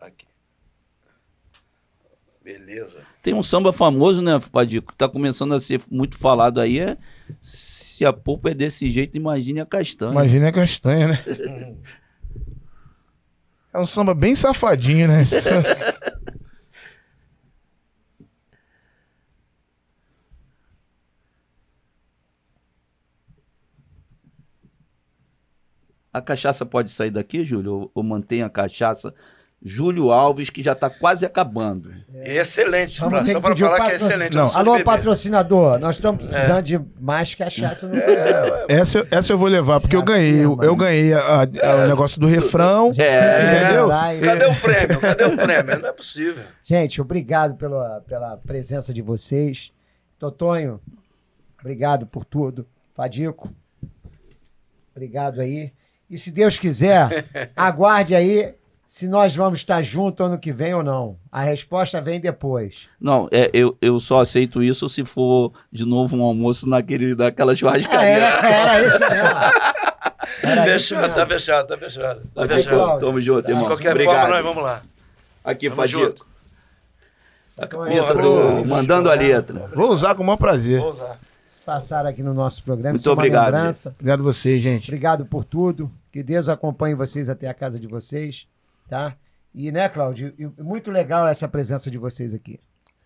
Aqui. Beleza. Tem um samba famoso, né, Padico? Tá começando a ser muito falado aí. É se a polpa é desse jeito, imagine a castanha. Imagine a castanha, né? é um samba bem safadinho, né? A cachaça pode sair daqui, Júlio? Ou, mantém a cachaça? Júlio Alves, que já está quase acabando. É. Excelente, só para falar patrocin... que é excelente. Não. Alô, patrocinador, nós estamos é. precisando é. de mais cachaça no é, essa, essa eu vou levar, porque eu ganhei. Eu, eu ganhei a, a, é, o negócio do refrão. Entendeu? É. Cadê o prêmio? Cadê o prêmio? Não é possível. Gente, obrigado pela, pela presença de vocês. Totonho, obrigado por tudo. Fadico, obrigado aí. E se Deus quiser, aguarde aí se nós vamos estar juntos ano que vem ou não. A resposta vem depois. Não, é, eu, eu só aceito isso se for de novo um almoço naquele, daquela churrascaria. Ah, é, era, é, era isso. mesmo. Era fechado, mesmo. tá fechado, tá fechado. Tá Aqui, fechado. Cláudio. Tamo junto, tá. irmão. De qualquer Obrigado. forma, nós vamos lá. Aqui, Fadito. Tá a camisa do Mandando a Letra. Vou usar com o maior prazer. Vou usar. Passar aqui no nosso programa. Muito é obrigado. Obrigado a vocês, gente. Obrigado por tudo. Que Deus acompanhe vocês até a casa de vocês, tá? E, né, Cláudio, muito legal essa presença de vocês aqui.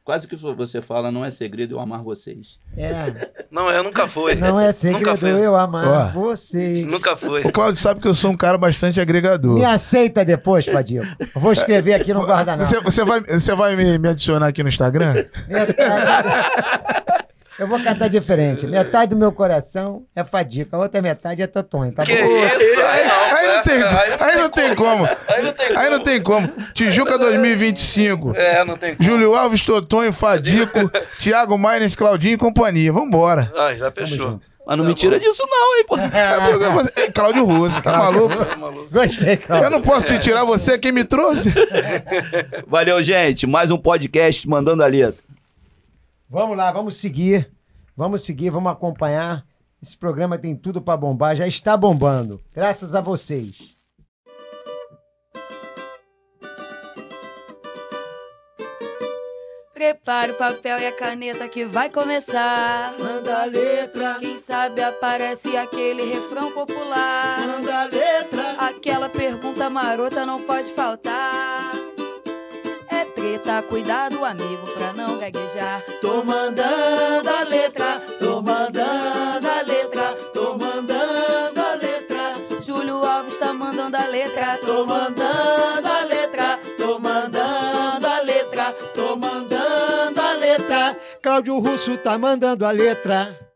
Quase que você fala, não é segredo eu amar vocês. É. Não, eu nunca fui. Não é segredo eu amar vocês. Nunca foi. O Cláudio sabe que eu sou um cara bastante agregador. Me aceita depois, Fadil. Vou escrever aqui no guardanapo. Você, você vai, você vai me, me adicionar aqui no Instagram? Eu vou cantar diferente. Metade do meu coração é fadico, a outra metade é Totonho, tá que bom? Isso? Aí, aí, não tem, aí não tem como. Aí não tem como. Aí não tem como. Tijuca 2025. É, não tem como. Júlio Alves, Totonho, Fadico, Thiago Maines, Claudinho e companhia. Vambora. Ah, já fechou. Mas não é me tá tira bom. disso, não, hein, pô. É, é Cláudio tá Russo, tá maluco? Gostei, Cláudio. Eu não posso te tirar, você é quem me trouxe. Valeu, gente. Mais um podcast mandando a letra. Vamos lá, vamos seguir. Vamos seguir, vamos acompanhar. Esse programa tem tudo para bombar, já está bombando. Graças a vocês. Prepara o papel e a caneta que vai começar. Manda a letra. Quem sabe aparece aquele refrão popular. Manda a letra. Aquela pergunta marota não pode faltar gagueta, cuidado amigo pra não gaguejar. Tô mandando a letra, tô mandando a letra, tô mandando a letra. Júlio Alves tá mandando a letra, tô mandando a letra, tô mandando a letra, tô mandando a letra. Cláudio Russo tá mandando a letra.